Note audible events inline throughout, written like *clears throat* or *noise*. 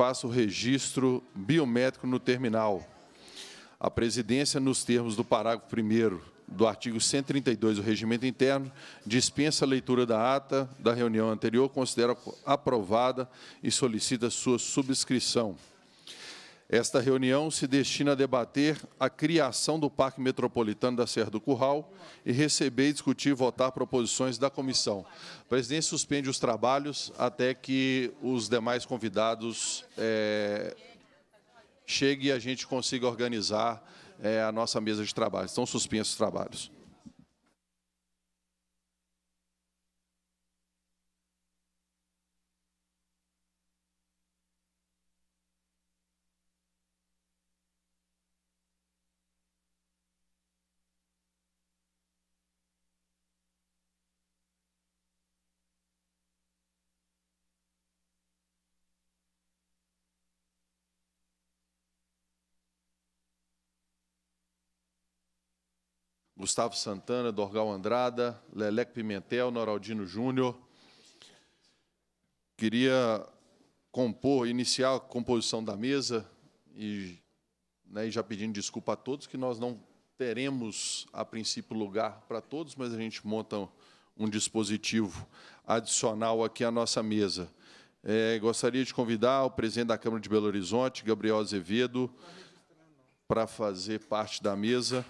faça o registro biométrico no terminal. A presidência, nos termos do parágrafo 1 do artigo 132 do Regimento Interno, dispensa a leitura da ata da reunião anterior, considera aprovada e solicita sua subscrição. Esta reunião se destina a debater a criação do Parque Metropolitano da Serra do Curral e receber, discutir e votar proposições da comissão. A presidência suspende os trabalhos até que os demais convidados é, cheguem e a gente consiga organizar é, a nossa mesa de trabalho. Estão suspensos os trabalhos. Gustavo Santana, Dorgal Andrada, Leleco Pimentel, Noraldino Júnior. Queria compor, iniciar a composição da mesa e, né, já pedindo desculpa a todos que nós não teremos a princípio lugar para todos, mas a gente monta um dispositivo adicional aqui à nossa mesa. É, gostaria de convidar o presidente da Câmara de Belo Horizonte, Gabriel Azevedo, para fazer parte da mesa.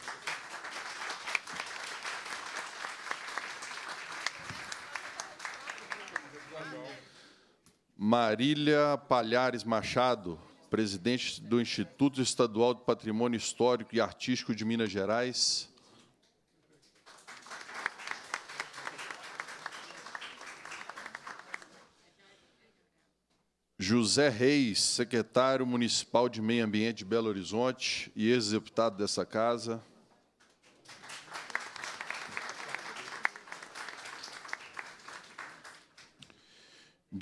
Marília Palhares Machado, presidente do Instituto Estadual de Patrimônio Histórico e Artístico de Minas Gerais. José Reis, secretário municipal de Meio Ambiente de Belo Horizonte e ex-deputado dessa casa.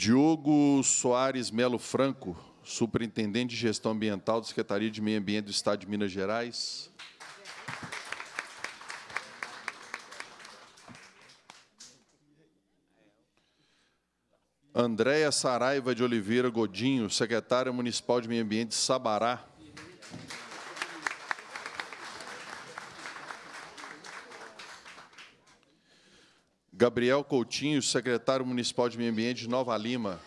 Diogo Soares Melo Franco, Superintendente de Gestão Ambiental da Secretaria de Meio Ambiente do Estado de Minas Gerais. Andréia Saraiva de Oliveira Godinho, Secretária Municipal de Meio Ambiente de Sabará. Gabriel Coutinho, secretário municipal de Meio Ambiente de Nova Lima.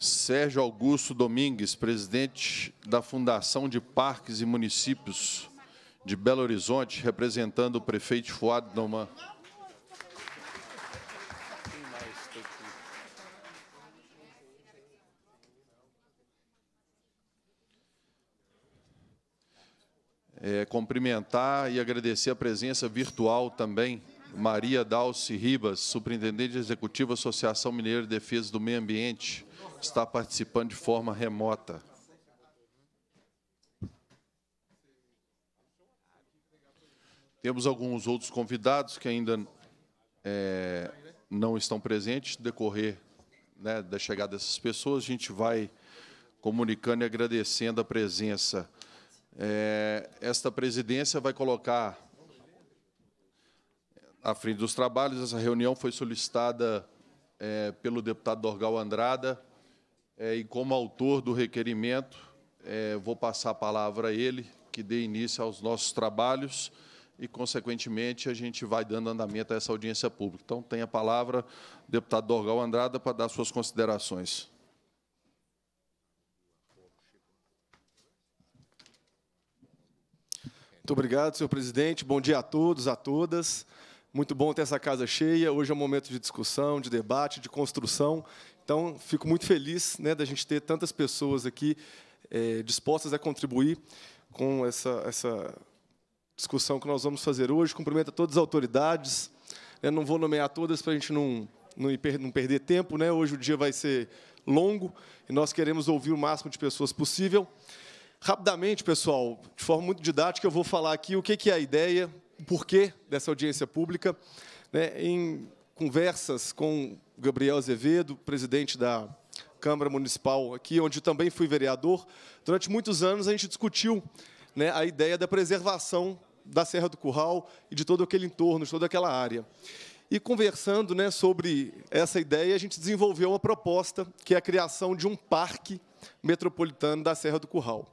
Sérgio Augusto Domingues, presidente da Fundação de Parques e Municípios de Belo Horizonte, representando o prefeito Fuad Doman. é, cumprimentar e agradecer a presença virtual também, Maria Dalci Ribas, Superintendente Executiva Associação Mineira de Defesa do Meio Ambiente, está participando de forma remota. Temos alguns outros convidados que ainda é, não estão presentes, decorrer né, da chegada dessas pessoas, a gente vai comunicando e agradecendo a presença é, esta presidência vai colocar à frente dos trabalhos. Essa reunião foi solicitada é, pelo deputado Dorgal Andrada é, e, como autor do requerimento, é, vou passar a palavra a ele, que dê início aos nossos trabalhos e, consequentemente, a gente vai dando andamento a essa audiência pública. Então, tem a palavra o deputado Dorgal Andrada para dar suas considerações. Muito obrigado, senhor presidente. Bom dia a todos, a todas. Muito bom ter essa casa cheia. Hoje é um momento de discussão, de debate, de construção. Então, fico muito feliz né, da gente ter tantas pessoas aqui é, dispostas a contribuir com essa, essa discussão que nós vamos fazer hoje. Cumprimento a todas as autoridades. Né. não vou nomear todas para a gente não, não, não perder tempo. Né? Hoje o dia vai ser longo e nós queremos ouvir o máximo de pessoas possível. Rapidamente, pessoal, de forma muito didática, eu vou falar aqui o que é a ideia, o porquê dessa audiência pública. Né, em conversas com Gabriel Azevedo, presidente da Câmara Municipal aqui, onde também fui vereador, durante muitos anos a gente discutiu né, a ideia da preservação da Serra do Curral e de todo aquele entorno, de toda aquela área. E conversando né, sobre essa ideia, a gente desenvolveu uma proposta, que é a criação de um parque metropolitano da Serra do Curral.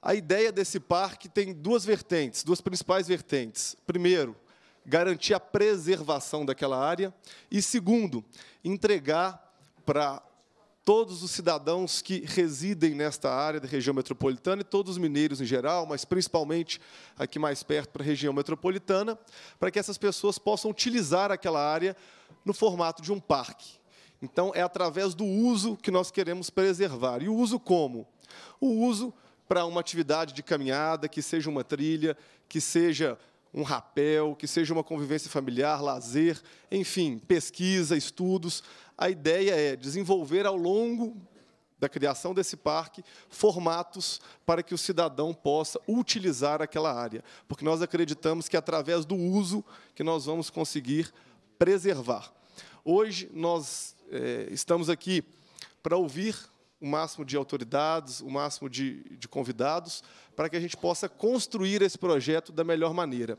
A ideia desse parque tem duas vertentes, duas principais vertentes. Primeiro, garantir a preservação daquela área e segundo, entregar para todos os cidadãos que residem nesta área da região metropolitana e todos os mineiros em geral, mas principalmente aqui mais perto para a região metropolitana, para que essas pessoas possam utilizar aquela área no formato de um parque. Então, é através do uso que nós queremos preservar. E o uso como? O uso para uma atividade de caminhada, que seja uma trilha, que seja um rapel, que seja uma convivência familiar, lazer, enfim, pesquisa, estudos. A ideia é desenvolver ao longo da criação desse parque formatos para que o cidadão possa utilizar aquela área, porque nós acreditamos que é através do uso que nós vamos conseguir preservar. Hoje nós é, estamos aqui para ouvir o máximo de autoridades, o máximo de, de convidados, para que a gente possa construir esse projeto da melhor maneira.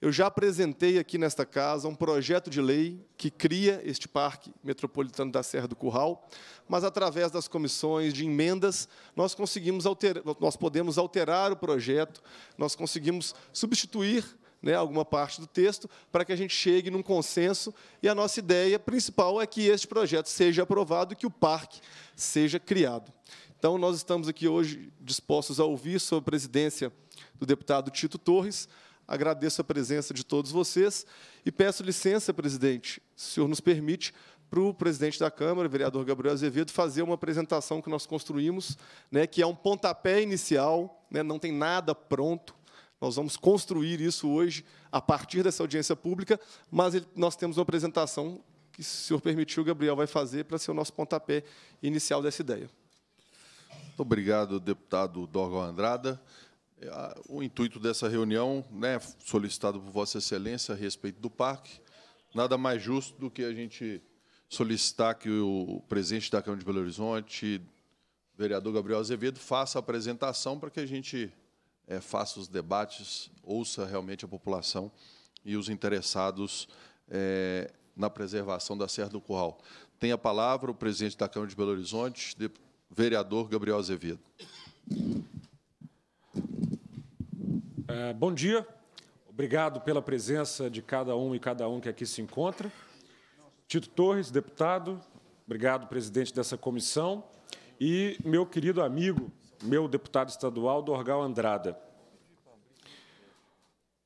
Eu já apresentei aqui nesta casa um projeto de lei que cria este Parque Metropolitano da Serra do Curral, mas através das comissões de emendas nós conseguimos alterar, nós podemos alterar o projeto, nós conseguimos substituir né, alguma parte do texto, para que a gente chegue num consenso. E a nossa ideia principal é que este projeto seja aprovado e que o parque seja criado. Então, nós estamos aqui hoje dispostos a ouvir sobre a presidência do deputado Tito Torres. Agradeço a presença de todos vocês e peço licença, presidente, se o senhor nos permite, para o presidente da Câmara, vereador Gabriel Azevedo, fazer uma apresentação que nós construímos, né, que é um pontapé inicial, né, não tem nada pronto, nós vamos construir isso hoje a partir dessa audiência pública, mas nós temos uma apresentação que, se o senhor permitiu, o Gabriel vai fazer para ser o nosso pontapé inicial dessa ideia. Muito obrigado, deputado Dorgal Andrada. É, o intuito dessa reunião, né, solicitado por Vossa Excelência a respeito do parque, nada mais justo do que a gente solicitar que o presidente da Câmara de Belo Horizonte, vereador Gabriel Azevedo, faça a apresentação para que a gente é, faça os debates, ouça realmente a população e os interessados é, na preservação da Serra do Curral. Tem a palavra o presidente da Câmara de Belo Horizonte, de, vereador Gabriel Azevedo. É, bom dia, obrigado pela presença de cada um e cada um que aqui se encontra. Tito Torres, deputado, obrigado, presidente dessa comissão, e meu querido amigo, meu deputado estadual, Dorgal Andrada.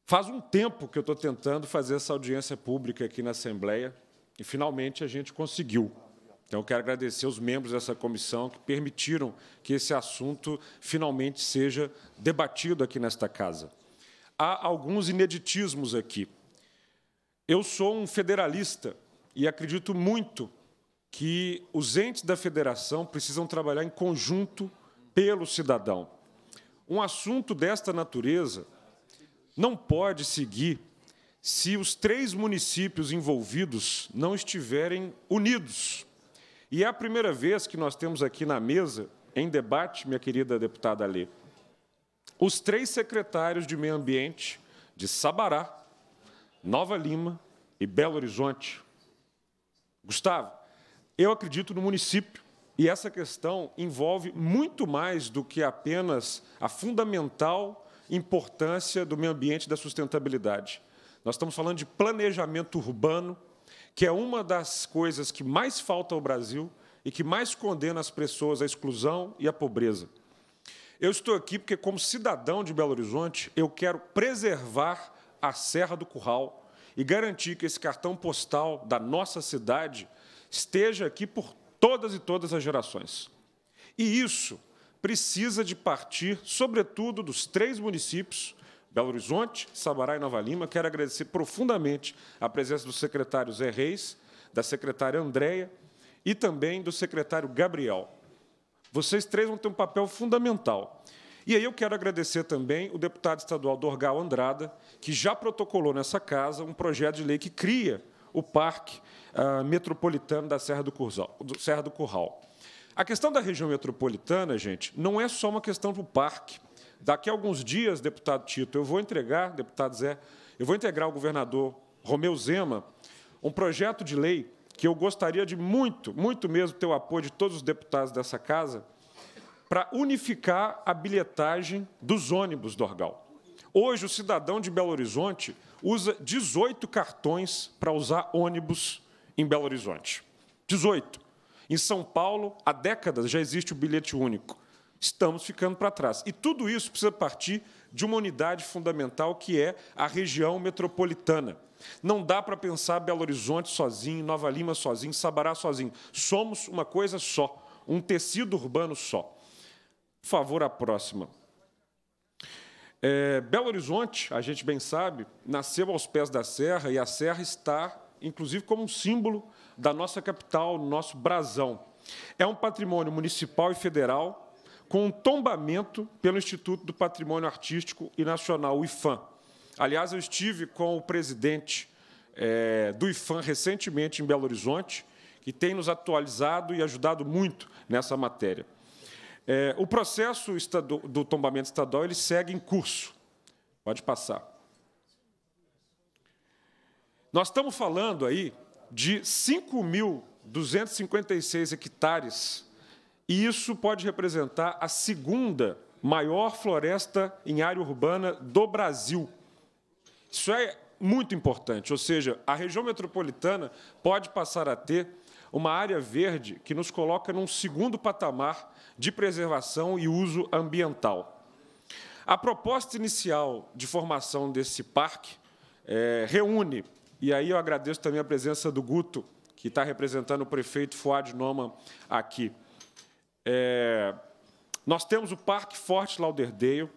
Faz um tempo que eu estou tentando fazer essa audiência pública aqui na Assembleia e, finalmente, a gente conseguiu. Então, eu quero agradecer os membros dessa comissão que permitiram que esse assunto finalmente seja debatido aqui nesta casa. Há alguns ineditismos aqui. Eu sou um federalista e acredito muito que os entes da federação precisam trabalhar em conjunto pelo cidadão. Um assunto desta natureza não pode seguir se os três municípios envolvidos não estiverem unidos. E é a primeira vez que nós temos aqui na mesa, em debate, minha querida deputada Lê, os três secretários de meio ambiente de Sabará, Nova Lima e Belo Horizonte. Gustavo, eu acredito no município, e essa questão envolve muito mais do que apenas a fundamental importância do meio ambiente e da sustentabilidade. Nós estamos falando de planejamento urbano, que é uma das coisas que mais falta ao Brasil e que mais condena as pessoas à exclusão e à pobreza. Eu estou aqui porque, como cidadão de Belo Horizonte, eu quero preservar a Serra do Curral e garantir que esse cartão postal da nossa cidade esteja aqui por todas e todas as gerações. E isso precisa de partir, sobretudo, dos três municípios, Belo Horizonte, Sabará e Nova Lima. Quero agradecer profundamente a presença do secretário Zé Reis, da secretária Andréia e também do secretário Gabriel. Vocês três vão ter um papel fundamental. E aí eu quero agradecer também o deputado estadual Dorgal Andrada, que já protocolou nessa casa um projeto de lei que cria o Parque ah, metropolitano da Serra do, do Serra do Curral. A questão da região metropolitana, gente, não é só uma questão do parque. Daqui a alguns dias, deputado Tito, eu vou entregar, deputado Zé, eu vou integrar ao governador Romeu Zema um projeto de lei que eu gostaria de muito, muito mesmo ter o apoio de todos os deputados dessa casa para unificar a bilhetagem dos ônibus do Orgal. Hoje, o cidadão de Belo Horizonte usa 18 cartões para usar ônibus em Belo Horizonte. 18. Em São Paulo, há décadas já existe o bilhete único. Estamos ficando para trás. E tudo isso precisa partir de uma unidade fundamental que é a região metropolitana. Não dá para pensar Belo Horizonte sozinho, Nova Lima sozinho, Sabará sozinho. Somos uma coisa só, um tecido urbano só. Por favor, a próxima. É, Belo Horizonte, a gente bem sabe, nasceu aos pés da serra e a serra está inclusive como um símbolo da nossa capital, nosso brasão. É um patrimônio municipal e federal com um tombamento pelo Instituto do Patrimônio Artístico e Nacional, o IFAM. Aliás, eu estive com o presidente é, do IFAM recentemente em Belo Horizonte, que tem nos atualizado e ajudado muito nessa matéria. É, o processo do tombamento estadual ele segue em curso. Pode passar. Nós estamos falando aí de 5.256 hectares, e isso pode representar a segunda maior floresta em área urbana do Brasil. Isso é muito importante, ou seja, a região metropolitana pode passar a ter uma área verde que nos coloca num segundo patamar de preservação e uso ambiental. A proposta inicial de formação desse parque é, reúne e aí eu agradeço também a presença do Guto, que está representando o prefeito Fuad Noma aqui. É... Nós temos o Parque Forte Lauderdale,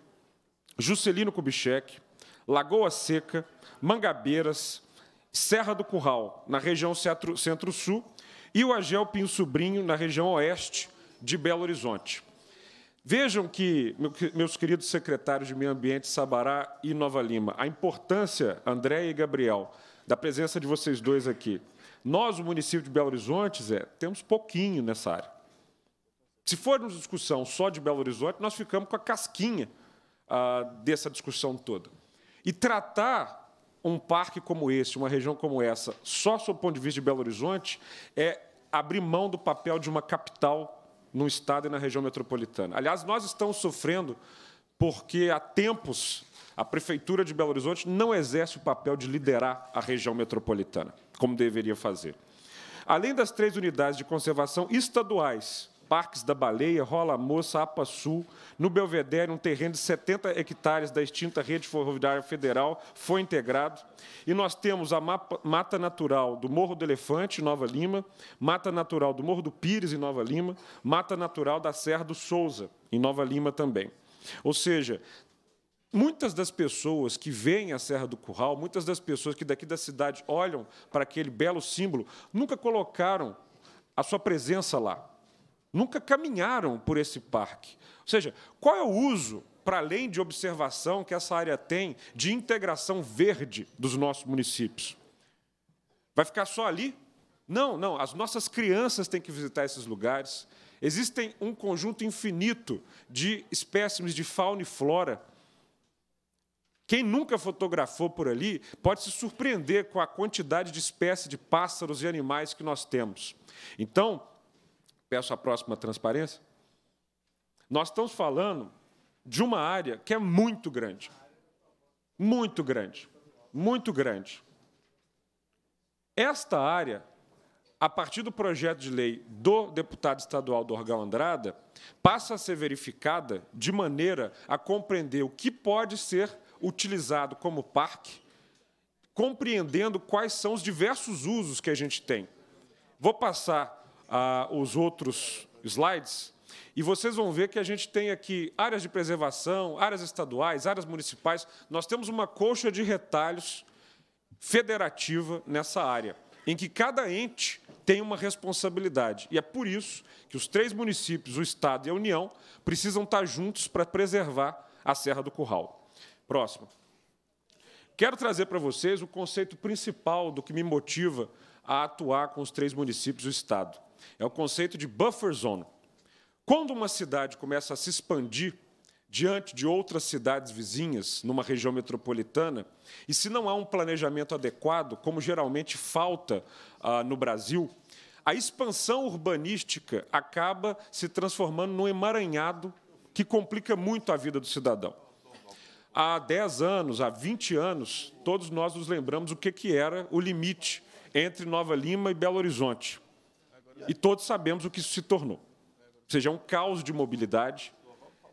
Juscelino Kubitschek, Lagoa Seca, Mangabeiras, Serra do Curral, na região centro-sul, e o Agel Pinho Sobrinho, na região oeste de Belo Horizonte. Vejam que, meus queridos secretários de Meio Ambiente, Sabará e Nova Lima, a importância, André e Gabriel, da presença de vocês dois aqui. Nós, o município de Belo Horizonte, Zé, temos pouquinho nessa área. Se formos discussão só de Belo Horizonte, nós ficamos com a casquinha ah, dessa discussão toda. E tratar um parque como esse, uma região como essa, só sob o ponto de vista de Belo Horizonte, é abrir mão do papel de uma capital no Estado e na região metropolitana. Aliás, nós estamos sofrendo porque há tempos a Prefeitura de Belo Horizonte não exerce o papel de liderar a região metropolitana, como deveria fazer. Além das três unidades de conservação estaduais, Parques da Baleia, Rola Moça, Apa Sul, no Belvedere, um terreno de 70 hectares da extinta rede ferroviária federal foi integrado. E nós temos a mata natural do Morro do Elefante, Nova Lima, mata natural do Morro do Pires, em Nova Lima, mata natural da Serra do Souza, em Nova Lima também. Ou seja, Muitas das pessoas que veem a Serra do Curral, muitas das pessoas que daqui da cidade olham para aquele belo símbolo, nunca colocaram a sua presença lá, nunca caminharam por esse parque. Ou seja, qual é o uso, para além de observação, que essa área tem de integração verde dos nossos municípios? Vai ficar só ali? Não, não. As nossas crianças têm que visitar esses lugares. Existem um conjunto infinito de espécimes de fauna e flora quem nunca fotografou por ali pode se surpreender com a quantidade de espécies de pássaros e animais que nós temos. Então, peço a próxima transparência. Nós estamos falando de uma área que é muito grande. Muito grande. Muito grande. Esta área, a partir do projeto de lei do deputado estadual Dorgal Andrada, passa a ser verificada de maneira a compreender o que pode ser utilizado como parque, compreendendo quais são os diversos usos que a gente tem. Vou passar ah, os outros slides e vocês vão ver que a gente tem aqui áreas de preservação, áreas estaduais, áreas municipais. Nós temos uma coxa de retalhos federativa nessa área, em que cada ente tem uma responsabilidade. E é por isso que os três municípios, o Estado e a União, precisam estar juntos para preservar a Serra do Curral. Próximo. Quero trazer para vocês o conceito principal do que me motiva a atuar com os três municípios do Estado. É o conceito de buffer zone. Quando uma cidade começa a se expandir diante de outras cidades vizinhas, numa região metropolitana, e se não há um planejamento adequado, como geralmente falta ah, no Brasil, a expansão urbanística acaba se transformando num emaranhado que complica muito a vida do cidadão há 10 anos, há 20 anos, todos nós nos lembramos o que, que era o limite entre Nova Lima e Belo Horizonte. E todos sabemos o que isso se tornou. Ou seja, é um caos de mobilidade,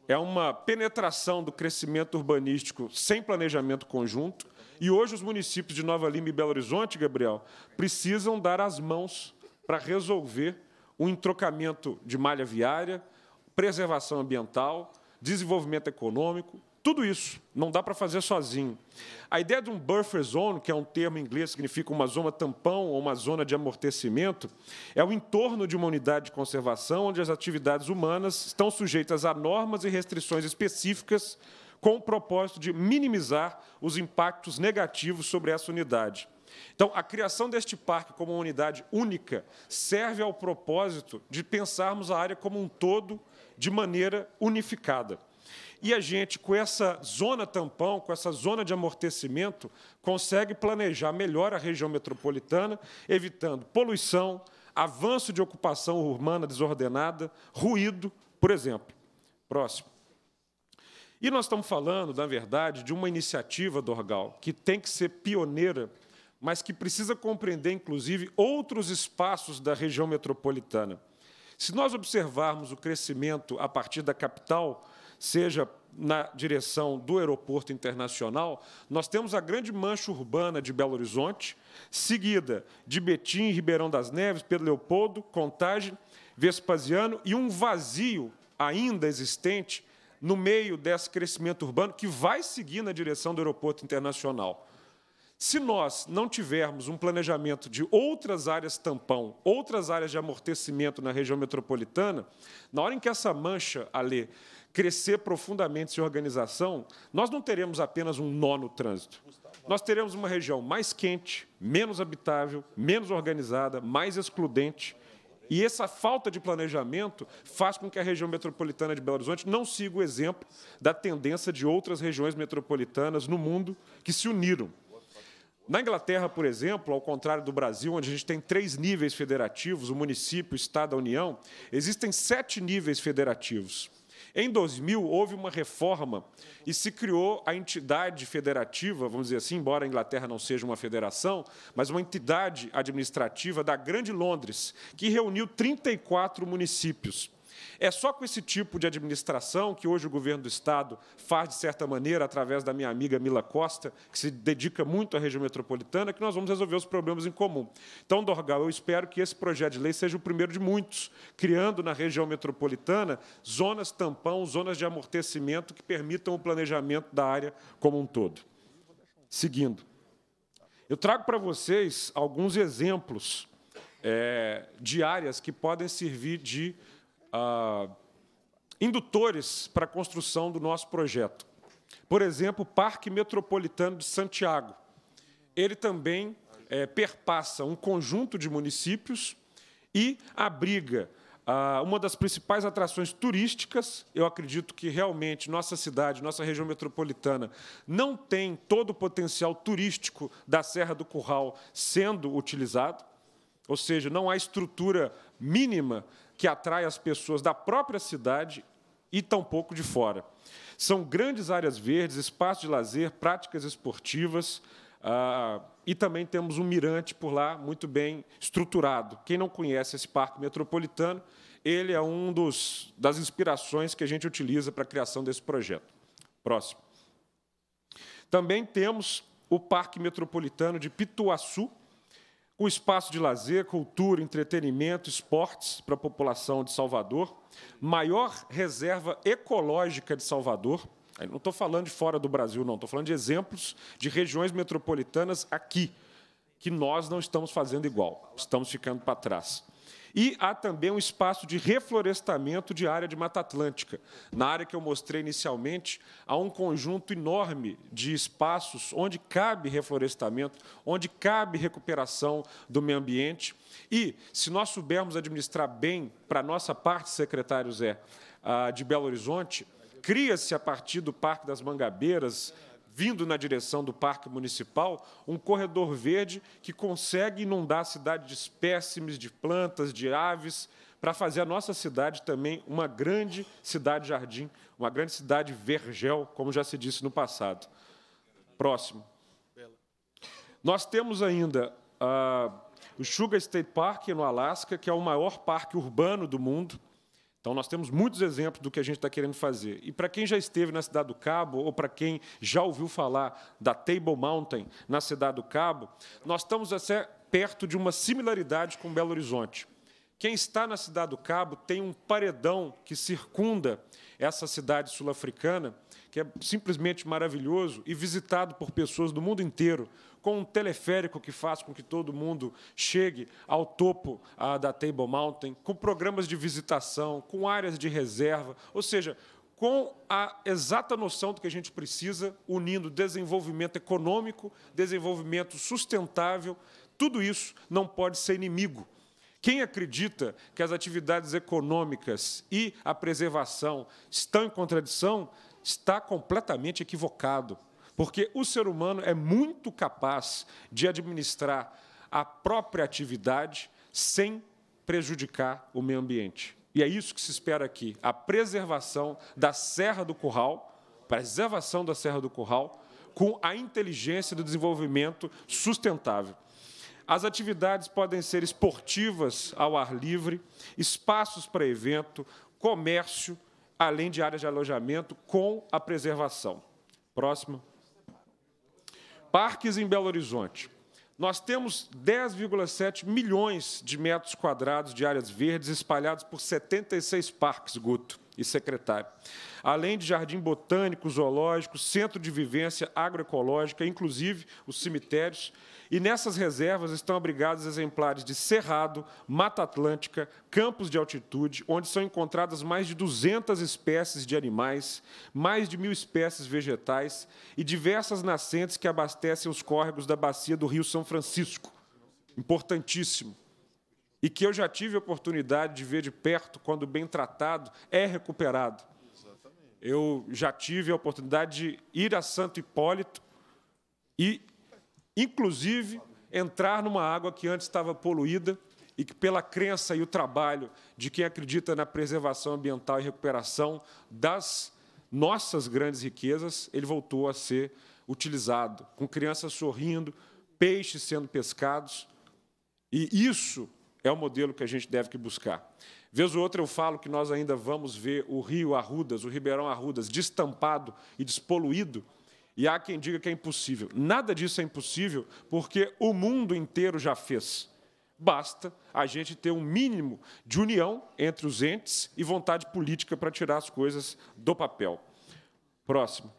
é uma penetração do crescimento urbanístico sem planejamento conjunto. E hoje os municípios de Nova Lima e Belo Horizonte, Gabriel, precisam dar as mãos para resolver o entrocamento de malha viária, preservação ambiental, desenvolvimento econômico, tudo isso não dá para fazer sozinho. A ideia de um buffer zone, que é um termo em inglês que significa uma zona tampão ou uma zona de amortecimento, é o entorno de uma unidade de conservação onde as atividades humanas estão sujeitas a normas e restrições específicas com o propósito de minimizar os impactos negativos sobre essa unidade. Então, a criação deste parque como uma unidade única serve ao propósito de pensarmos a área como um todo de maneira unificada. E a gente, com essa zona tampão, com essa zona de amortecimento, consegue planejar melhor a região metropolitana, evitando poluição, avanço de ocupação urbana desordenada, ruído, por exemplo. Próximo. E nós estamos falando, na verdade, de uma iniciativa do Orgal, que tem que ser pioneira, mas que precisa compreender, inclusive, outros espaços da região metropolitana. Se nós observarmos o crescimento a partir da capital, seja na direção do aeroporto internacional, nós temos a grande mancha urbana de Belo Horizonte, seguida de Betim, Ribeirão das Neves, Pedro Leopoldo, Contagem, Vespasiano e um vazio ainda existente no meio desse crescimento urbano que vai seguir na direção do aeroporto internacional. Se nós não tivermos um planejamento de outras áreas tampão, outras áreas de amortecimento na região metropolitana, na hora em que essa mancha, Alê, crescer profundamente sem organização, nós não teremos apenas um nó no trânsito. Nós teremos uma região mais quente, menos habitável, menos organizada, mais excludente. E essa falta de planejamento faz com que a região metropolitana de Belo Horizonte não siga o exemplo da tendência de outras regiões metropolitanas no mundo que se uniram. Na Inglaterra, por exemplo, ao contrário do Brasil, onde a gente tem três níveis federativos, o município, o Estado, a União, existem sete níveis federativos. Em 2000, houve uma reforma e se criou a entidade federativa, vamos dizer assim, embora a Inglaterra não seja uma federação, mas uma entidade administrativa da Grande Londres, que reuniu 34 municípios. É só com esse tipo de administração que hoje o governo do Estado faz, de certa maneira, através da minha amiga Mila Costa, que se dedica muito à região metropolitana, que nós vamos resolver os problemas em comum. Então, Dorgal, eu espero que esse projeto de lei seja o primeiro de muitos, criando na região metropolitana zonas tampão, zonas de amortecimento que permitam o planejamento da área como um todo. Seguindo. Eu trago para vocês alguns exemplos é, de áreas que podem servir de ah, indutores para a construção do nosso projeto. Por exemplo, o Parque Metropolitano de Santiago. Ele também é, perpassa um conjunto de municípios e abriga ah, uma das principais atrações turísticas. Eu acredito que realmente nossa cidade, nossa região metropolitana, não tem todo o potencial turístico da Serra do Curral sendo utilizado, ou seja, não há estrutura mínima que atrai as pessoas da própria cidade e tampouco de fora. São grandes áreas verdes, espaços de lazer, práticas esportivas, ah, e também temos um mirante por lá muito bem estruturado. Quem não conhece esse parque metropolitano, ele é um dos das inspirações que a gente utiliza para a criação desse projeto. Próximo. Também temos o Parque Metropolitano de Pituaçu, um espaço de lazer, cultura, entretenimento, esportes para a população de Salvador, maior reserva ecológica de Salvador. Eu não estou falando de fora do Brasil, não, estou falando de exemplos de regiões metropolitanas aqui, que nós não estamos fazendo igual, estamos ficando para trás. E há também um espaço de reflorestamento de área de Mata Atlântica. Na área que eu mostrei inicialmente, há um conjunto enorme de espaços onde cabe reflorestamento, onde cabe recuperação do meio ambiente. E, se nós soubermos administrar bem, para a nossa parte, secretário Zé, ah, de Belo Horizonte, cria-se a partir do Parque das Mangabeiras vindo na direção do Parque Municipal, um corredor verde que consegue inundar a cidade de espécimes, de plantas, de aves, para fazer a nossa cidade também uma grande cidade-jardim, uma grande cidade vergel, como já se disse no passado. Próximo. Nós temos ainda ah, o Sugar State Park, no Alasca, que é o maior parque urbano do mundo, então, nós temos muitos exemplos do que a gente está querendo fazer. E para quem já esteve na Cidade do Cabo, ou para quem já ouviu falar da Table Mountain na Cidade do Cabo, nós estamos até perto de uma similaridade com Belo Horizonte. Quem está na Cidade do Cabo tem um paredão que circunda essa cidade sul-africana que é simplesmente maravilhoso e visitado por pessoas do mundo inteiro, com um teleférico que faz com que todo mundo chegue ao topo ah, da Table Mountain, com programas de visitação, com áreas de reserva, ou seja, com a exata noção do que a gente precisa, unindo desenvolvimento econômico, desenvolvimento sustentável, tudo isso não pode ser inimigo. Quem acredita que as atividades econômicas e a preservação estão em contradição está completamente equivocado, porque o ser humano é muito capaz de administrar a própria atividade sem prejudicar o meio ambiente. E é isso que se espera aqui: a preservação da Serra do Curral, preservação da Serra do Curral, com a inteligência do desenvolvimento sustentável. As atividades podem ser esportivas ao ar livre, espaços para evento, comércio, além de áreas de alojamento com a preservação. Próximo. Parques em Belo Horizonte. Nós temos 10,7 milhões de metros quadrados de áreas verdes espalhados por 76 parques, Guto e secretário. Além de jardim botânico, zoológico, centro de vivência agroecológica, inclusive os cemitérios, e nessas reservas estão abrigados exemplares de cerrado, mata atlântica, campos de altitude, onde são encontradas mais de 200 espécies de animais, mais de mil espécies vegetais e diversas nascentes que abastecem os córregos da bacia do Rio São Francisco. Importantíssimo e que eu já tive a oportunidade de ver de perto quando bem tratado é recuperado. Eu já tive a oportunidade de ir a Santo Hipólito e, inclusive, entrar numa água que antes estava poluída e que, pela crença e o trabalho de quem acredita na preservação ambiental e recuperação das nossas grandes riquezas, ele voltou a ser utilizado, com crianças sorrindo, peixes sendo pescados. E isso é o modelo que a gente deve buscar. Vez ou outra eu falo que nós ainda vamos ver o rio Arrudas, o Ribeirão Arrudas, destampado e despoluído, e há quem diga que é impossível. Nada disso é impossível, porque o mundo inteiro já fez. Basta a gente ter um mínimo de união entre os entes e vontade política para tirar as coisas do papel. Próximo.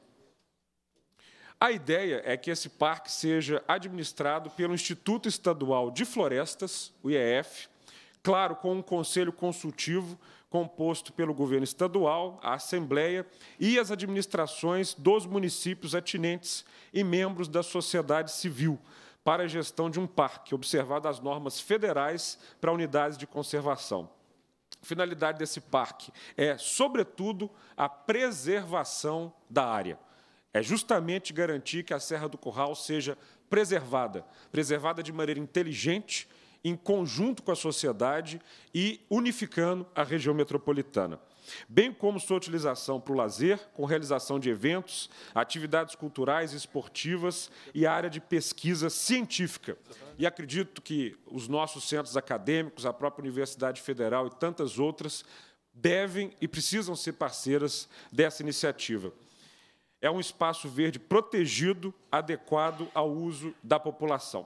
A ideia é que esse parque seja administrado pelo Instituto Estadual de Florestas, o IEF, claro, com um conselho consultivo composto pelo governo estadual, a Assembleia e as administrações dos municípios atinentes e membros da sociedade civil para a gestão de um parque, observado as normas federais para unidades de conservação. A finalidade desse parque é, sobretudo, a preservação da área é justamente garantir que a Serra do Curral seja preservada, preservada de maneira inteligente, em conjunto com a sociedade e unificando a região metropolitana. Bem como sua utilização para o lazer, com realização de eventos, atividades culturais, esportivas e área de pesquisa científica. E acredito que os nossos centros acadêmicos, a própria Universidade Federal e tantas outras devem e precisam ser parceiras dessa iniciativa é um espaço verde protegido, adequado ao uso da população.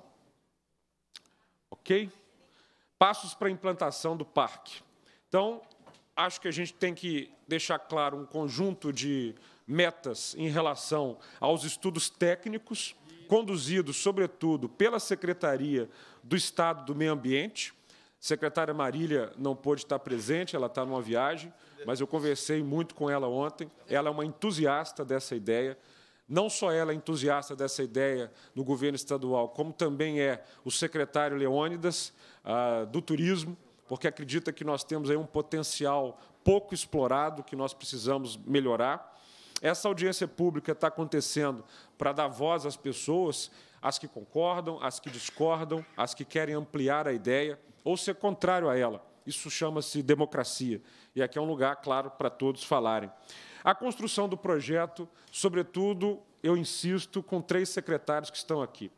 Ok? Passos para a implantação do parque. Então, acho que a gente tem que deixar claro um conjunto de metas em relação aos estudos técnicos, conduzidos, sobretudo, pela Secretaria do Estado do Meio Ambiente. Secretária Marília não pôde estar presente, ela está numa viagem, mas eu conversei muito com ela ontem. Ela é uma entusiasta dessa ideia. Não só ela é entusiasta dessa ideia no governo estadual, como também é o secretário Leônidas ah, do Turismo, porque acredita que nós temos aí um potencial pouco explorado que nós precisamos melhorar. Essa audiência pública está acontecendo para dar voz às pessoas, às que concordam, às que discordam, às que querem ampliar a ideia ou ser contrário a ela. Isso chama-se democracia. E aqui é um lugar, claro, para todos falarem. A construção do projeto, sobretudo, eu insisto, com três secretários que estão aqui: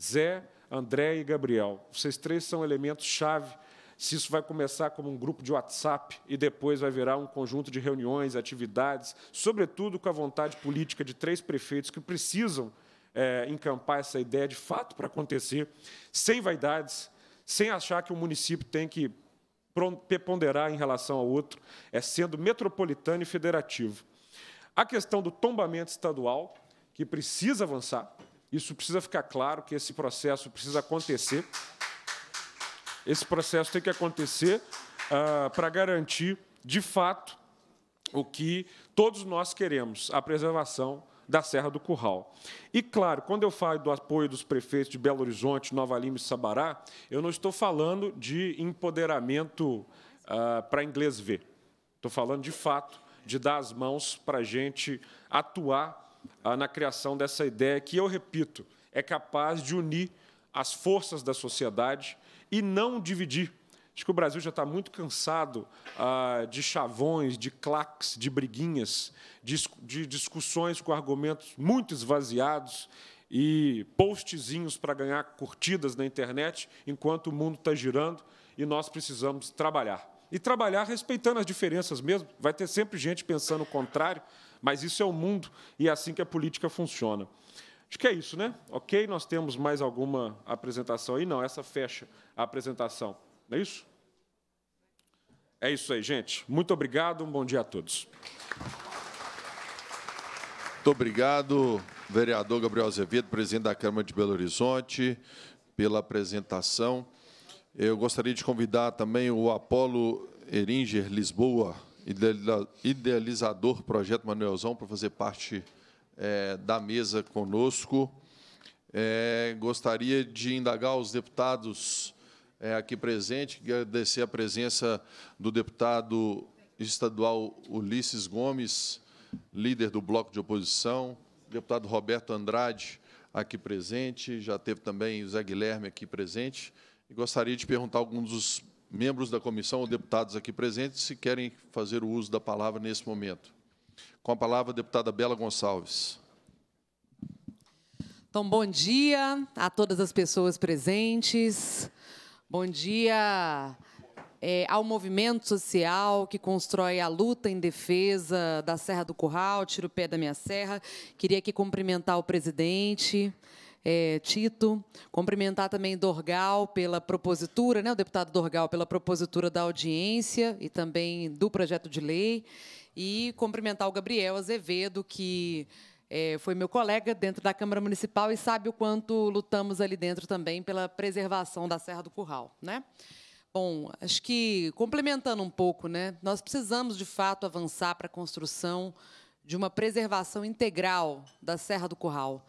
Zé, André e Gabriel. Vocês três são elementos-chave. Se isso vai começar como um grupo de WhatsApp e depois vai virar um conjunto de reuniões, atividades, sobretudo com a vontade política de três prefeitos que precisam é, encampar essa ideia de fato para acontecer, sem vaidades, sem achar que o município tem que preponderar em relação ao outro, é sendo metropolitano e federativo. A questão do tombamento estadual, que precisa avançar, isso precisa ficar claro que esse processo precisa acontecer. Esse processo tem que acontecer ah, para garantir, de fato, o que todos nós queremos, a preservação da Serra do Curral. E, claro, quando eu falo do apoio dos prefeitos de Belo Horizonte, Nova Lima e Sabará, eu não estou falando de empoderamento ah, para inglês ver. Estou falando, de fato, de dar as mãos para a gente atuar ah, na criação dessa ideia que, eu repito, é capaz de unir as forças da sociedade e não dividir Acho que o Brasil já está muito cansado ah, de chavões, de claques, de briguinhas, de, de discussões com argumentos muito esvaziados e postzinhos para ganhar curtidas na internet, enquanto o mundo está girando e nós precisamos trabalhar. E trabalhar respeitando as diferenças mesmo. Vai ter sempre gente pensando o contrário, mas isso é o mundo e é assim que a política funciona. Acho que é isso, né? Ok, nós temos mais alguma apresentação aí? Não, essa fecha a apresentação. Não é isso? É isso aí, gente. Muito obrigado, um bom dia a todos. Muito obrigado, vereador Gabriel Azevedo, presidente da Câmara de Belo Horizonte, pela apresentação. Eu gostaria de convidar também o Apolo Eringer Lisboa, idealizador do projeto Manuelzão, para fazer parte é, da mesa conosco. É, gostaria de indagar os deputados é, aqui presente, agradecer a presença do deputado estadual Ulisses Gomes, líder do bloco de oposição, deputado Roberto Andrade, aqui presente, já teve também o Zé Guilherme aqui presente, e gostaria de perguntar a alguns dos membros da comissão ou deputados aqui presentes se querem fazer o uso da palavra nesse momento. Com a palavra, a deputada Bela Gonçalves. Então, bom dia a todas as pessoas presentes. Bom dia é, ao movimento social que constrói a luta em defesa da Serra do Curral, tiro o pé da minha serra. Queria aqui cumprimentar o presidente. É, Tito, cumprimentar também Dorgal pela propositura, né, o deputado Dorgal pela propositura da audiência e também do projeto de lei, e cumprimentar o Gabriel Azevedo, que é, foi meu colega dentro da Câmara Municipal e sabe o quanto lutamos ali dentro também pela preservação da Serra do Curral. Né? Bom, acho que, complementando um pouco, né, nós precisamos, de fato, avançar para a construção de uma preservação integral da Serra do Curral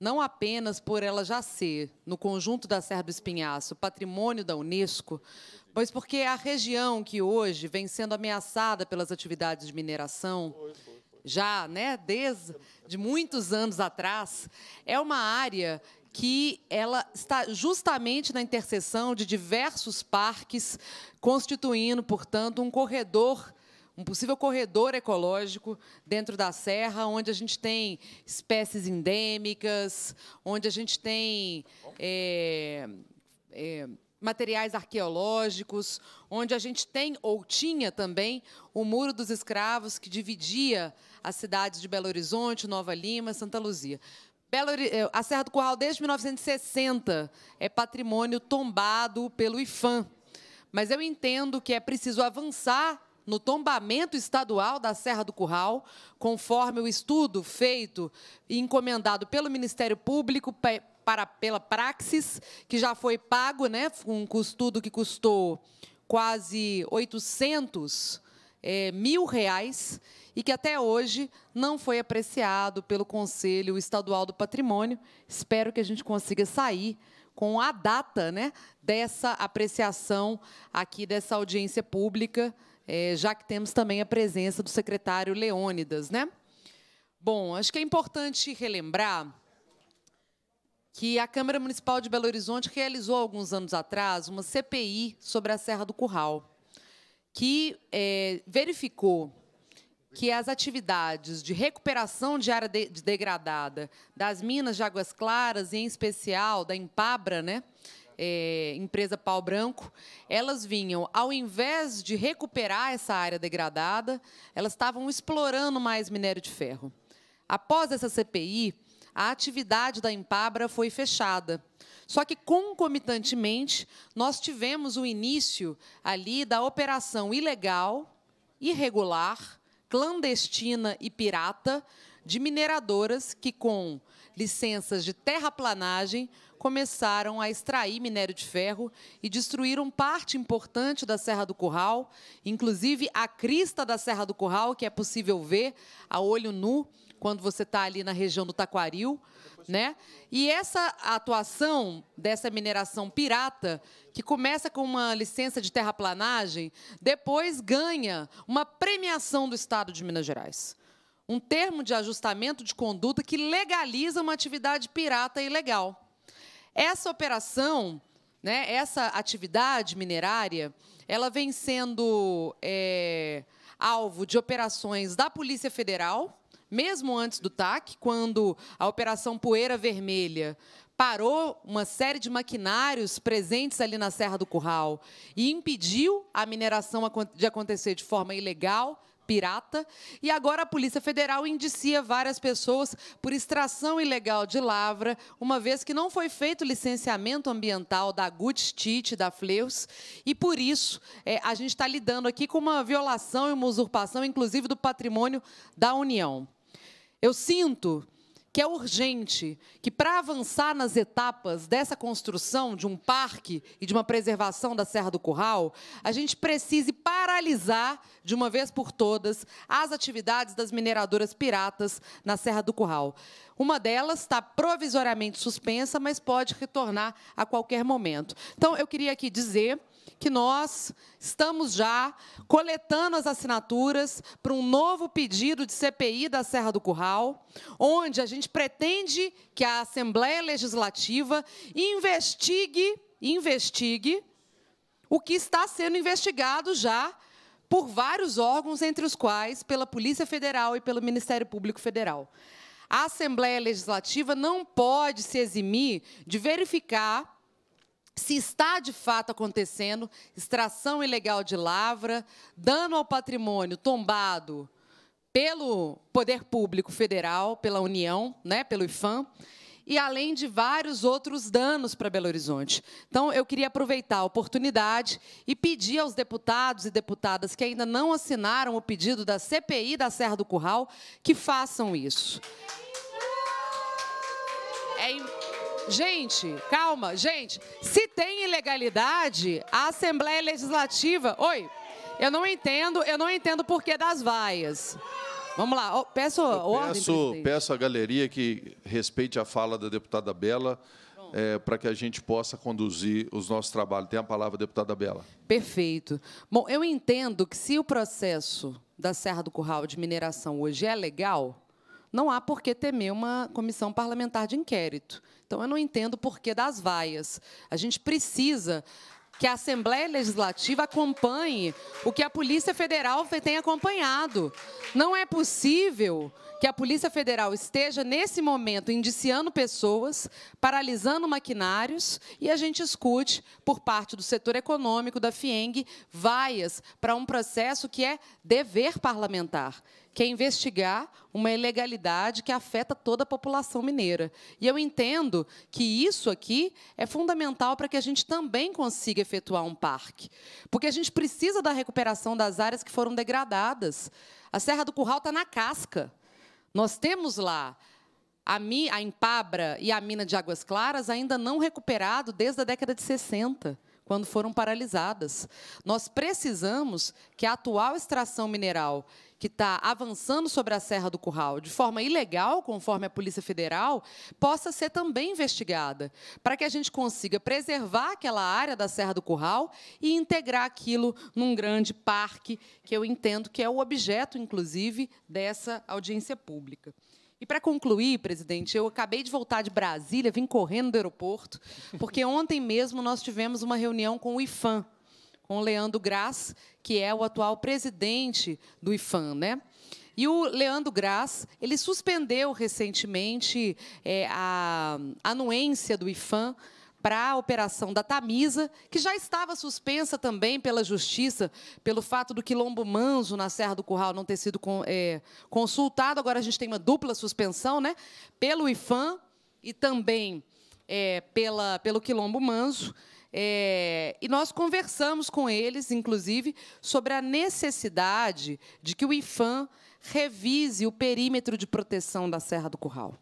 não apenas por ela já ser, no conjunto da Serra do Espinhaço, patrimônio da Unesco, mas porque a região que hoje vem sendo ameaçada pelas atividades de mineração, já né, desde de muitos anos atrás, é uma área que ela está justamente na interseção de diversos parques, constituindo, portanto, um corredor um possível corredor ecológico dentro da serra, onde a gente tem espécies endêmicas, onde a gente tem é, é, materiais arqueológicos, onde a gente tem ou tinha também o Muro dos Escravos, que dividia as cidades de Belo Horizonte, Nova Lima, Santa Luzia. Belo, eh, a Serra do Curral, desde 1960, é patrimônio tombado pelo IFAM. Mas eu entendo que é preciso avançar no tombamento estadual da Serra do Curral, conforme o estudo feito e encomendado pelo Ministério Público para, pela Praxis, que já foi pago, né, um estudo que custou quase 800 é, eh, mil reais e que até hoje não foi apreciado pelo Conselho Estadual do Patrimônio. Espero que a gente consiga sair com a data né, dessa apreciação aqui dessa audiência pública, é, já que temos também a presença do secretário Leônidas. Né? Bom, acho que é importante relembrar que a Câmara Municipal de Belo Horizonte realizou, alguns anos atrás, uma CPI sobre a Serra do Curral, que é, verificou que as atividades de recuperação de área de degradada das minas de Águas Claras e, em especial, da Empabra, né? É, empresa Pau Branco, elas vinham, ao invés de recuperar essa área degradada, elas estavam explorando mais minério de ferro. Após essa CPI, a atividade da Empabra foi fechada. Só que, concomitantemente, nós tivemos o início ali da operação ilegal, irregular, clandestina e pirata de mineradoras que, com licenças de terraplanagem, começaram a extrair minério de ferro e destruíram parte importante da Serra do Curral, inclusive a crista da Serra do Curral, que é possível ver a olho nu quando você está ali na região do Taquaril, né? E essa atuação dessa mineração pirata, que começa com uma licença de terraplanagem, depois ganha uma premiação do Estado de Minas Gerais. Um termo de ajustamento de conduta que legaliza uma atividade pirata ilegal. Essa operação, né, essa atividade minerária, ela vem sendo é, alvo de operações da Polícia Federal, mesmo antes do TAC, quando a Operação Poeira Vermelha parou uma série de maquinários presentes ali na Serra do Curral e impediu a mineração de acontecer de forma ilegal, pirata, e agora a Polícia Federal indicia várias pessoas por extração ilegal de lavra, uma vez que não foi feito licenciamento ambiental da Gutstite, da Fleus, e por isso é, a gente está lidando aqui com uma violação e uma usurpação, inclusive do patrimônio da União. Eu sinto que é urgente que, para avançar nas etapas dessa construção de um parque e de uma preservação da Serra do Curral, a gente precise paralisar, de uma vez por todas, as atividades das mineradoras piratas na Serra do Curral. Uma delas está provisoriamente suspensa, mas pode retornar a qualquer momento. Então, eu queria aqui dizer que nós estamos já coletando as assinaturas para um novo pedido de CPI da Serra do Curral, onde a gente pretende que a Assembleia Legislativa investigue, investigue o que está sendo investigado já por vários órgãos, entre os quais pela Polícia Federal e pelo Ministério Público Federal. A Assembleia Legislativa não pode se eximir de verificar se está de fato acontecendo extração ilegal de lavra, dano ao patrimônio tombado pelo Poder Público Federal, pela União, né, pelo IFAM, e além de vários outros danos para Belo Horizonte. Então, eu queria aproveitar a oportunidade e pedir aos deputados e deputadas que ainda não assinaram o pedido da CPI da Serra do Curral que façam isso. É Gente, calma, gente. Se tem ilegalidade, a Assembleia Legislativa. Oi, eu não entendo, eu não entendo por que das vaias. Vamos lá, oh, peço eu ordem. Peço, peço à galeria que respeite a fala da deputada Bela. É, eh, para que a gente possa conduzir os nossos trabalhos. Tem a palavra, deputada Bela. Perfeito. Bom, eu entendo que se o processo da Serra do Curral de mineração hoje é legal, não há por que temer uma comissão parlamentar de inquérito. Então, eu não entendo o porquê das vaias. A gente precisa que a Assembleia Legislativa acompanhe o que a Polícia Federal tem acompanhado. Não é possível que a Polícia Federal esteja, nesse momento, indiciando pessoas, paralisando maquinários, e a gente escute, por parte do setor econômico da FIENG, vaias para um processo que é dever parlamentar que é investigar uma ilegalidade que afeta toda a população mineira. E eu entendo que isso aqui é fundamental para que a gente também consiga efetuar um parque, porque a gente precisa da recuperação das áreas que foram degradadas. A Serra do Curral está na casca. Nós temos lá a, Mi, a Impabra e a mina de Águas Claras ainda não recuperado desde a década de 60 quando foram paralisadas. Nós precisamos que a atual extração mineral que está avançando sobre a Serra do Curral de forma ilegal, conforme a Polícia Federal, possa ser também investigada, para que a gente consiga preservar aquela área da Serra do Curral e integrar aquilo num grande parque, que eu entendo que é o objeto, inclusive, dessa audiência pública. E para concluir, presidente, eu acabei de voltar de Brasília, vim correndo do aeroporto, porque ontem mesmo nós tivemos uma reunião com o IFAM, com Leandro Graz, que é o atual presidente do IFAM, né? E o Leandro Graz, ele suspendeu recentemente é, a anuência do IFAM para a operação da Tamisa, que já estava suspensa também pela Justiça, pelo fato do Quilombo Manso, na Serra do Curral, não ter sido é, consultado. Agora a gente tem uma dupla suspensão, né? pelo IFAM e também é, pela, pelo Quilombo Manso. É, e nós conversamos com eles, inclusive, sobre a necessidade de que o IFAM revise o perímetro de proteção da Serra do Curral.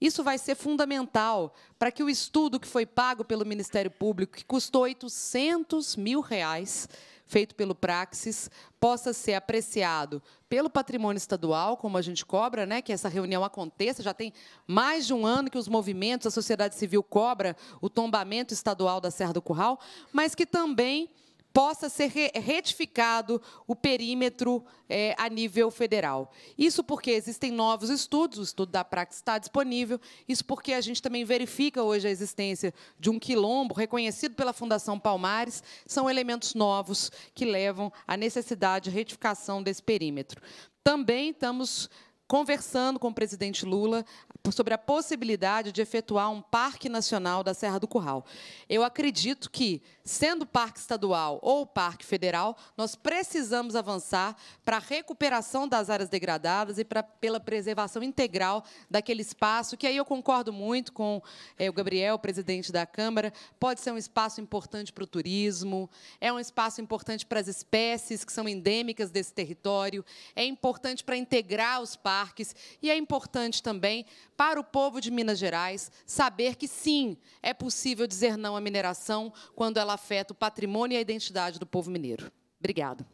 Isso vai ser fundamental para que o estudo que foi pago pelo Ministério Público, que custou 800 mil reais, feito pelo Praxis possa ser apreciado pelo patrimônio estadual, como a gente cobra, né, que essa reunião aconteça. Já tem mais de um ano que os movimentos, a sociedade civil cobra o tombamento estadual da Serra do Curral, mas que também possa ser retificado o perímetro é, a nível federal. Isso porque existem novos estudos, o estudo da Praxis está disponível, isso porque a gente também verifica hoje a existência de um quilombo reconhecido pela Fundação Palmares, são elementos novos que levam à necessidade de retificação desse perímetro. Também estamos conversando com o presidente Lula sobre a possibilidade de efetuar um Parque Nacional da Serra do Curral. Eu acredito que, sendo parque estadual ou parque federal, nós precisamos avançar para a recuperação das áreas degradadas e para pela preservação integral daquele espaço, que aí eu concordo muito com é, o Gabriel, presidente da Câmara, pode ser um espaço importante para o turismo, é um espaço importante para as espécies que são endêmicas desse território, é importante para integrar os parques e é importante também para o povo de Minas Gerais saber que, sim, é possível dizer não à mineração quando ela afeta o patrimônio e a identidade do povo mineiro. Obrigado.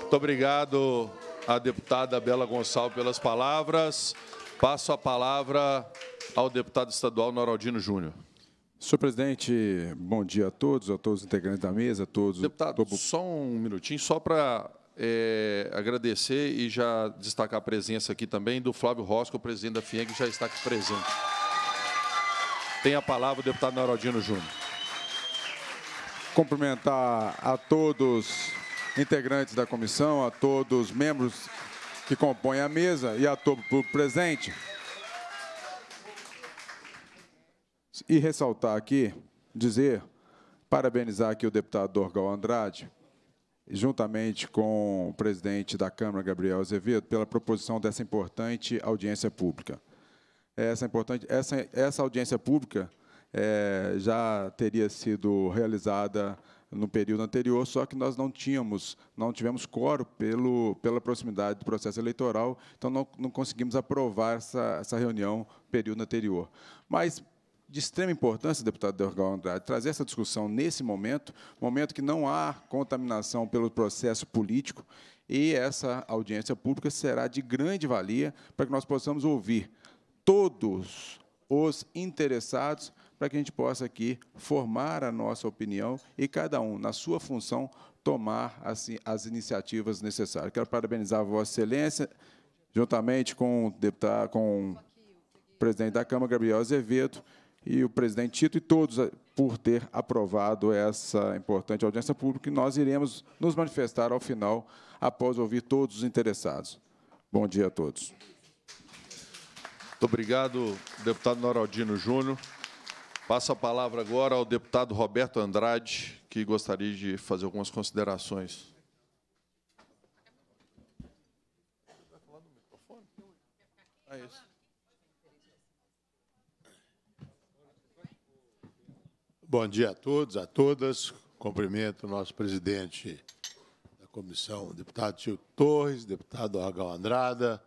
Muito obrigado à deputada Bela Gonçalves pelas palavras. Passo a palavra ao deputado estadual Noraldino Júnior. Senhor presidente, bom dia a todos, a todos os integrantes da mesa, a todos. Deputado, do... só um minutinho, só para é, agradecer e já destacar a presença aqui também do Flávio Rosco, o presidente da FIENG, que já está aqui presente. Tem a palavra o deputado Narodino Júnior. Cumprimentar a todos integrantes da comissão, a todos os membros que compõem a mesa e a todo o público presente. E ressaltar aqui, dizer, parabenizar aqui o deputado Dorgal Andrade, juntamente com o presidente da Câmara, Gabriel Azevedo, pela proposição dessa importante audiência pública. Essa, importante, essa, essa audiência pública é, já teria sido realizada no período anterior, só que nós não tínhamos, não tivemos coro pelo, pela proximidade do processo eleitoral, então não, não conseguimos aprovar essa, essa reunião período anterior. Mas de extrema importância, deputado Delgado Andrade, trazer essa discussão nesse momento, momento que não há contaminação pelo processo político, e essa audiência pública será de grande valia para que nós possamos ouvir todos os interessados para que a gente possa aqui formar a nossa opinião e cada um, na sua função, tomar as, assim, as iniciativas necessárias. Quero parabenizar a Vossa Excelência, juntamente com o deputado, com o presidente da Câmara, Gabriel Azevedo, e o presidente Tito e todos eh, por ter aprovado essa importante audiência pública e nós iremos nos manifestar ao final após ouvir todos os interessados. Bom dia a todos. Muito obrigado, deputado Noraldino Júnior. Passo a palavra agora ao deputado Roberto Andrade, que gostaria de fazer algumas considerações. É isso. Bom dia a todos, a todas. Cumprimento o nosso presidente da comissão, deputado Tio Torres, deputado Argal Andrada,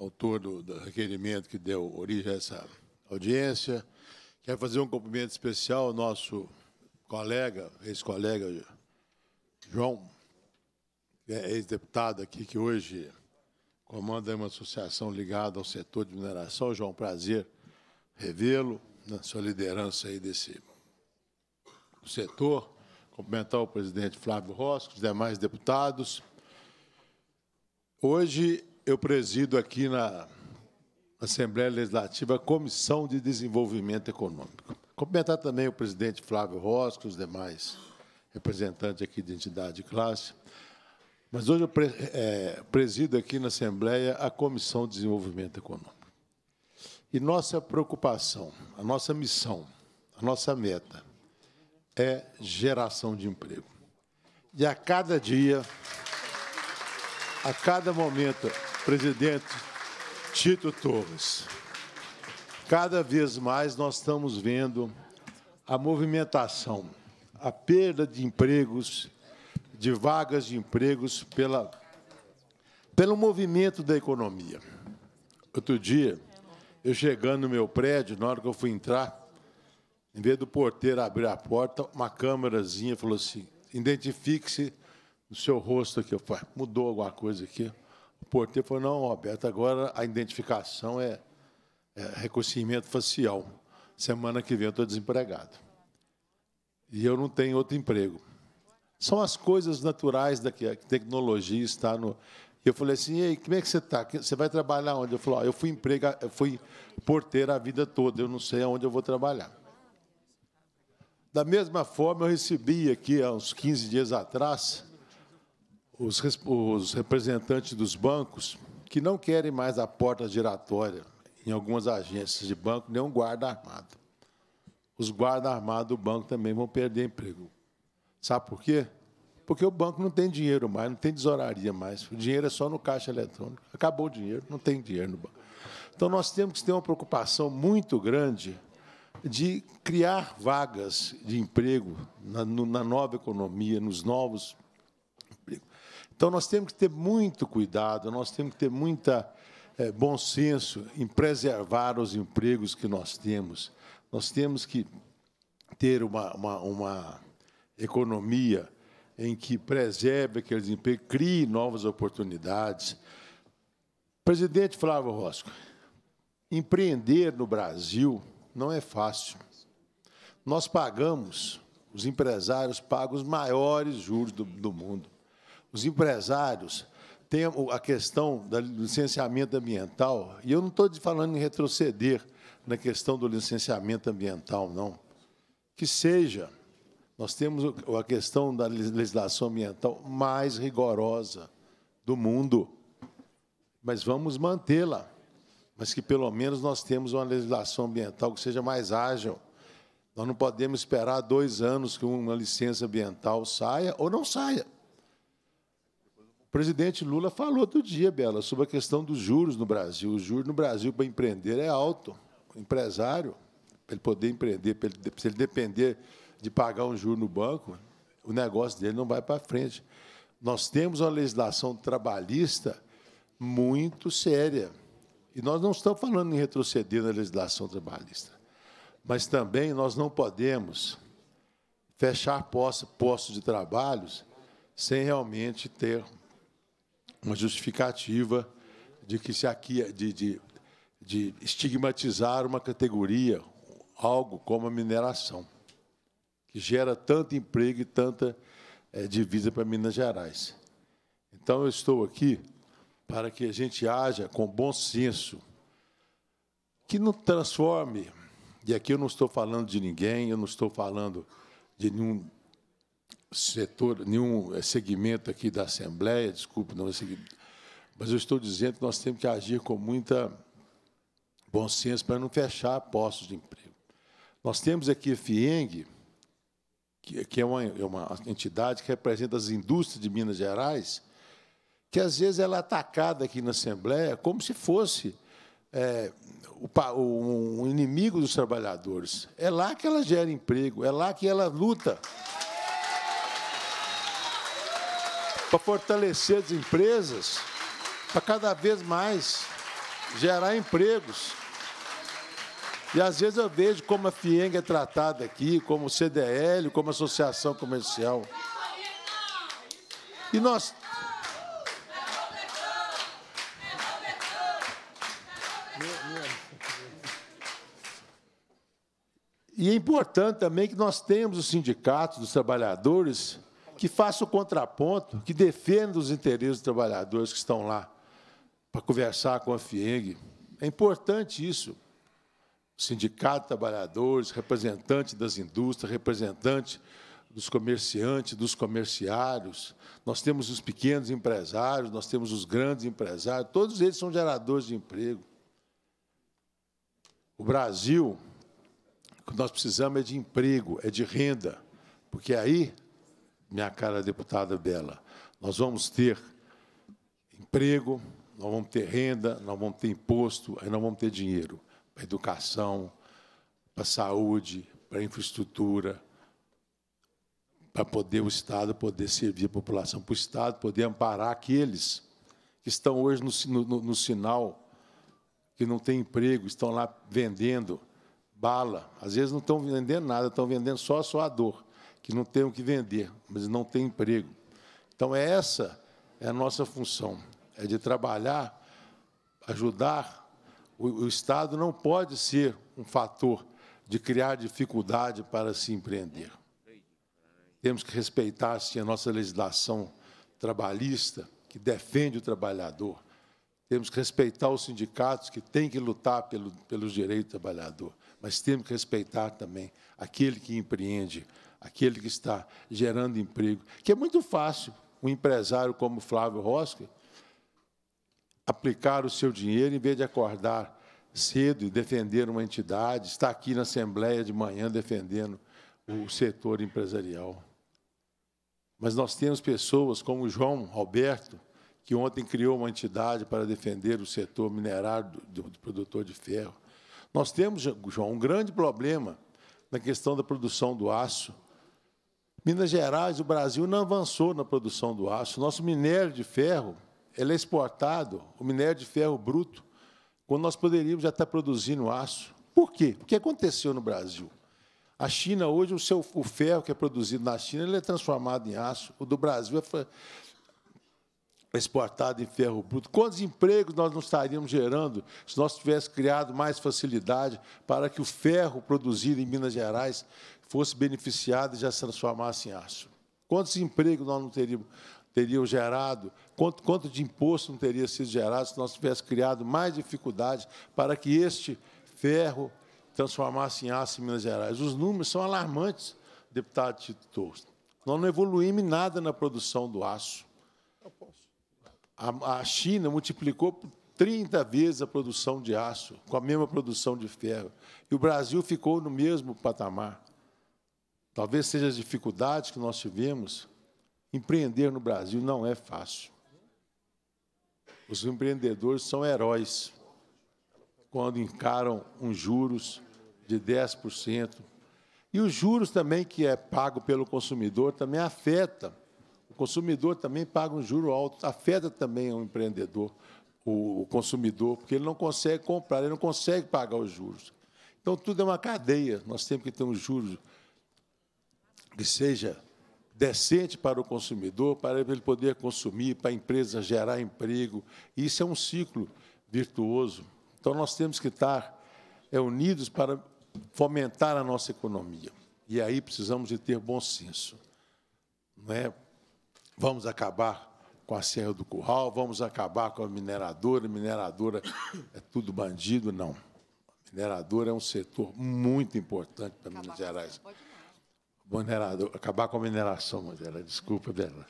autor do, do requerimento que deu origem a essa audiência. Quero fazer um cumprimento especial ao nosso colega, ex-colega João, é ex-deputado aqui, que hoje comanda uma associação ligada ao setor de mineração. João, prazer revê-lo na sua liderança aí desse setor. Cumprimentar o presidente Flávio Rosco, os demais deputados. Hoje eu presido aqui na Assembleia Legislativa a Comissão de Desenvolvimento Econômico. Cumprimentar também o presidente Flávio Rosco, os demais representantes aqui de entidade classe. Mas hoje eu eh, presido aqui na Assembleia a Comissão de Desenvolvimento Econômico. E nossa preocupação, a nossa missão, a nossa meta é geração de emprego. E a cada dia, a cada momento, presidente Tito Torres, cada vez mais nós estamos vendo a movimentação, a perda de empregos, de vagas de empregos pela, pelo movimento da economia. Outro dia, eu chegando no meu prédio, na hora que eu fui entrar, em vez do porteiro abrir a porta, uma câmerazinha falou assim: identifique-se no seu rosto aqui. Eu falei, mudou alguma coisa aqui. O porteiro falou: não, Roberto, agora a identificação é, é reconhecimento facial. Semana que vem eu estou desempregado. E eu não tenho outro emprego. São as coisas naturais da que tecnologia está no. Eu falei assim, ei, como é que você está? Você vai trabalhar onde? Eu falou, oh, eu fui emprega, eu fui porteiro a vida toda, eu não sei aonde eu vou trabalhar. Da mesma forma, eu recebi aqui, há uns 15 dias atrás, os, os representantes dos bancos que não querem mais a porta giratória em algumas agências de banco, nem um guarda armado. Os guarda armados do banco também vão perder emprego. Sabe por quê? porque o banco não tem dinheiro mais, não tem tesouraria mais. O dinheiro é só no caixa eletrônico. Acabou o dinheiro, não tem dinheiro no banco. Então, nós temos que ter uma preocupação muito grande de criar vagas de emprego na, na nova economia, nos novos empregos. então, nós temos que ter muito cuidado, nós temos que ter muito é, bom senso em preservar os empregos que nós temos. Nós temos que ter uma, uma, uma economia em que preserve aquele desemprego, crie novas oportunidades. Presidente Flávio Rosco, empreender no Brasil não é fácil. Nós pagamos, os empresários pagam os maiores juros do, do mundo. Os empresários têm a questão do licenciamento ambiental, e eu não estou falando em retroceder na questão do licenciamento ambiental, não. Que seja nós temos a questão da legislação ambiental mais rigorosa do mundo, mas vamos mantê-la. Mas que pelo menos nós temos uma legislação ambiental que seja mais ágil. Nós não podemos esperar dois anos que uma licença ambiental saia ou não saia. O presidente Lula falou outro dia, Bela, sobre a questão dos juros no Brasil. O juros no Brasil para empreender é alto. O empresário, para ele poder empreender, para ele depender de pagar um juro no banco, o negócio dele não vai para frente. Nós temos uma legislação trabalhista muito séria. E nós não estamos falando em retroceder na legislação trabalhista. Mas também nós não podemos fechar postos de trabalhos sem realmente ter uma justificativa de que se aqui de, de, de estigmatizar uma categoria, algo como a mineração que gera tanto emprego e tanta é, divisa para Minas Gerais. Então, eu estou aqui para que a gente haja com bom senso, que não transforme, e aqui eu não estou falando de ninguém, eu não estou falando de nenhum setor, nenhum eh, segmento aqui da Assembleia, desculpe, não é mas eu estou dizendo que nós temos que agir com muita bom senso para não fechar postos de emprego. Nós temos aqui a FIENG, que, que é, uma, é uma entidade que representa as indústrias de Minas Gerais, que às vezes ela é atacada aqui na Assembleia como se fosse é, o, um inimigo dos trabalhadores. É lá que ela gera emprego, é lá que ela luta para fortalecer as empresas, para cada vez mais gerar empregos. E às vezes eu vejo como a FIENG é tratada aqui, como o CDL, como a Associação Comercial. E nós. E é importante também que nós tenhamos os sindicatos dos trabalhadores que façam o contraponto, que defendam os interesses dos trabalhadores que estão lá para conversar com a FIENG. É importante isso. Sindicato de Trabalhadores, representante das indústrias, representante dos comerciantes, dos comerciários, nós temos os pequenos empresários, nós temos os grandes empresários, todos eles são geradores de emprego. O Brasil, o que nós precisamos é de emprego, é de renda, porque aí, minha cara deputada Bela, nós vamos ter emprego, nós vamos ter renda, nós vamos ter imposto, aí nós vamos ter dinheiro para a educação, para a saúde, para a infraestrutura, para poder o Estado poder servir a população, para o Estado poder amparar aqueles que estão hoje no, no, no sinal, que não têm emprego, estão lá vendendo bala. Às vezes não estão vendendo nada, estão vendendo só a sua dor, que não tem o que vender, mas não tem emprego. Então, é essa é a nossa função, é de trabalhar, ajudar o, o Estado não pode ser um fator de criar dificuldade para se empreender. Temos que respeitar, sim, a nossa legislação trabalhista, que defende o trabalhador. Temos que respeitar os sindicatos, que têm que lutar pelo, pelos direitos do trabalhador. Mas temos que respeitar também aquele que empreende, aquele que está gerando emprego, que é muito fácil um empresário como Flávio Rosca aplicar o seu dinheiro em vez de acordar cedo e defender uma entidade, está aqui na Assembleia de manhã defendendo o setor empresarial. Mas nós temos pessoas como o João Alberto, que ontem criou uma entidade para defender o setor minerário do, do produtor de ferro. Nós temos, João, um grande problema na questão da produção do aço. Minas Gerais, o Brasil não avançou na produção do aço. Nosso minério de ferro ele é exportado, o minério de ferro bruto, quando nós poderíamos já estar produzindo aço. Por quê? O que aconteceu no Brasil? A China, hoje, o, seu, o ferro que é produzido na China ele é transformado em aço. O do Brasil é exportado em ferro bruto. Quantos empregos nós não estaríamos gerando se nós tivéssemos criado mais facilidade para que o ferro produzido em Minas Gerais fosse beneficiado e já se transformasse em aço? Quantos empregos nós não teríamos? teriam gerado, quanto, quanto de imposto não teria sido gerado se nós tivéssemos criado mais dificuldades para que este ferro transformasse em aço em Minas Gerais. Os números são alarmantes, deputado Tito Torres. Nós não evoluímos em nada na produção do aço. A, a China multiplicou por 30 vezes a produção de aço, com a mesma produção de ferro. E o Brasil ficou no mesmo patamar. Talvez sejam as dificuldades que nós tivemos Empreender no Brasil não é fácil. Os empreendedores são heróis quando encaram uns juros de 10%. E os juros também que é pago pelo consumidor também afeta. O consumidor também paga um juro alto, afeta também o empreendedor, o consumidor, porque ele não consegue comprar, ele não consegue pagar os juros. Então, tudo é uma cadeia. Nós temos que ter um juros que seja decente para o consumidor, para ele poder consumir, para a empresa gerar emprego. Isso é um ciclo virtuoso. Então, nós temos que estar é, unidos para fomentar a nossa economia. E aí precisamos de ter bom senso. Não é? Vamos acabar com a Serra do Curral, vamos acabar com a mineradora, mineradora é tudo bandido, não. A mineradora é um setor muito importante para acabar Minas Gerais minerador, acabar com a mineração, Mandela, desculpa dela.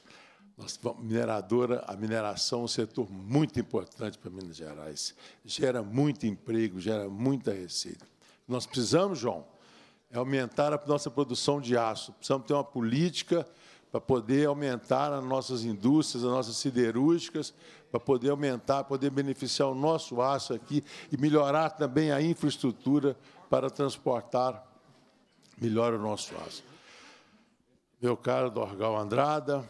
Nós, mineradora, a mineração é um setor muito importante para Minas Gerais. Gera muito emprego, gera muita receita. Nós precisamos, João, é aumentar a nossa produção de aço. Precisamos ter uma política para poder aumentar as nossas indústrias, as nossas siderúrgicas, para poder aumentar, poder beneficiar o nosso aço aqui e melhorar também a infraestrutura para transportar melhor o nosso aço meu caro Dorgal Andrada,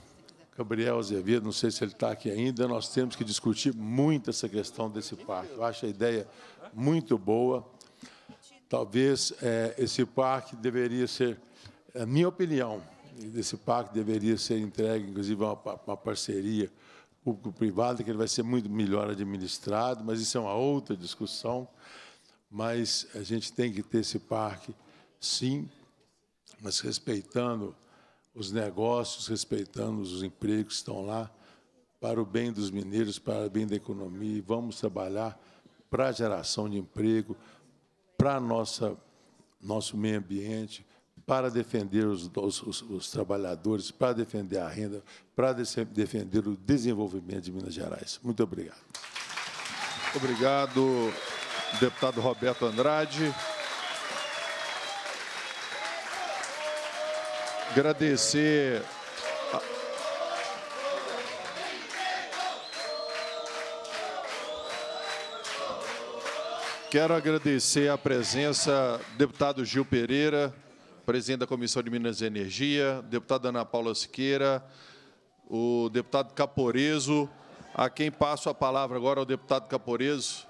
Gabriel Azevedo, não sei se ele está aqui ainda, nós temos que discutir muito essa questão desse parque. Eu acho a ideia muito boa. Talvez é, esse parque deveria ser, a é, minha opinião, desse parque deveria ser entregue, inclusive, uma, uma parceria público-privada, que ele vai ser muito melhor administrado, mas isso é uma outra discussão. Mas a gente tem que ter esse parque, sim, mas respeitando os negócios, respeitando os empregos que estão lá, para o bem dos mineiros, para o bem da economia. E vamos trabalhar para a geração de emprego, para nossa nosso meio ambiente, para defender os, os, os, os trabalhadores, para defender a renda, para defender o desenvolvimento de Minas Gerais. Muito obrigado. obrigado, deputado Roberto Andrade. Agradecer. A... Quero agradecer a presença do deputado Gil Pereira, presidente da Comissão de Minas e Energia, deputada Ana Paula Siqueira, o deputado Caporeso, a quem passo a palavra agora, é o deputado Caporeso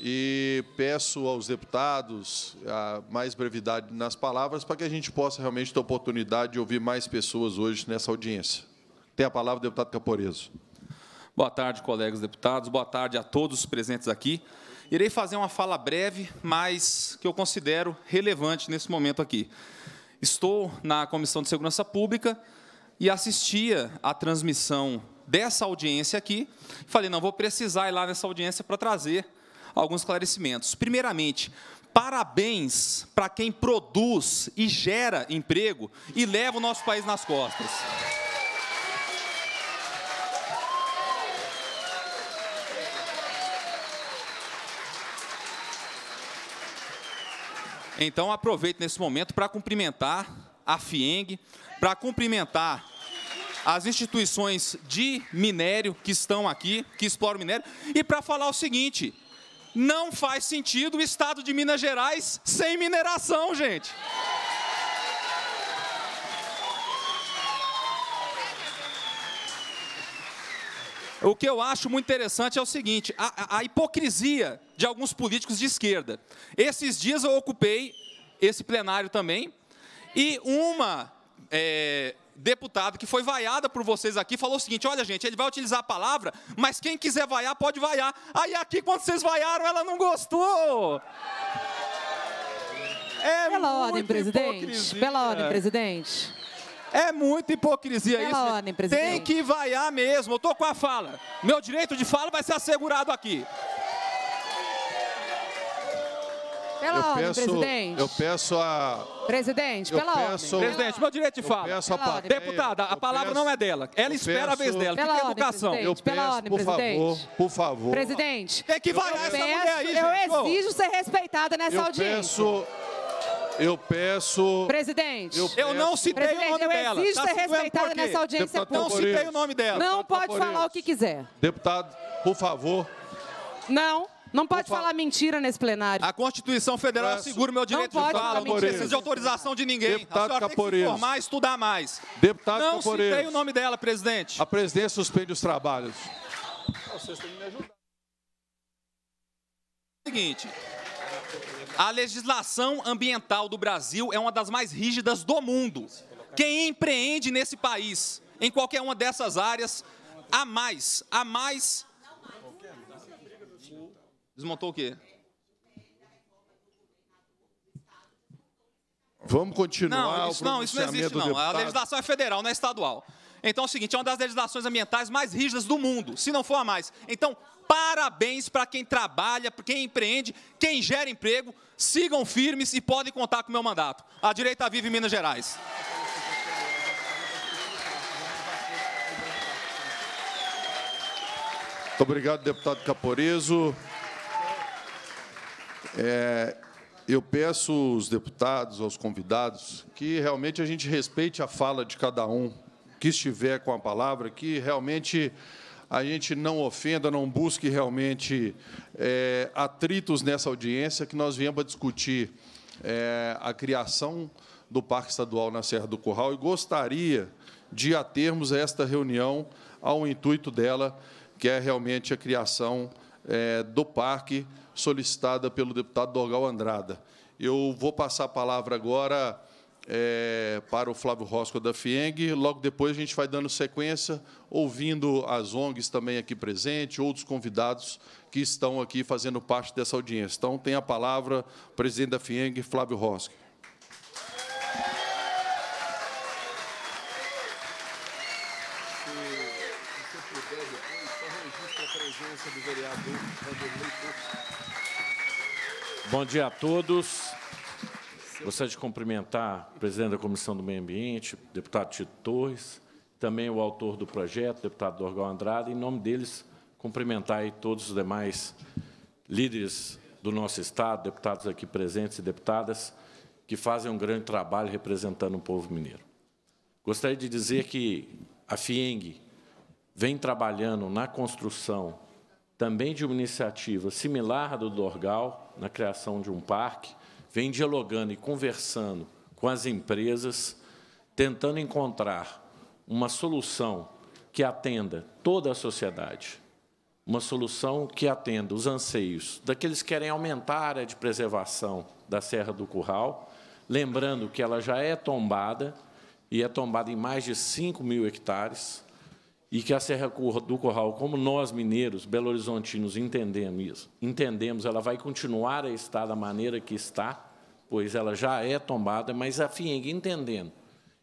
e peço aos deputados a mais brevidade nas palavras para que a gente possa realmente ter a oportunidade de ouvir mais pessoas hoje nessa audiência. Tem a palavra o deputado Caporeso. Boa tarde, colegas deputados. Boa tarde a todos os presentes aqui. Irei fazer uma fala breve, mas que eu considero relevante nesse momento aqui. Estou na Comissão de Segurança Pública e assistia à transmissão dessa audiência aqui. Falei, não, vou precisar ir lá nessa audiência para trazer alguns esclarecimentos. Primeiramente, parabéns para quem produz e gera emprego e leva o nosso país nas costas. Então aproveito nesse momento para cumprimentar a FIENG, para cumprimentar as instituições de minério que estão aqui, que exploram minério, e para falar o seguinte: não faz sentido o estado de Minas Gerais sem mineração, gente. O que eu acho muito interessante é o seguinte: a, a, hipocrisia de alguns políticos de esquerda. Esses dias eu ocupei esse plenário também, e uma é, deputado que foi vaiada por vocês aqui falou o seguinte: olha, gente, ele vai utilizar a palavra, mas quem quiser vaiar, pode vaiar. Aí aqui, quando vocês vaiaram, ela não gostou. É Pela ordem, presidente. Hipocrisia. Pela ordem, presidente. É muita hipocrisia Pela isso. Ordem, presidente. Tem que vaiar mesmo. Eu tô com a fala. Meu direito de fala vai ser assegurado aqui. Pela eu ordem, peço, presidente. Eu peço a... Presidente, pela peço, ordem. Presidente, meu direito de fala. Eu peço a plateia, Deputada, a palavra peço, não é dela. Ela espera peço, a vez dela. Pela ordem, educação. Eu peço, pela ordem, por presidente. favor, por favor. Presidente. Tem que vaiar essa mulher aí, gente. Eu exijo ser respeitada nessa eu audiência. Peço, eu peço. Presidente. Eu, peço, eu não citei o nome dela. Eu exijo tá ser respeitada nessa audiência pública. Não citei o nome dela. Não pode falar o que quiser. Deputado, por favor. Não. Não pode falar mentira nesse plenário. A Constituição Federal Peço. assegura o meu direito de fala. Não precisa de autorização de ninguém. Deputado a senhora Caporeiro. tem que se informar estudar mais. Deputado não Caporeiro. Não citei o nome dela, presidente. A presidência suspende os trabalhos. Vocês têm que me ajudar. seguinte... A legislação ambiental do Brasil é uma das mais rígidas do mundo. Quem empreende nesse país, em qualquer uma dessas áreas, há mais, há mais Desmontou o quê? Vamos continuar não, isso, não, isso não existe, não. A legislação é federal, não é estadual. Então é o seguinte, é uma das legislações ambientais mais rígidas do mundo, se não for a mais. Então, parabéns para quem trabalha, para quem empreende, quem gera emprego, sigam firmes e podem contar com o meu mandato. A direita vive em Minas Gerais. Muito obrigado, deputado Caporeso. É, eu peço aos deputados, aos convidados, que realmente a gente respeite a fala de cada um que estiver com a palavra, que realmente a gente não ofenda, não busque realmente é, atritos nessa audiência, que nós viemos a discutir é, a criação do Parque Estadual na Serra do Curral e gostaria de atermos esta reunião ao intuito dela, que é realmente a criação é, do parque solicitada pelo deputado Dorgal Andrada. Eu vou passar a palavra agora é, para o Flávio Rosco da FIENG. Logo depois a gente vai dando sequência, ouvindo as ONGs também aqui presentes, outros convidados que estão aqui fazendo parte dessa audiência. Então, tem a palavra o presidente da FIENG, Flávio Rosco. do vereador Vanderlei Porto. Bom dia a todos. Gostaria de cumprimentar o presidente da Comissão do Meio Ambiente, deputado Tito Torres, também o autor do projeto, deputado Dorgal Andrade, em nome deles, cumprimentar aí todos os demais líderes do nosso Estado, deputados aqui presentes e deputadas, que fazem um grande trabalho representando o povo mineiro. Gostaria de dizer que a FIENG vem trabalhando na construção também de uma iniciativa similar à do Dorgal, na criação de um parque, vem dialogando e conversando com as empresas, tentando encontrar uma solução que atenda toda a sociedade, uma solução que atenda os anseios daqueles que querem aumentar a área de preservação da Serra do Curral, lembrando que ela já é tombada, e é tombada em mais de 5 mil hectares, e que a Serra do Corral, como nós mineiros, belo-horizontinos, entendemos isso, entendemos, ela vai continuar a estar da maneira que está, pois ela já é tombada, mas a FIENG entendendo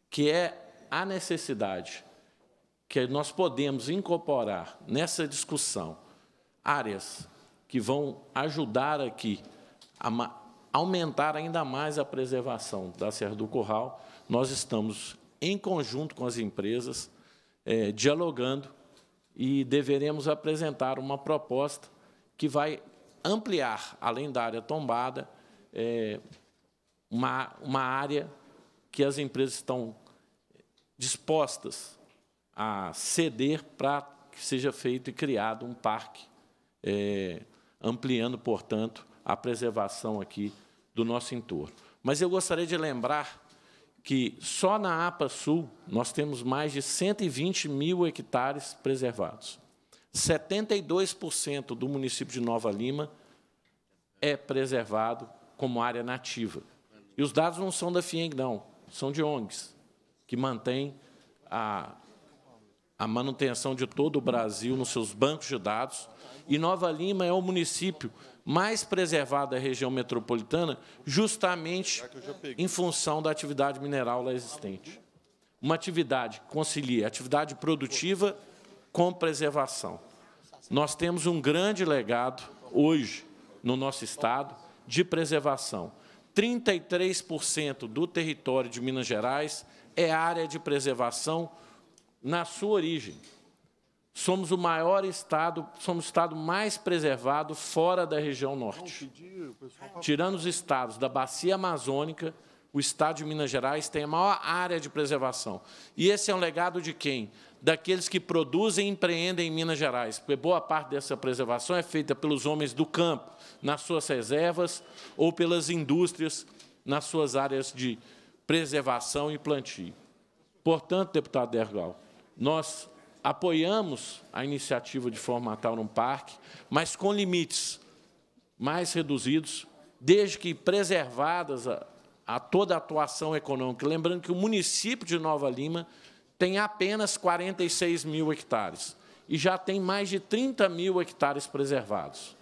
que é a necessidade que nós podemos incorporar nessa discussão áreas que vão ajudar aqui a aumentar ainda mais a preservação da Serra do Corral, nós estamos, em conjunto com as empresas, é, dialogando e deveremos apresentar uma proposta que vai ampliar, além da área tombada, é, uma, uma área que as empresas estão dispostas a ceder para que seja feito e criado um parque, é, ampliando, portanto, a preservação aqui do nosso entorno. Mas eu gostaria de lembrar que só na APA Sul nós temos mais de 120 mil hectares preservados. 72% do município de Nova Lima é preservado como área nativa. E os dados não são da FIENG, não, são de ONGs, que mantêm a, a manutenção de todo o Brasil nos seus bancos de dados. E Nova Lima é o município mais preservada a região metropolitana, justamente em função da atividade mineral lá existente. Uma atividade que concilia atividade produtiva com preservação. Nós temos um grande legado hoje no nosso Estado de preservação. 33% do território de Minas Gerais é área de preservação na sua origem somos o maior estado, somos o estado mais preservado fora da região norte. Tá Tirando os estados da Bacia Amazônica, o estado de Minas Gerais tem a maior área de preservação. E esse é um legado de quem? Daqueles que produzem e empreendem em Minas Gerais, porque boa parte dessa preservação é feita pelos homens do campo, nas suas reservas, ou pelas indústrias, nas suas áreas de preservação e plantio. Portanto, deputado Dergal, nós apoiamos a iniciativa de formatar um parque, mas com limites mais reduzidos, desde que preservadas a, a toda a atuação econômica. Lembrando que o município de Nova Lima tem apenas 46 mil hectares e já tem mais de 30 mil hectares preservados.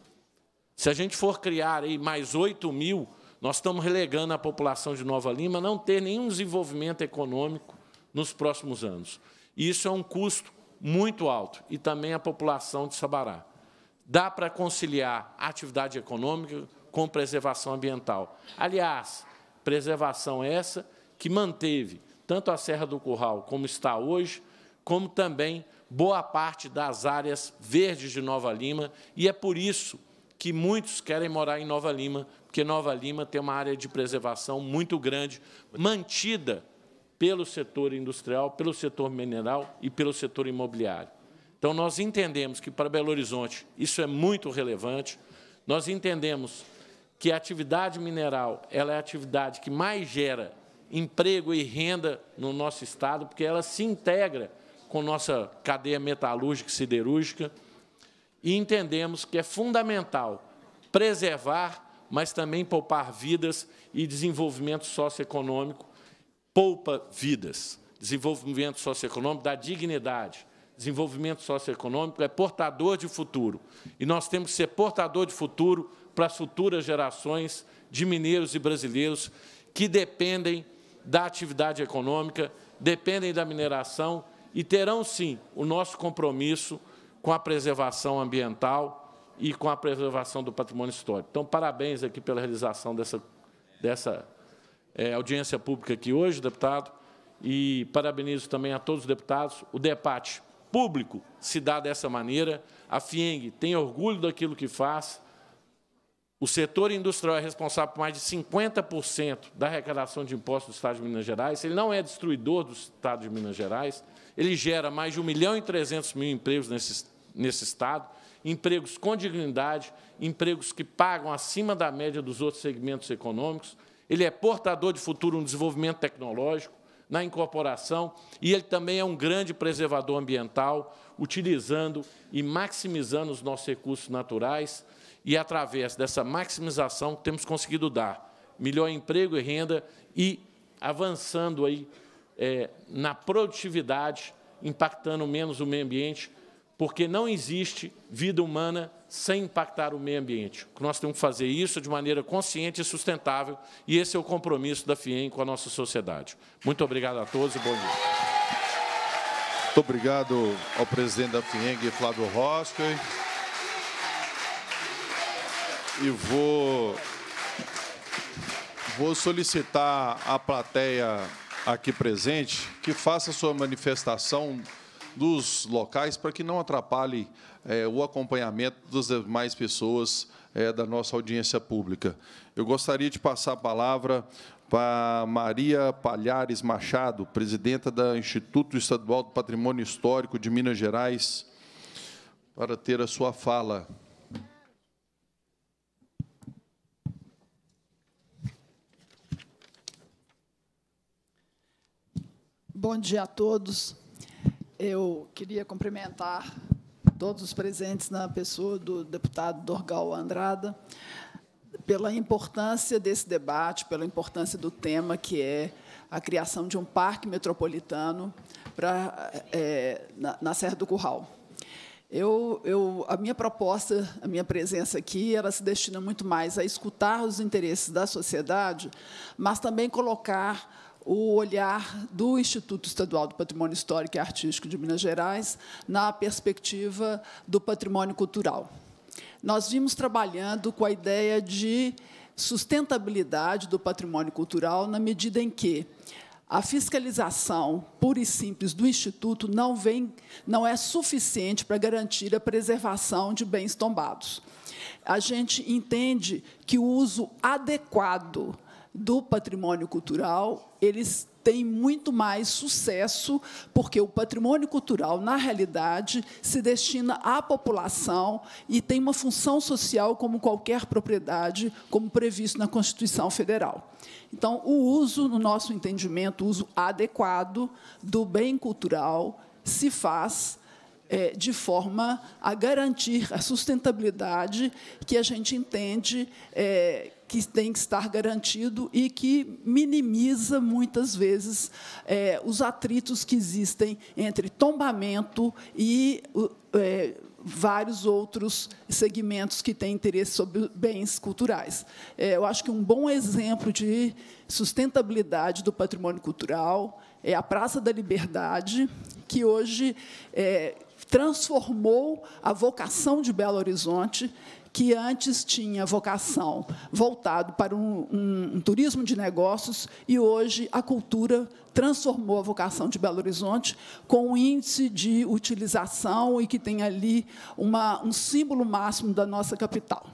Se a gente for criar aí mais 8 mil, nós estamos relegando a população de Nova Lima a não ter nenhum desenvolvimento econômico nos próximos anos. E isso é um custo muito alto, e também a população de Sabará. Dá para conciliar atividade econômica com preservação ambiental. Aliás, preservação essa que manteve tanto a Serra do Curral como está hoje, como também boa parte das áreas verdes de Nova Lima, e é por isso que muitos querem morar em Nova Lima, porque Nova Lima tem uma área de preservação muito grande, mantida pelo setor industrial, pelo setor mineral e pelo setor imobiliário. Então, nós entendemos que, para Belo Horizonte, isso é muito relevante. Nós entendemos que a atividade mineral ela é a atividade que mais gera emprego e renda no nosso Estado, porque ela se integra com nossa cadeia metalúrgica e siderúrgica, e entendemos que é fundamental preservar, mas também poupar vidas e desenvolvimento socioeconômico poupa vidas. Desenvolvimento socioeconômico dá dignidade. Desenvolvimento socioeconômico é portador de futuro. E nós temos que ser portador de futuro para as futuras gerações de mineiros e brasileiros que dependem da atividade econômica, dependem da mineração e terão, sim, o nosso compromisso com a preservação ambiental e com a preservação do patrimônio histórico. Então, parabéns aqui pela realização dessa, dessa é, audiência pública aqui hoje, deputado, e parabenizo também a todos os deputados. O debate público se dá dessa maneira, a FIENG tem orgulho daquilo que faz, o setor industrial é responsável por mais de 50% da arrecadação de impostos do Estado de Minas Gerais, ele não é destruidor do Estado de Minas Gerais, ele gera mais de 1 milhão e 300 mil empregos nesse, nesse Estado, empregos com dignidade, empregos que pagam acima da média dos outros segmentos econômicos, ele é portador de futuro no desenvolvimento tecnológico, na incorporação, e ele também é um grande preservador ambiental, utilizando e maximizando os nossos recursos naturais, e através dessa maximização temos conseguido dar melhor emprego e renda e avançando aí é, na produtividade, impactando menos o meio ambiente porque não existe vida humana sem impactar o meio ambiente. Nós temos que fazer isso de maneira consciente e sustentável, e esse é o compromisso da FIEM com a nossa sociedade. Muito obrigado a todos e bom dia. Muito obrigado ao presidente da FIENG, Flávio Rosca. E vou, vou solicitar à plateia aqui presente que faça sua manifestação dos locais para que não atrapalhe é, o acompanhamento das demais pessoas é, da nossa audiência pública. Eu gostaria de passar a palavra para Maria Palhares Machado, presidenta do Instituto Estadual do Patrimônio Histórico de Minas Gerais, para ter a sua fala. Bom dia a todos. Eu queria cumprimentar todos os presentes na pessoa do deputado Dorgal Andrada pela importância desse debate, pela importância do tema que é a criação de um parque metropolitano para, é, na, na Serra do Curral. Eu, eu, a minha proposta, a minha presença aqui, ela se destina muito mais a escutar os interesses da sociedade, mas também colocar o olhar do Instituto Estadual do Patrimônio Histórico e Artístico de Minas Gerais na perspectiva do patrimônio cultural. Nós vimos trabalhando com a ideia de sustentabilidade do patrimônio cultural na medida em que a fiscalização pura e simples do Instituto não, vem, não é suficiente para garantir a preservação de bens tombados. A gente entende que o uso adequado do patrimônio cultural, eles têm muito mais sucesso, porque o patrimônio cultural, na realidade, se destina à população e tem uma função social como qualquer propriedade, como previsto na Constituição Federal. Então, o uso, no nosso entendimento, o uso adequado do bem cultural se faz é, de forma a garantir a sustentabilidade que a gente entende é, que tem que estar garantido e que minimiza, muitas vezes, é, os atritos que existem entre tombamento e é, vários outros segmentos que têm interesse sobre bens culturais. É, eu acho que um bom exemplo de sustentabilidade do patrimônio cultural é a Praça da Liberdade, que hoje é, transformou a vocação de Belo Horizonte que antes tinha vocação voltado para um, um, um, turismo de negócios e hoje a cultura transformou a vocação de Belo Horizonte com um índice de utilização e que tem ali uma, um símbolo máximo da nossa capital.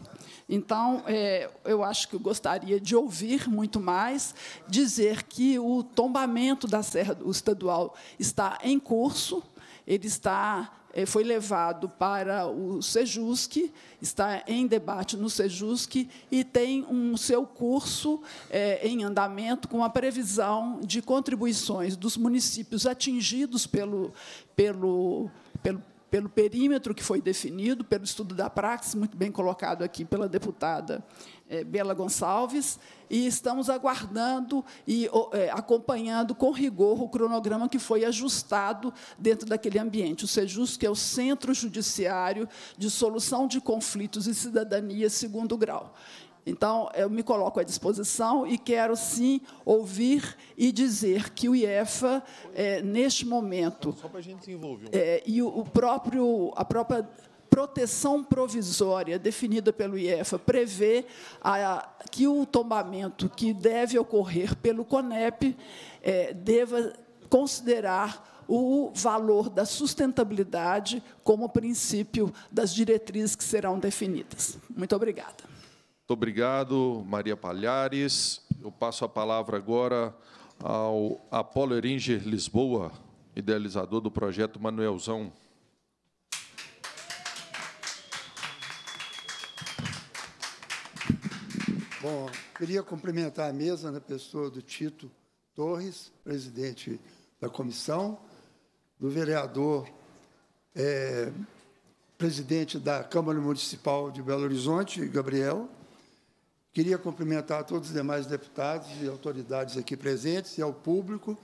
Então, é, eu acho que eu gostaria de ouvir muito mais, dizer que o tombamento da Serra Estadual está em curso, ele está eh, foi levado para o Sejusc, está em debate no Sejusc e tem um seu curso é, em andamento com a previsão de contribuições dos municípios atingidos pelo, pelo, pelo pelo perímetro que foi definido, pelo estudo da praxis, muito bem colocado aqui pela deputada eh, Bela Gonçalves, e estamos aguardando e eh, acompanhando com rigor o cronograma que foi ajustado dentro daquele ambiente. O SEJUS, que é o Centro Judiciário de Solução de Conflitos e Cidadania Segundo Grau. Então, eu me coloco à disposição e quero, sim, ouvir e dizer que o IEFA, é, neste momento, um... é, e o, o próprio, a própria proteção provisória definida pelo IEFA prevê a, a, que o tombamento que deve ocorrer pelo CONEP é, deva considerar o valor da sustentabilidade como princípio das diretrizes que serão definidas. Muito obrigada. Muito obrigado, Maria Palhares. Eu passo a palavra agora ao Apolo Eringer Lisboa, idealizador do projeto Manuelzão. Bom, queria cumprimentar a mesa na né, pessoa do Tito Torres, presidente da comissão, do vereador, é, presidente da Câmara Municipal de Belo Horizonte, Gabriel, Queria cumprimentar todos os demais deputados e autoridades aqui presentes e ao público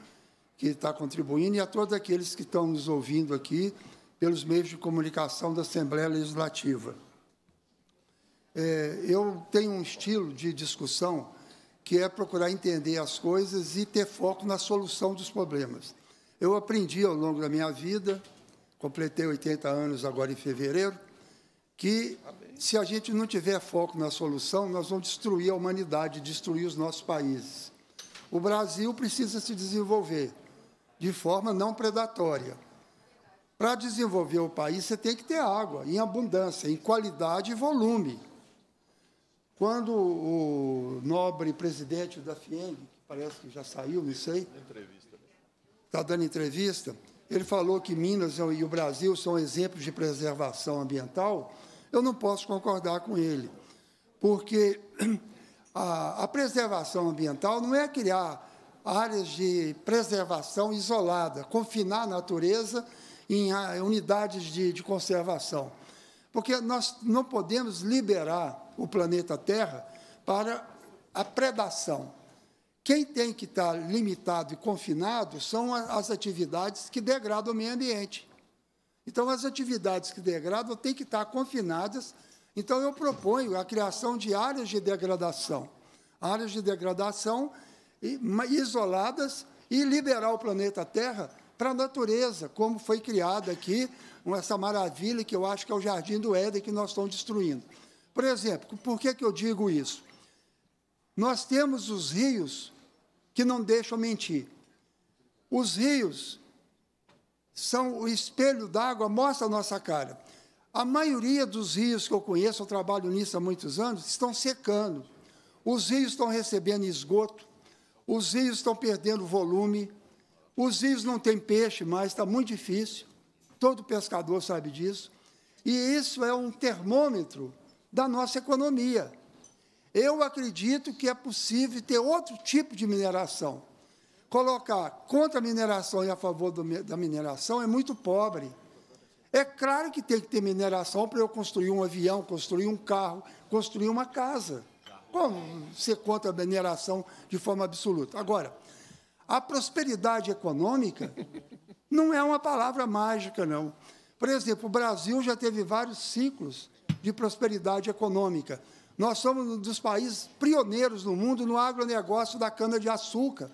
que está contribuindo e a todos aqueles que estão nos ouvindo aqui pelos meios de comunicação da Assembleia Legislativa. É, eu tenho um estilo de discussão que é procurar entender as coisas e ter foco na solução dos problemas. Eu aprendi ao longo da minha vida, completei 80 anos agora em fevereiro, que se a gente não tiver foco na solução, nós vamos destruir a humanidade, destruir os nossos países. O Brasil precisa se desenvolver de forma não predatória. Para desenvolver o país, você tem que ter água em abundância, em qualidade e volume. Quando o nobre presidente da FIENG, que parece que já saiu, não sei, está dando entrevista, ele falou que Minas e o Brasil são exemplos de preservação ambiental eu não posso concordar com ele, porque *clears throat* a, a preservação ambiental não é criar áreas de preservação isolada, confinar a natureza em ah, unidades de, de conservação. Porque nós não podemos liberar o planeta Terra para a predação. Quem tem que estar limitado e confinado são as atividades que degradam o meio ambiente. Então, as atividades que degradam têm que estar confinadas. Então, eu proponho a criação de áreas de degradação. Áreas de degradação isoladas e liberar o planeta Terra para a natureza, como foi criada aqui, essa maravilha que eu acho que é o Jardim do Éden que nós estamos destruindo. Por exemplo, por que, que eu digo isso? Nós temos os rios que não deixam mentir. Os rios são o espelho d'água, mostra a nossa cara. A maioria dos rios que eu conheço, eu trabalho nisso há muitos anos, estão secando. Os rios estão recebendo esgoto, os rios estão perdendo volume, os rios não têm peixe mais, está muito difícil. Todo pescador sabe disso. E isso é um termômetro da nossa economia. Eu acredito que é possível ter outro tipo de mineração colocar contra a mineração e a favor do, da mineração é muito pobre. É claro que tem que ter mineração para eu construir um avião, construir um carro, construir uma casa. Como ser contra a mineração de forma absoluta? Agora, a prosperidade econômica *laughs* não é uma palavra mágica, não. Por exemplo, o Brasil já teve vários ciclos de prosperidade econômica. Nós somos um dos países pioneiros no mundo no agronegócio da cana-de-açúcar.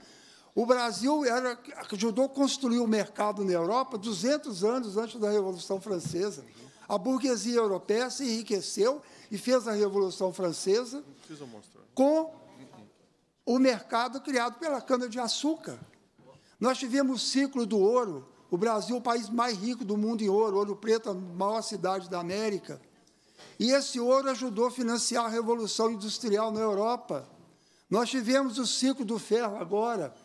O Brasil era, ajudou a construir o mercado na Europa 200 anos antes da Revolução Francesa. A burguesia europeia se enriqueceu e fez a Revolução Francesa com o mercado criado pela cana-de-açúcar. Nós tivemos o ciclo do ouro. O Brasil o país mais rico do mundo em ouro. Ouro Preto, a maior cidade da América. E esse ouro ajudou a financiar a Revolução Industrial na Europa. Nós tivemos o ciclo do ferro agora.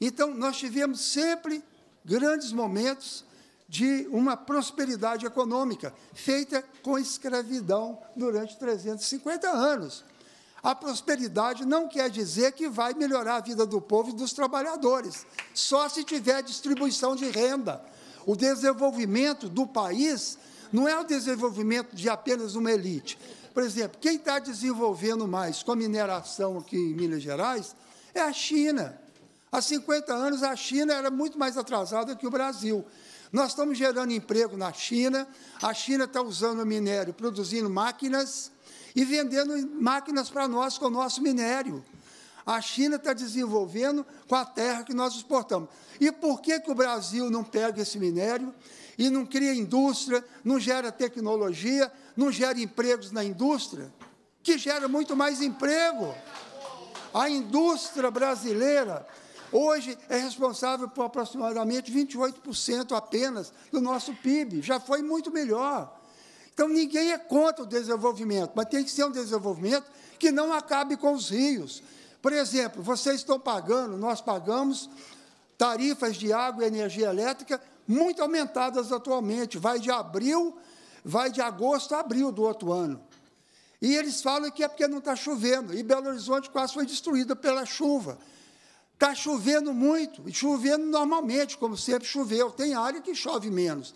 Então, nós tivemos sempre grandes momentos de uma prosperidade econômica feita com escravidão durante 350 anos. A prosperidade não quer dizer que vai melhorar a vida do povo e dos trabalhadores, só se tiver distribuição de renda. O desenvolvimento do país não é o desenvolvimento de apenas uma elite. Por exemplo, quem está desenvolvendo mais com a mineração aqui em Minas Gerais é a China. Há 50 anos, a China era muito mais atrasada que o Brasil. Nós estamos gerando emprego na China, a China está usando o minério, produzindo máquinas e vendendo máquinas para nós com o nosso minério. A China está desenvolvendo com a terra que nós exportamos. E por que, que o Brasil não pega esse minério e não cria indústria, não gera tecnologia, não gera empregos na indústria? Que gera muito mais emprego. A indústria brasileira Hoje é responsável por aproximadamente 28% apenas do nosso PIB, já foi muito melhor. Então, ninguém é contra o desenvolvimento, mas tem que ser um desenvolvimento que não acabe com os rios. Por exemplo, vocês estão pagando, nós pagamos tarifas de água e energia elétrica muito aumentadas atualmente, vai de abril, vai de agosto a abril do outro ano. E eles falam que é porque não está chovendo, e Belo Horizonte quase foi destruída pela chuva. Está chovendo muito, e chovendo normalmente, como sempre choveu. Tem área que chove menos.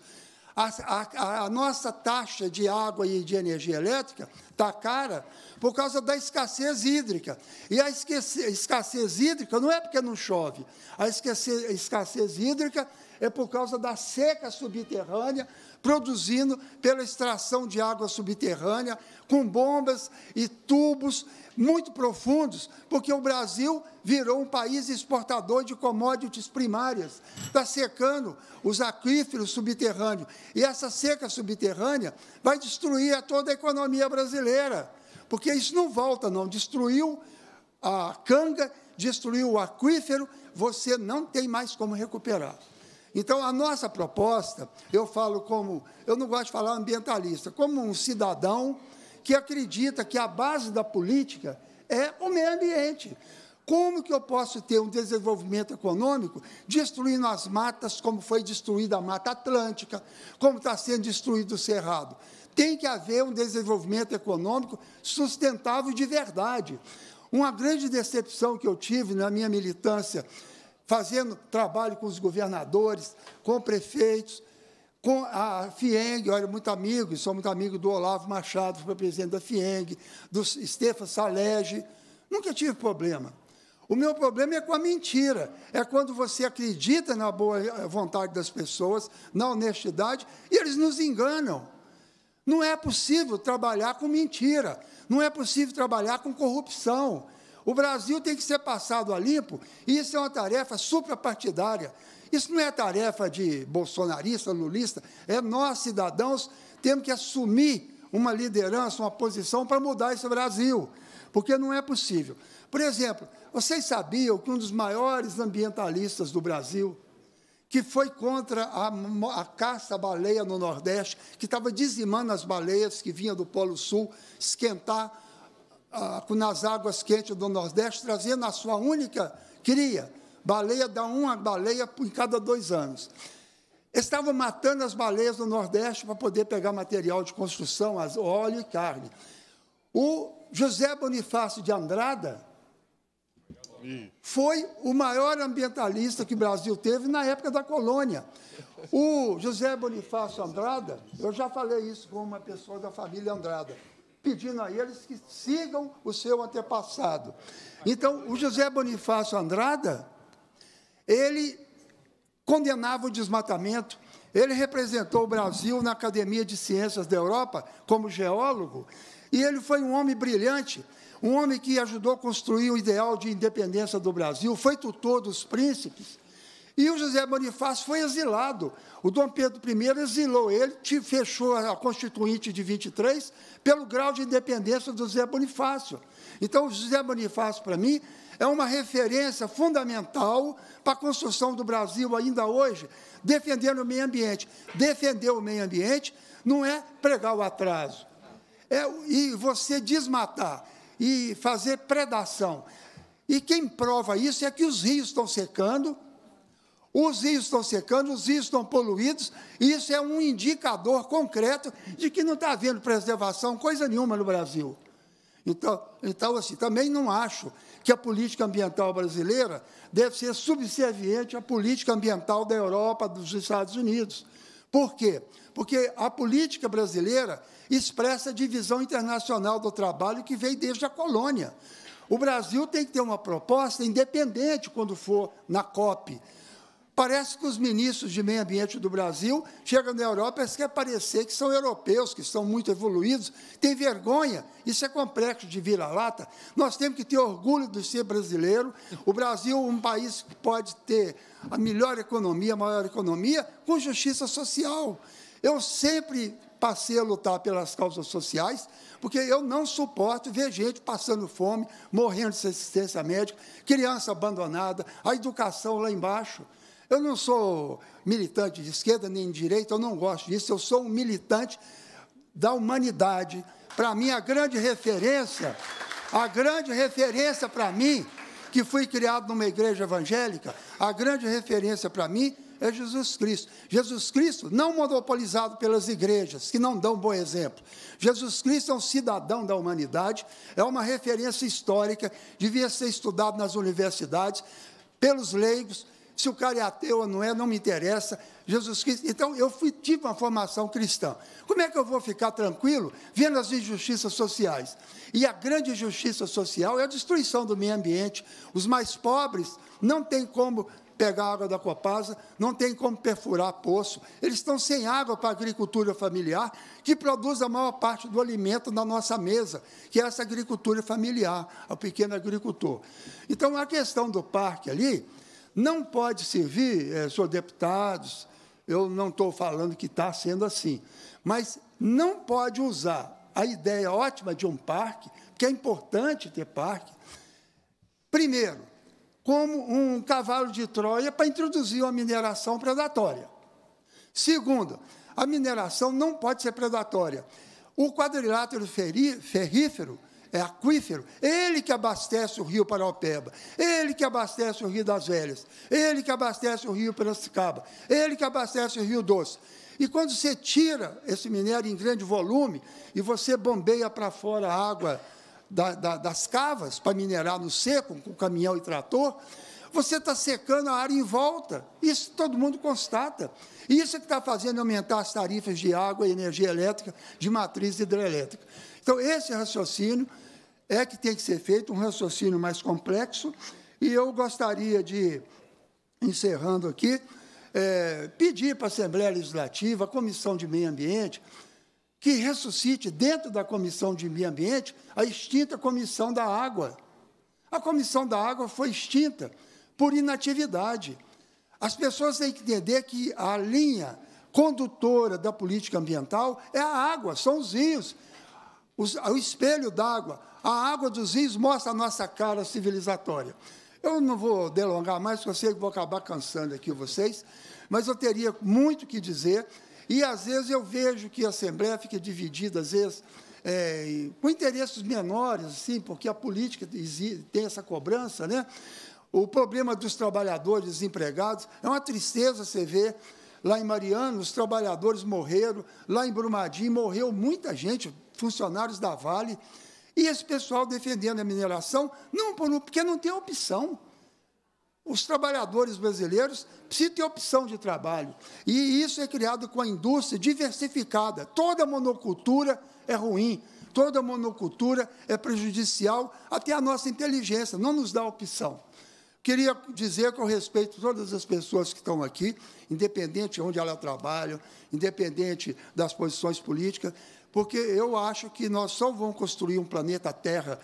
A, a, a, nossa taxa de água e de energia elétrica está cara por causa da escassez hídrica. E a esquece, escassez hídrica não é porque não chove, a escassez hídrica é por causa da seca subterrânea, produzindo pela extração de água subterrânea, com bombas e tubos muito profundos, porque o Brasil virou um país exportador de commodities primárias, está secando os aquíferos subterrâneos. E essa seca subterrânea vai destruir toda a economia brasileira, porque isso não volta, não. Destruiu a canga, destruiu o aquífero, você não tem mais como recuperar. Então, a nossa proposta, eu falo como, eu não gosto de falar ambientalista, como um cidadão que acredita que a base da política é o meio ambiente. Como que eu posso ter um desenvolvimento econômico destruindo as matas, como foi destruída a Mata Atlântica, como está sendo destruído o Cerrado? Tem que haver um desenvolvimento econômico sustentável de verdade. Uma grande decepção que eu tive na minha militância, fazendo trabalho com os governadores, com prefeitos, com a FIENG, olha, muito amigo, sou muito amigo do Olavo Machado, foi presidente da FIENG, do Stefan Salege, nunca tive problema. O meu problema é com a mentira, é quando você acredita na boa eh, vontade das pessoas, na honestidade, e eles nos enganam. Não é possível trabalhar com mentira, não é possível trabalhar com corrupção. O Brasil tem que ser passado a limpo, e isso é uma tarefa suprapartidária. Isso não é tarefa de bolsonarista, lulista, é nós, cidadãos, temos que assumir uma liderança, uma posição para mudar esse Brasil, porque não é possível. Por exemplo, vocês sabiam que um dos maiores ambientalistas do Brasil, que foi contra a, a caça à baleia no Nordeste, que estava dizimando as baleias que vinham do Polo Sul, esquentar ah, nas águas quentes do Nordeste, trazendo a sua única cria, Baleia dá uma baleia em cada dois anos. Estavam matando as baleias do Nordeste para poder pegar material de construção, óleo e carne. O José Bonifácio de Andrada foi o maior ambientalista que o Brasil teve na época da colônia. O José Bonifácio Andrada, eu já falei isso com uma pessoa da família Andrada, pedindo a eles que sigam o seu antepassado. Então, o José Bonifácio Andrada ele condenava o desmatamento, ele representou o Brasil na Academia de Ciências da Europa como geólogo, e ele foi um homem brilhante, um homem que ajudou a construir o ideal de independência do Brasil, foi tutor dos príncipes. E o José Bonifácio foi exilado. O Dom Pedro I exilou ele, fechou a Constituinte de 23 pelo grau de independência do José Bonifácio. Então, o José Bonifácio, para mim, é uma referência fundamental para a construção do Brasil ainda hoje, defendendo o meio ambiente. Defender o meio ambiente não é pregar o atraso. É, e você desmatar e fazer predação. E quem prova isso é que os rios estão secando, os rios estão secando, os rios estão poluídos, e isso é um indicador concreto de que não está havendo preservação, coisa nenhuma no Brasil. Então, então assim, também não acho que a política ambiental brasileira deve ser subserviente à política ambiental da Europa, dos Estados Unidos. Por quê? Porque a política brasileira expressa a divisão internacional do trabalho que veio desde a colônia. O Brasil tem que ter uma proposta independente quando for na COP, Parece que os ministros de meio ambiente do Brasil chegam na Europa e querem parecer que são europeus, que são muito evoluídos. Tem vergonha, isso é complexo de vira-lata. Nós temos que ter orgulho de ser brasileiro. O Brasil é um país que pode ter a melhor economia, a maior economia, com justiça social. Eu sempre passei a lutar pelas causas sociais, porque eu não suporto ver gente passando fome, morrendo sem assistência médica, criança abandonada, a educação lá embaixo. Eu não sou militante de esquerda nem de direita, eu não gosto disso, eu sou um militante da humanidade. Para mim, a grande referência, a grande referência para mim, que fui criado numa igreja evangélica, a grande referência para mim é Jesus Cristo. Jesus Cristo não monopolizado pelas igrejas, que não dão bom exemplo. Jesus Cristo é um cidadão da humanidade, é uma referência histórica, devia ser estudado nas universidades, pelos leigos, se o cara é ateu ou não é, não me interessa. Jesus Cristo. Então, eu fui, tive uma formação cristã. Como é que eu vou ficar tranquilo vendo as injustiças sociais? E a grande injustiça social é a destruição do meio ambiente. Os mais pobres não têm como pegar água da Copasa, não tem como perfurar poço, eles estão sem água para a agricultura familiar, que produz a maior parte do alimento na nossa mesa, que é essa agricultura familiar, o pequeno agricultor. Então, a questão do parque ali, não pode servir, é, senhor deputados, eu não estou falando que está sendo assim, mas não pode usar a ideia ótima de um parque, que é importante ter parque, primeiro, como um cavalo de Troia para introduzir uma mineração predatória. Segundo, a mineração não pode ser predatória. O quadrilátero ferrífero é aquífero, ele que abastece o rio Paraupeba, ele que abastece o rio das Velhas, ele que abastece o rio Piracicaba, ele que abastece o rio Doce. E quando você tira esse minério em grande volume e você bombeia para fora a água da, da, das cavas para minerar no seco, com caminhão e trator, você está secando a área em volta. Isso todo mundo constata. Isso é que está fazendo aumentar as tarifas de água e energia elétrica de matriz hidrelétrica. Então, esse é raciocínio é que tem que ser feito um raciocínio mais complexo, e eu gostaria de, encerrando aqui, é, pedir para a Assembleia Legislativa, a Comissão de Meio Ambiente, que ressuscite dentro da Comissão de Meio Ambiente a extinta Comissão da Água. A Comissão da Água foi extinta por inatividade. As pessoas têm que entender que a linha condutora da política ambiental é a água, são os rios, os, o espelho d'água. A água dos rios mostra a nossa cara civilizatória. Eu não vou delongar mais, porque eu sei que vou acabar cansando aqui vocês, mas eu teria muito que dizer. E, às vezes, eu vejo que a Assembleia fica dividida, às vezes, é, com interesses menores, assim, porque a política tem essa cobrança. Né? O problema dos trabalhadores desempregados é uma tristeza você ver. Lá em Mariano, os trabalhadores morreram. Lá em Brumadinho, morreu muita gente, funcionários da Vale. E esse pessoal defendendo a mineração, não por, porque não tem opção. Os trabalhadores brasileiros precisam ter opção de trabalho. E isso é criado com a indústria diversificada. Toda monocultura é ruim, toda monocultura é prejudicial, até a nossa inteligência, não nos dá opção. Queria dizer que eu respeito todas as pessoas que estão aqui, independente de onde elas trabalham, independente das posições políticas, porque eu acho que nós só vamos construir um planeta Terra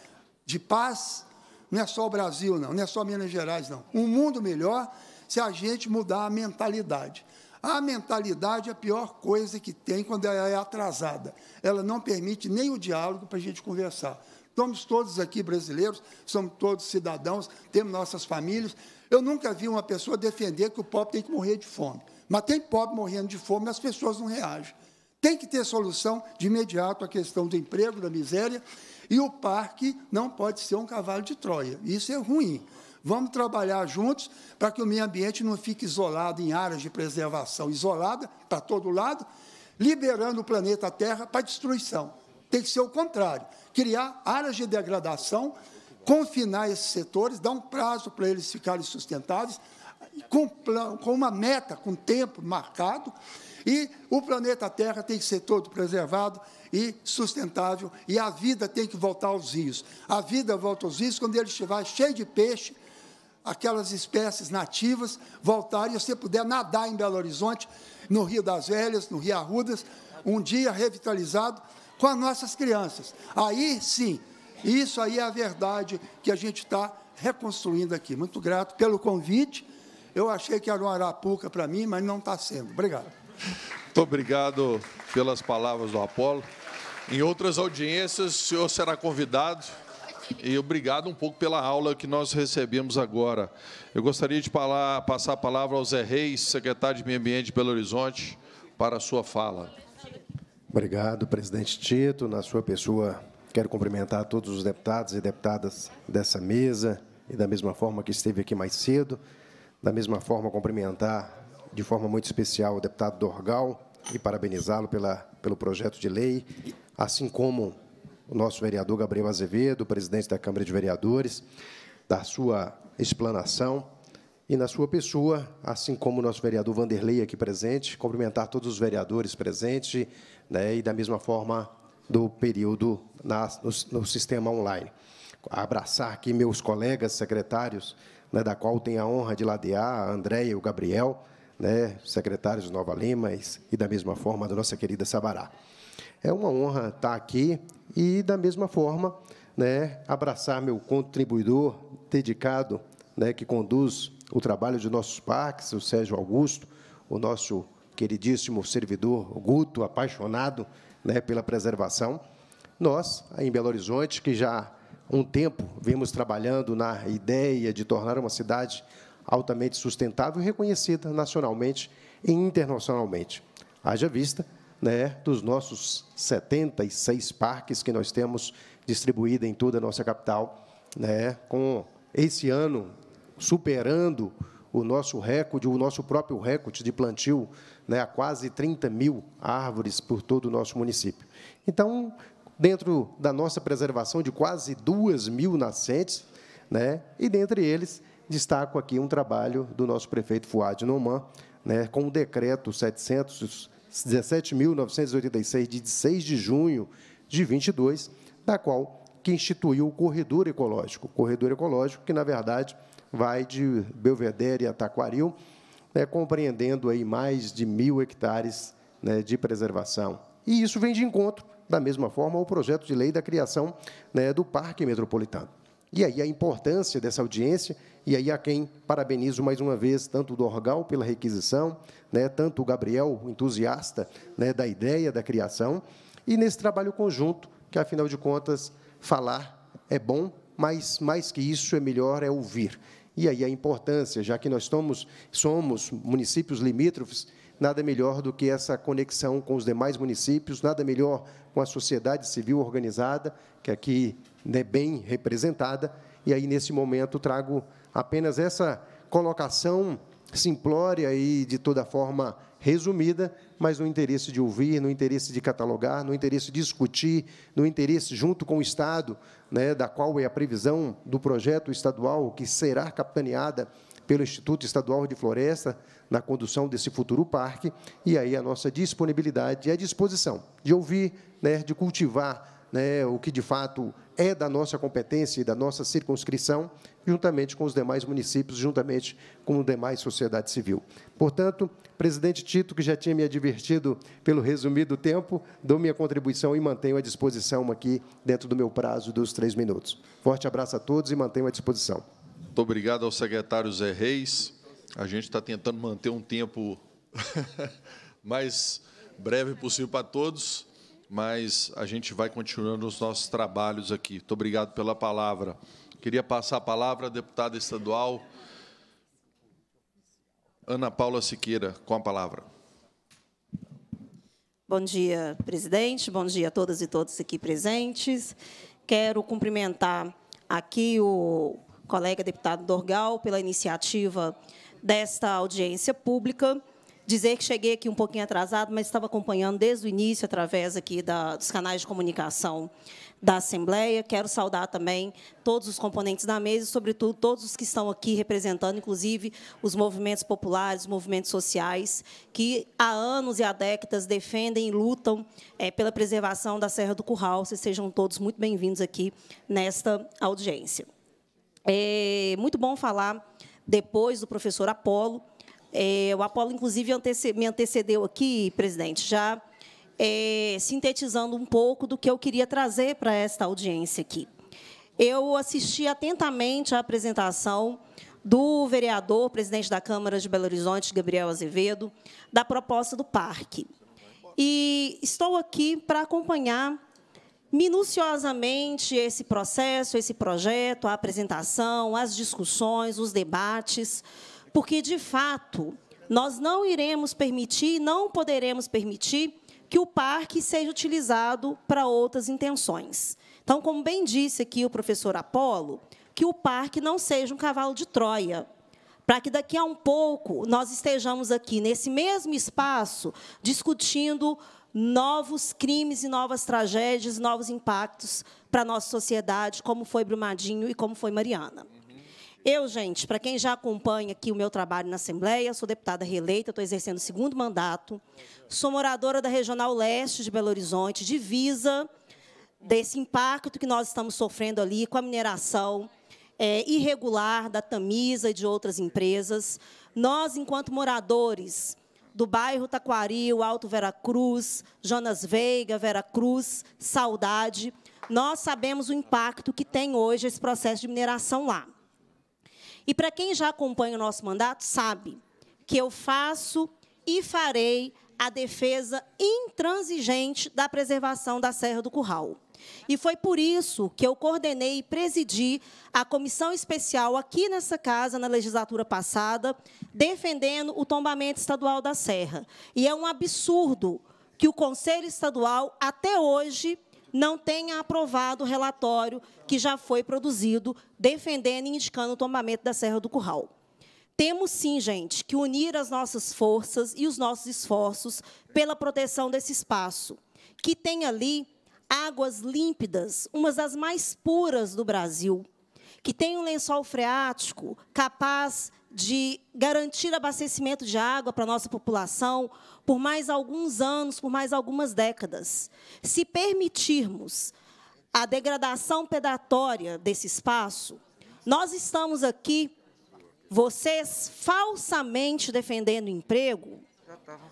de paz, não é só o Brasil, não, não é só Minas Gerais, não. Um mundo melhor se a gente mudar a mentalidade. A mentalidade é a pior coisa que tem quando ela é atrasada. Ela não permite nem o diálogo para a gente conversar. Somos todos aqui brasileiros, somos todos cidadãos, temos nossas famílias. Eu nunca vi uma pessoa defender que o pobre tem que morrer de fome. Mas tem pobre morrendo de fome e as pessoas não reagem. Tem que ter solução de imediato à questão do emprego, da miséria, e o parque não pode ser um cavalo de Troia. Isso é ruim. Vamos trabalhar juntos para que o meio ambiente não fique isolado em áreas de preservação isolada para todo lado, liberando o planeta Terra para destruição. Tem que ser o contrário, criar áreas de degradação, confinar esses setores, dar um prazo para eles ficarem sustentáveis, com, com uma meta, com tempo marcado, e o planeta Terra tem que ser todo preservado e sustentável, e a vida tem que voltar aos rios. A vida volta aos rios quando ele estiver cheio de peixe, aquelas espécies nativas voltarem, e você puder nadar em Belo Horizonte, no Rio das Velhas, no Rio Arrudas, um dia revitalizado com as nossas crianças. Aí sim, isso aí é a verdade que a gente está reconstruindo aqui. Muito grato pelo convite. Eu achei que era um arapuca para mim, mas não está sendo. Obrigado. Muito obrigado pelas palavras do Apolo. Em outras audiências, o senhor será convidado. E obrigado um pouco pela aula que nós recebemos agora. Eu gostaria de falar, passar a palavra ao Zé Reis, secretário de Meio Ambiente de Belo Horizonte, para a sua fala. Obrigado, presidente Tito. Na sua pessoa, quero cumprimentar todos os deputados e deputadas dessa mesa e, da mesma forma que esteve aqui mais cedo, da mesma forma, cumprimentar de forma muito especial o deputado Dorgal e parabenizá-lo pelo projeto de lei, assim como o nosso vereador Gabriel Azevedo, presidente da Câmara de Vereadores, da sua explanação e na sua pessoa, assim como o nosso vereador Vanderlei aqui presente, cumprimentar todos os vereadores presentes né, e, da mesma forma, do período na, no, no, sistema online. Abraçar aqui meus colegas secretários, né, da qual tenho a honra de ladear, a Andréia e o Gabriel, né, secretários Nova Lima e, da mesma forma, da nossa querida Sabará. É uma honra estar aqui e, da mesma forma, né, abraçar meu contribuidor dedicado, né, que conduz o trabalho de nossos parques, o Sérgio Augusto, o nosso queridíssimo servidor Guto, apaixonado né, pela preservação. Nós, em Belo Horizonte, que já há um tempo vimos trabalhando na ideia de tornar uma cidade altamente sustentável e reconhecida nacionalmente e internacionalmente. Haja vista né, dos nossos 76 parques que nós temos distribuídos em toda a nossa capital, né, com esse ano superando o nosso recorde, o nosso próprio recorde de plantio, né, a quase 30 mil árvores por todo o nosso município. Então, dentro da nossa preservação de quase 2 mil nascentes, né, e dentre eles Destaco aqui um trabalho do nosso prefeito Fuad Noman, né, com o decreto 717.986, de 6 de junho de 22, da qual que instituiu o corredor ecológico. Corredor ecológico que, na verdade, vai de Belvedere a Taquaril, né, compreendendo aí mais de mil hectares né, de preservação. E isso vem de encontro, da mesma forma, ao projeto de lei da criação né, do Parque Metropolitano. E aí a importância dessa audiência e aí a quem parabenizo mais uma vez, tanto o Dorgal pela requisição, né, tanto o Gabriel, entusiasta né, da ideia da criação, e nesse trabalho conjunto, que afinal de contas, falar é bom, mas mais que isso é melhor é ouvir. E aí a importância, já que nós somos, somos municípios limítrofes, nada melhor do que essa conexão com os demais municípios, nada melhor com a sociedade civil organizada, que aqui é bem representada. E aí, nesse momento, trago Apenas essa colocação simplória e, de toda forma, resumida, mas no interesse de ouvir, no interesse de catalogar, no interesse de discutir, no interesse junto com o Estado, né, da qual é a previsão do projeto estadual que será capitaneada pelo Instituto Estadual de Floresta na condução desse futuro parque, e aí a nossa disponibilidade e é a disposição de ouvir, né, de cultivar né, o que de fato é da nossa competência e da nossa circunscrição, juntamente com os demais municípios, juntamente com o demais sociedade civil. Portanto, presidente Tito, que já tinha me advertido pelo resumido tempo, dou minha contribuição e mantenho à disposição aqui dentro do meu prazo dos três minutos. Forte abraço a todos e mantenho à disposição. Muito obrigado ao secretário Zé Reis. A gente está tentando manter um tempo *laughs* mais breve possível para todos, mas a gente vai continuando os nossos trabalhos aqui. Muito obrigado pela palavra. Queria passar a palavra à deputada estadual Ana Paula Siqueira, com a palavra. Bom dia, presidente. Bom dia a todas e todos aqui presentes. Quero cumprimentar aqui o colega deputado Dorgal pela iniciativa desta audiência pública dizer que cheguei aqui um pouquinho atrasado, mas estava acompanhando desde o início através aqui da, dos canais de comunicação da Assembleia. Quero saudar também todos os componentes da mesa e, sobretudo, todos os que estão aqui representando, inclusive, os movimentos populares, os movimentos sociais, que há anos e há décadas defendem e lutam é, pela preservação da Serra do Curral. Vocês sejam todos muito bem-vindos aqui nesta audiência. É muito bom falar depois do professor Apolo, é, o Apolo, inclusive, antece me antecedeu aqui, presidente, já é, sintetizando um pouco do que eu queria trazer para esta audiência aqui. Eu assisti atentamente à apresentação do vereador, presidente da Câmara de Belo Horizonte, Gabriel Azevedo, da proposta do parque. E estou aqui para acompanhar minuciosamente esse processo, esse projeto, a apresentação, as discussões, os debates, porque, de fato, nós não iremos permitir, não poderemos permitir que o parque seja utilizado para outras intenções. Então, como bem disse aqui o professor Apolo, que o parque não seja um cavalo de Troia, para que daqui a um pouco nós estejamos aqui nesse mesmo espaço discutindo novos crimes e novas tragédias, novos impactos para a nossa sociedade, como foi Brumadinho e como foi Mariana. Eu, gente, para quem já acompanha aqui o meu trabalho na Assembleia, sou deputada reeleita, estou exercendo o segundo mandato, sou moradora da Regional Leste de Belo Horizonte, divisa desse impacto que nós estamos sofrendo ali com a mineração é, irregular da Tamisa e de outras empresas. Nós, enquanto moradores do bairro Taquaril, Alto Veracruz, Jonas Veiga, Veracruz, Saudade, nós sabemos o impacto que tem hoje esse processo de mineração lá. E para quem já acompanha o nosso mandato, sabe que eu faço e farei a defesa intransigente da preservação da Serra do Curral. E foi por isso que eu coordenei e presidi a comissão especial aqui nessa casa, na legislatura passada, defendendo o tombamento estadual da Serra. E é um absurdo que o Conselho Estadual, até hoje, não tenha aprovado o relatório que já foi produzido, defendendo e indicando o tombamento da Serra do Curral. Temos sim, gente, que unir as nossas forças e os nossos esforços pela proteção desse espaço, que tem ali águas límpidas, umas das mais puras do Brasil, que tem um lençol freático capaz de garantir abastecimento de água para a nossa população, por mais alguns anos, por mais algumas décadas. Se permitirmos a degradação predatória desse espaço, nós estamos aqui, vocês falsamente defendendo emprego,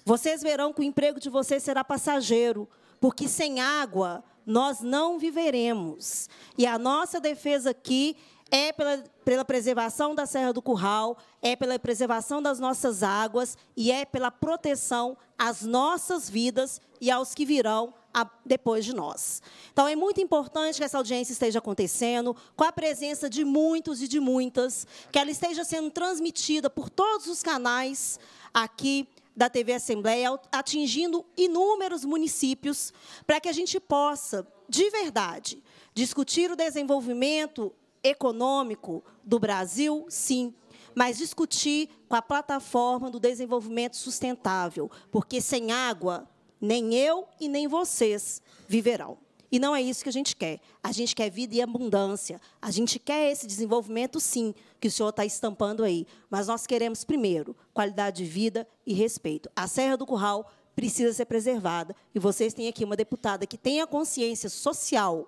vocês verão que o emprego de vocês será passageiro, porque sem água nós não viveremos. E a nossa defesa aqui é pela, pela preservação da Serra do Curral, é pela preservação das nossas águas e é pela proteção às nossas vidas e aos que virão a, depois de nós. Então, é muito importante que essa audiência esteja acontecendo, com a presença de muitos e de muitas, que ela esteja sendo transmitida por todos os canais aqui da TV Assembleia, atingindo inúmeros municípios, para que a gente possa, de verdade, discutir o desenvolvimento econômico do Brasil? Sim, mas discutir com a plataforma do desenvolvimento sustentável, porque sem água, nem eu e nem vocês viverão. E não é isso que a gente quer. A gente quer vida e abundância. A gente quer esse desenvolvimento, sim, que o senhor está estampando aí. Mas nós queremos, primeiro, qualidade de vida e respeito. A Serra do Curral precisa ser preservada. E vocês têm aqui uma deputada que tem a consciência social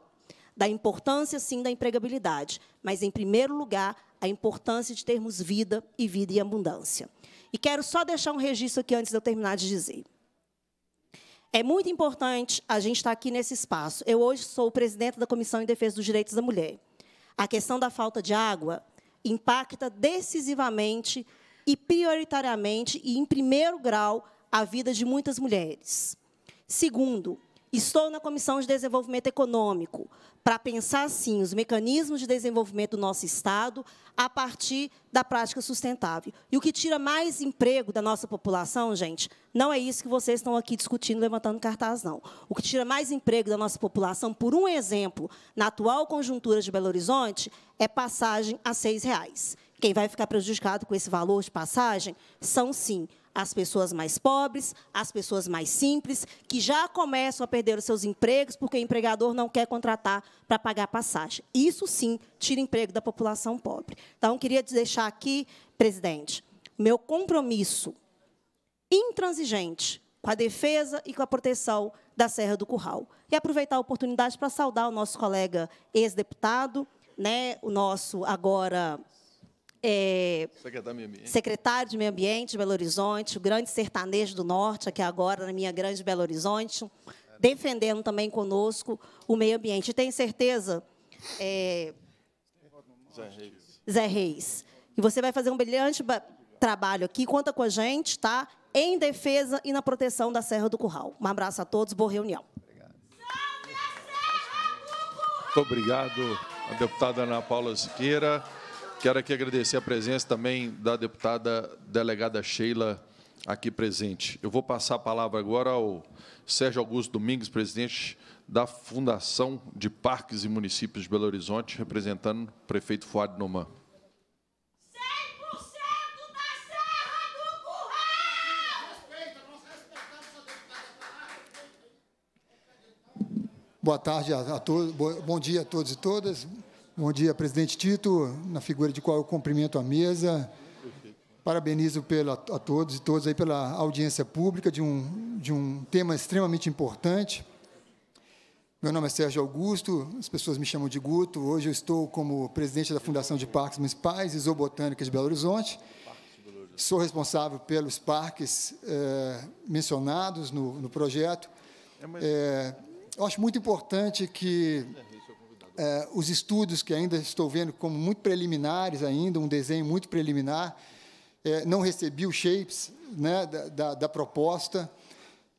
da importância, sim, da empregabilidade, mas, em primeiro lugar, a importância de termos vida e vida em abundância. E quero só deixar um registro aqui antes de eu terminar de dizer. É muito importante a gente estar aqui nesse espaço. Eu hoje sou presidente da Comissão em Defesa dos Direitos da Mulher. A questão da falta de água impacta decisivamente e prioritariamente e em primeiro grau a vida de muitas mulheres. Segundo, Estou na Comissão de Desenvolvimento Econômico para pensar, sim, os mecanismos de desenvolvimento do nosso Estado a partir da prática sustentável. E o que tira mais emprego da nossa população, gente, não é isso que vocês estão aqui discutindo, levantando cartaz, não. O que tira mais emprego da nossa população, por um exemplo, na atual conjuntura de Belo Horizonte, é passagem a R$ reais. Quem vai ficar prejudicado com esse valor de passagem são, sim, as pessoas mais pobres, as pessoas mais simples, que já começam a perder os seus empregos porque o empregador não quer contratar para pagar passagem. Isso sim tira emprego da população pobre. Então, queria deixar aqui, presidente, meu compromisso intransigente com a defesa e com a proteção da Serra do Curral. E aproveitar a oportunidade para saudar o nosso colega ex-deputado, né, o nosso agora é, secretário de Meio Ambiente de Belo Horizonte, o grande sertanejo do Norte, aqui agora na minha grande Belo Horizonte, defendendo também conosco o meio ambiente. E tenho certeza, é, Zé, Reis. Zé Reis, que você vai fazer um brilhante trabalho aqui, conta com a gente, tá? Em defesa e na proteção da Serra do Curral. Um abraço a todos, boa reunião. Obrigado. Muito obrigado, a deputada Ana Paula Siqueira. Quero aqui agradecer a presença também da deputada delegada Sheila aqui presente. Eu vou passar a palavra agora ao Sérgio Augusto Domingues, presidente da Fundação de Parques e Municípios de Belo Horizonte, representando o prefeito Fuad Noman. Boa tarde a todos, bom dia a todos e todas. Bom dia, presidente Tito, na figura de qual eu cumprimento a mesa. Parabenizo pela, a todos e todas aí pela audiência pública de um, de um tema extremamente importante. Meu nome é Sérgio Augusto, as pessoas me chamam de Guto. Hoje eu estou como presidente da Fundação de Parques Municipais e Zoobotânicas de Belo Horizonte. Sou responsável pelos parques é, mencionados no, no projeto. É, eh, eu acho muito importante que eh, os estudos que ainda estou vendo como muito preliminares ainda, um desenho muito preliminar. Eh, não recebi o shapes né, da, da, da, proposta.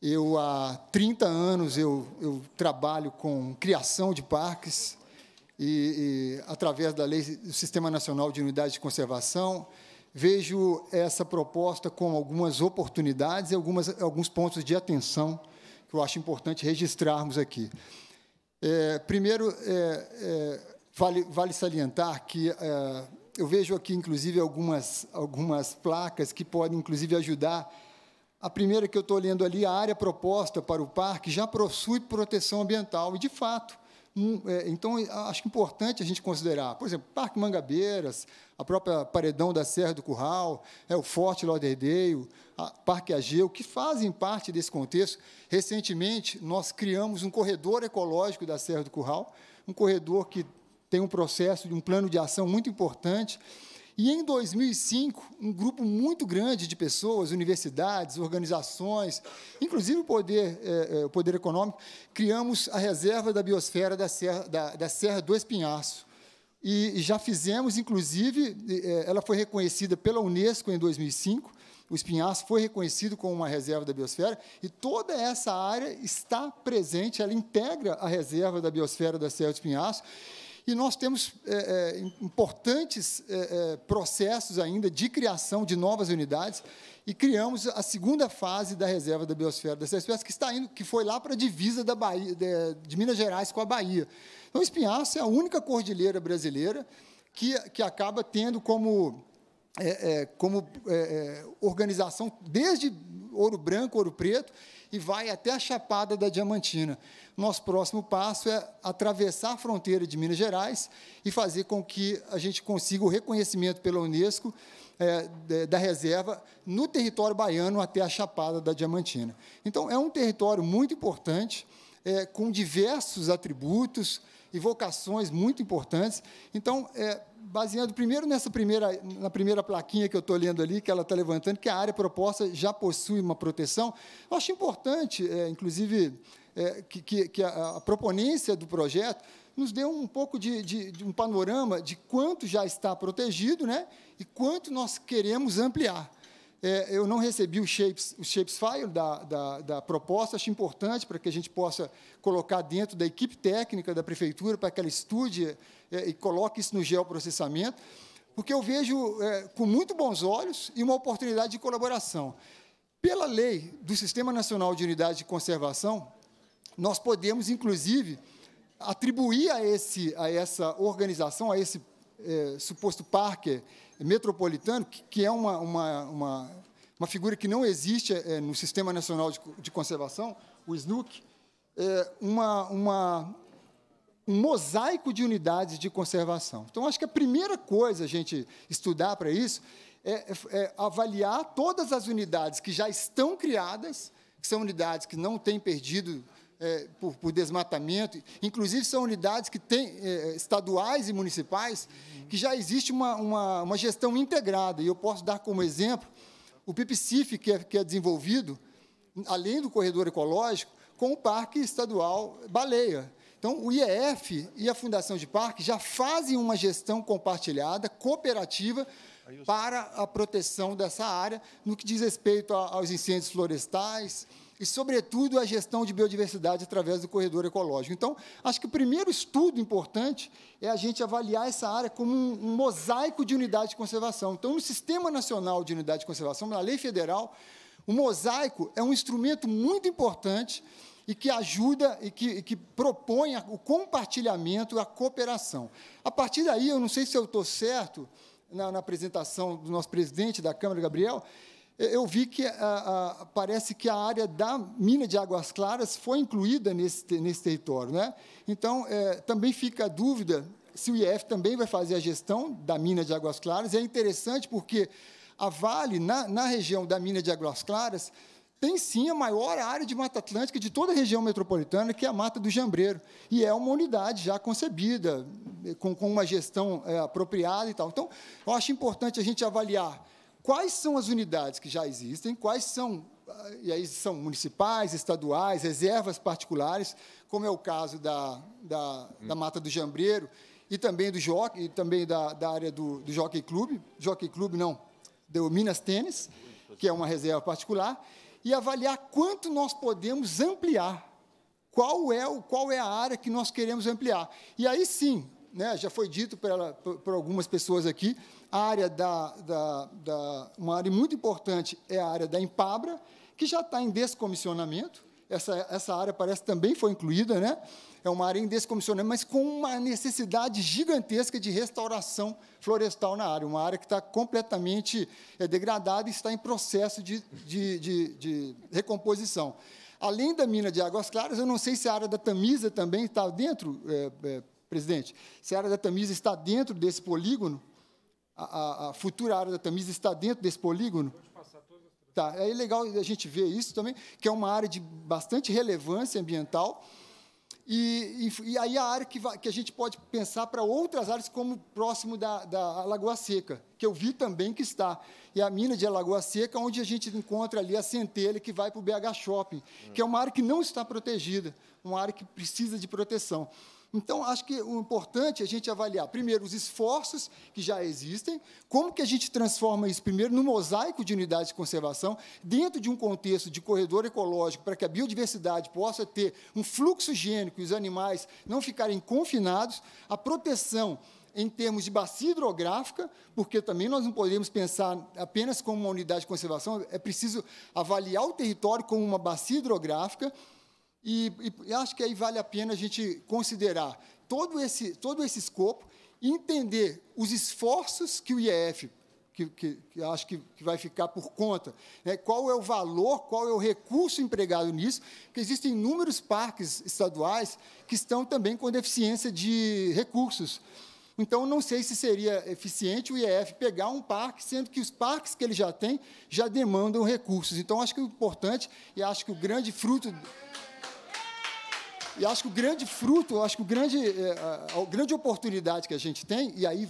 Eu há 30 anos eu, eu trabalho com criação de parques e, e através da lei do Sistema Nacional de Unidades de Conservação vejo essa proposta com algumas oportunidades e algumas, alguns pontos de atenção que eu acho importante registrarmos aqui. É, primeiro, é, é, vale, vale, salientar que é, eu vejo aqui, inclusive, algumas, algumas placas que podem, inclusive, ajudar. A primeira que eu estou lendo ali, a área proposta para o parque já possui proteção ambiental, e, de fato, é, então, acho importante a gente considerar, por exemplo, Parque Mangabeiras, a própria Paredão da Serra do Curral, é, o Forte Lauderdale, Parque Ageu, que fazem parte desse contexto. Recentemente, nós criamos um corredor ecológico da Serra do Curral, um corredor que tem um processo de um plano de ação muito importante. E em 2005, um grupo muito grande de pessoas, universidades, organizações, inclusive o Poder, eh, eh, o poder Econômico, criamos a Reserva da Biosfera da Serra, da, da Serra do Espinhaço. E, e já fizemos, inclusive, eh, ela foi reconhecida pela Unesco em 2005, o espinhaço foi reconhecido como uma reserva da biosfera e toda essa área está presente, ela integra a reserva da biosfera da Serra do Espinhaço. E nós temos é, é, importantes é, é, processos ainda de criação de novas unidades e criamos a segunda fase da reserva da biosfera da Serra do Espinhaço, que está indo, que foi lá para a divisa da Bahia, de, de Minas Gerais com a Bahia. Então, o Espinhaço é a única cordilheira brasileira que, que acaba tendo como é, é, como é, é, organização desde Ouro Branco, Ouro Preto, e vai até a Chapada da Diamantina. Nosso próximo passo é atravessar a fronteira de Minas Gerais e fazer com que a gente consiga o reconhecimento pela Unesco é, da reserva no território baiano até a Chapada da Diamantina. Então, é um território muito importante, é, com diversos atributos, e vocações muito importantes. Então, é, baseando primeiro nessa primeira, na primeira plaquinha que eu estou lendo ali, que ela está levantando, que a área proposta já possui uma proteção, eu acho importante, é, inclusive, é, que, que, que a, a proponência do projeto nos dê um pouco de, de, de, um panorama de quanto já está protegido né, e quanto nós queremos ampliar. É, eu não recebi o shapes, o shapes file da, da, da proposta, acho importante para que a gente possa colocar dentro da equipe técnica da prefeitura, para que ela estude é, e coloque isso no geoprocessamento, porque eu vejo é, com muito bons olhos e uma oportunidade de colaboração. Pela lei do Sistema Nacional de Unidade de Conservação, nós podemos, inclusive, atribuir a, esse, a essa organização, a esse é, suposto parque metropolitano, que, que é uma, uma, uma, uma, figura que não existe é, é no Sistema Nacional de, de Conservação, o SNUC, é uma, uma, um mosaico de unidades de conservação. Então, acho que a primeira coisa a gente estudar para isso é, é, é avaliar todas as unidades que já estão criadas, que são unidades que não têm perdido é, por, por, desmatamento. Inclusive, são unidades que têm, é, estaduais e municipais, que já existe uma, uma, uma, gestão integrada. E eu posso dar como exemplo o PIPCIF, que é, que é desenvolvido, além do corredor ecológico, com o Parque Estadual Baleia. Então, o IEF e a Fundação de Parque já fazem uma gestão compartilhada, cooperativa, para a proteção dessa área, no que diz respeito aos incêndios florestais, e, sobretudo, a gestão de biodiversidade através do corredor ecológico. Então, acho que o primeiro estudo importante é a gente avaliar essa área como um, um mosaico de unidade de conservação. Então, no Sistema Nacional de Unidade de Conservação, na lei federal, o mosaico é um instrumento muito importante e que ajuda e que, e que propõe o compartilhamento, a cooperação. A partir daí, eu não sei se eu estou certo na, na apresentação do nosso presidente da Câmara, Gabriel, eu vi que a, a, parece que a área da mina de Águas Claras foi incluída nesse, nesse território. Né? Então, é, também fica a dúvida se o IEF também vai fazer a gestão da mina de Águas Claras. E é interessante porque a Vale, na, na região da mina de Águas Claras, tem sim a maior área de Mata Atlântica de toda a região metropolitana, que é a Mata do Jambreiro. E é uma unidade já concebida, com, com uma gestão é, apropriada e tal. Então, eu acho importante a gente avaliar quais são as unidades que já existem, quais são, ah, e aí são municipais, estaduais, reservas particulares, como é o caso da, da, hum. da Mata do Jambreiro e também do Jockey, e também da, da área do, do Jockey Clube, Jockey Clube não, do Minas Tênis, que é uma reserva particular, e avaliar quanto nós podemos ampliar, qual é, o, qual é a área que nós queremos ampliar. E aí sim, né, já foi dito por, ela, por algumas pessoas aqui, a área da, da, da, uma área muito importante é a área da Empabra, que já está em descomissionamento. Essa, essa área parece também foi incluída, né? É uma área em descomissionamento, mas com uma necessidade gigantesca de restauração florestal na área, uma área que está completamente é, degradada e está em processo de, de, de, de recomposição. Além da mina de Águas Claras, eu não sei se a área da Tamisa também está dentro, é, é, presidente, se a área da Tamisa está dentro desse polígono, a, a, futura área da Tamisa está dentro desse polígono? Tá, é legal a gente ver isso também, que é uma área de bastante relevância ambiental. E, e, e aí a área que, vai, que, a gente pode pensar para outras áreas, como próximo da, da Lagoa Seca, que eu vi também que está. E a mina de Lagoa Seca, onde a gente encontra ali a centelha que vai para o BH Shopping, hum. que é uma área que não está protegida, uma área que precisa de proteção. Então, acho que o importante é a gente avaliar, primeiro, os esforços que já existem, como que a gente transforma isso, primeiro, no mosaico de unidades de conservação, dentro de um contexto de corredor ecológico, para que a biodiversidade possa ter um fluxo gênico e os animais não ficarem confinados, a proteção em termos de bacia hidrográfica, porque também nós não podemos pensar apenas como uma unidade de conservação, é preciso avaliar o território como uma bacia hidrográfica, e, e, acho que aí vale a pena a gente considerar todo esse, todo esse escopo entender os esforços que o IEF, que, que, que acho que, que, vai ficar por conta, né? qual é o valor, qual é o recurso empregado nisso, porque existem inúmeros parques estaduais que estão também com deficiência de recursos. Então, não sei se seria eficiente o IEF pegar um parque, sendo que os parques que ele já tem já demandam recursos. Então, acho que o importante, e acho que o grande fruto. E acho que o grande fruto, acho que o grande, é, a, grande oportunidade que a gente tem, e aí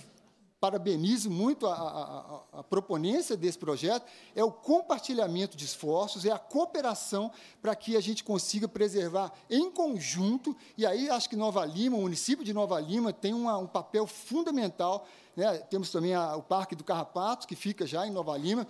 parabenizo muito a, a, a proponência desse projeto, é o compartilhamento de esforços, é a cooperação para que a gente consiga preservar em conjunto, e aí acho que Nova Lima, o município de Nova Lima, tem uma, um papel fundamental. Né? Temos também a, o Parque do Carrapatos que fica já em Nova Lima,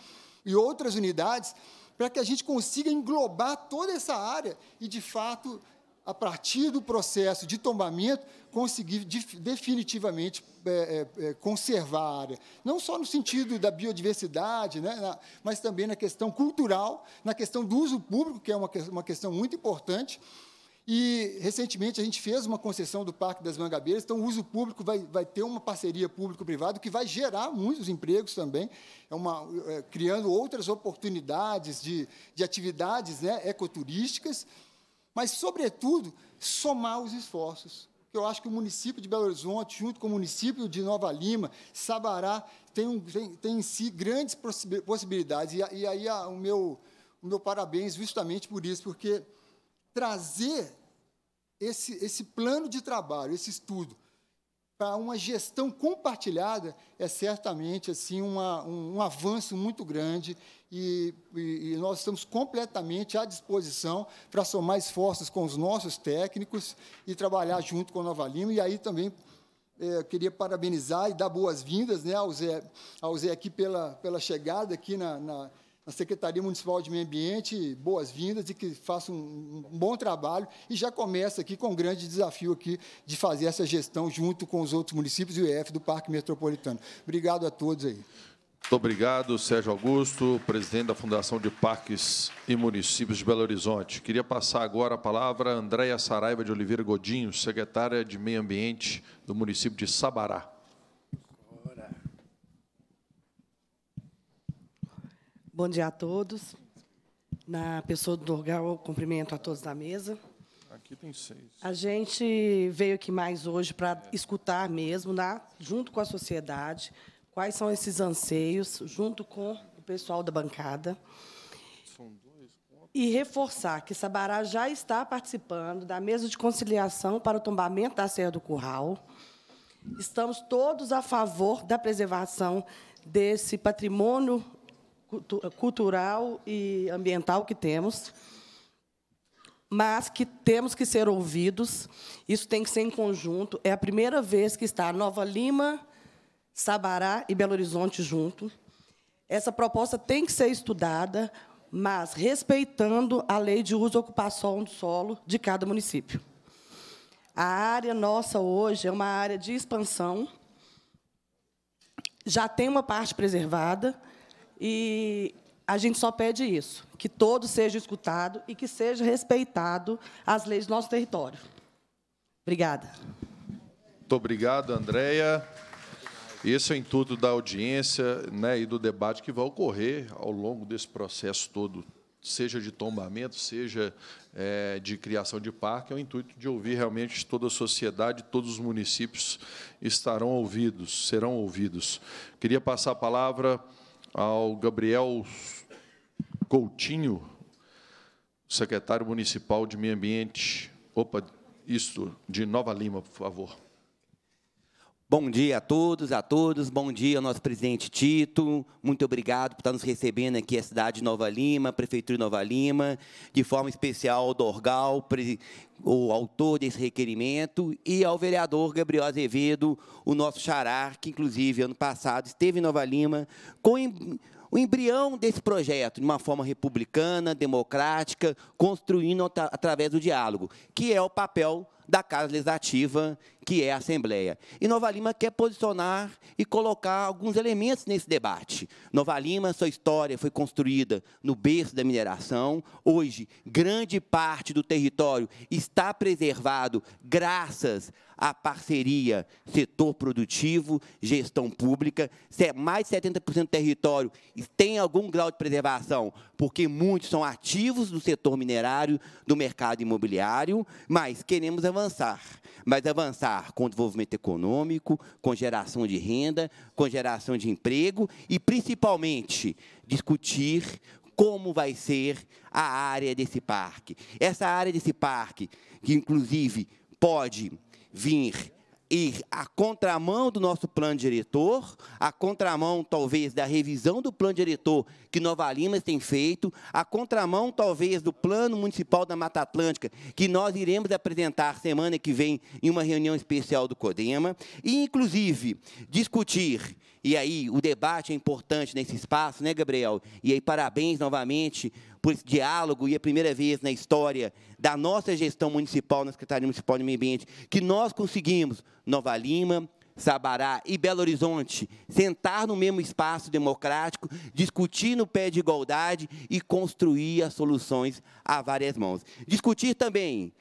e outras unidades, para que a gente consiga englobar toda essa área e, de fato, a partir do processo de tombamento, conseguir definitivamente é, é, é, conservar a área. Não só no sentido da biodiversidade, né, na, mas também na questão cultural, na questão do uso público, que é uma, uma questão muito importante. E, recentemente, a gente fez uma concessão do Parque das Mangabeiras, então o uso público vai, vai ter uma parceria público privado que vai gerar muitos empregos também, é uma, é, criando outras oportunidades de, de atividades né, ecoturísticas mas, sobretudo, somar os esforços. Eu acho que o município de Belo Horizonte, junto com o município de Nova Lima, Sabará, tem, um, tem, tem em si grandes possibilidades. E, e aí a, o, meu, o meu parabéns justamente por isso, porque trazer esse, esse plano de trabalho, esse estudo, para tá, uma gestão compartilhada é certamente assim uma, um, um, avanço muito grande e, e, e, nós estamos completamente à disposição para somar esforços com os nossos técnicos e trabalhar junto com a Nova Lima e aí também é, queria parabenizar e dar boas-vindas né, ao, Zé, ao Zé aqui pela, pela chegada aqui na, na na Secretaria Municipal de Meio Ambiente, boas-vindas e que faça um, um, bom trabalho e já começa aqui com um grande desafio aqui de fazer essa gestão junto com os outros municípios e o EF do Parque Metropolitano. Obrigado a todos aí. Muito obrigado, Sérgio Augusto, presidente da Fundação de Parques e Municípios de Belo Horizonte. Queria passar agora a palavra a Andréia Saraiva de Oliveira Godinho, secretária de Meio Ambiente do município de Sabará. Bom dia a todos. Na pessoa do Dorgal, cumprimento a todos da mesa. Aqui tem seis. A gente veio aqui mais hoje para é. escutar mesmo, na, né? junto com a sociedade, quais são esses anseios, junto com o pessoal da bancada. São dois, E reforçar que Sabará já está participando da mesa de conciliação para o tombamento da Serra do Curral. Estamos todos a favor da preservação desse patrimônio cultural e ambiental que temos, mas que temos que ser ouvidos. Isso tem que ser em conjunto. É a primeira vez que está Nova Lima, Sabará e Belo Horizonte junto. Essa proposta tem que ser estudada, mas respeitando a lei de uso e ocupação do solo de cada município. A área nossa hoje é uma área de expansão, já tem uma parte preservada, e a gente só pede isso, que todo seja escutado e que seja respeitado as leis do nosso território. Obrigada. Muito obrigado, Andréia. Esse é o intuito da audiência né, e do debate que vai ocorrer ao longo desse processo todo, seja de tombamento, seja é, de criação de parque, é o intuito de ouvir realmente toda a sociedade, todos os municípios estarão ouvidos, serão ouvidos. Queria passar a palavra ao Gabriel Coutinho, secretário municipal de Meio Ambiente, opa, isso, de Nova Lima, por favor. Bom dia a todos, a todos. Bom dia ao nosso presidente Tito. Muito obrigado por estar nos recebendo aqui a cidade de Nova Lima, prefeitura de Nova Lima, de forma especial ao Dorgal, o autor desse requerimento, e ao vereador Gabriel Azevedo, o nosso xará, que inclusive ano passado esteve em Nova Lima com o embrião desse projeto, de uma forma republicana, democrática, construindo através do diálogo, que é o papel da Casa Legislativa, que é a Assembleia. E Nova Lima quer posicionar e colocar alguns elementos nesse debate. Nova Lima, sua história foi construída no berço da mineração. Hoje, grande parte do território está preservado graças à parceria setor produtivo, gestão pública. É mais de 70% do território tem algum grau de preservação, porque muitos são ativos do setor minerário, do mercado imobiliário, mas queremos avançar, mas avançar com desenvolvimento econômico, com geração de renda, com geração de emprego e, principalmente, discutir como vai ser a área desse parque. Essa área desse parque, que inclusive pode vir ir à contramão do nosso plano diretor, à contramão, talvez, da revisão do plano diretor que Nova Lima tem feito, à contramão, talvez, do Plano Municipal da Mata Atlântica, que nós iremos apresentar semana que vem em uma reunião especial do CODEMA, e, inclusive, discutir, e aí o debate é importante nesse espaço, né, Gabriel? E aí, parabéns novamente por esse diálogo e a primeira vez na história da nossa gestão municipal na Secretaria Municipal de Meio Ambiente que nós conseguimos Nova Lima, Sabará e Belo Horizonte sentar no mesmo espaço democrático, discutir no pé de igualdade e construir as soluções a várias mãos. Discutir também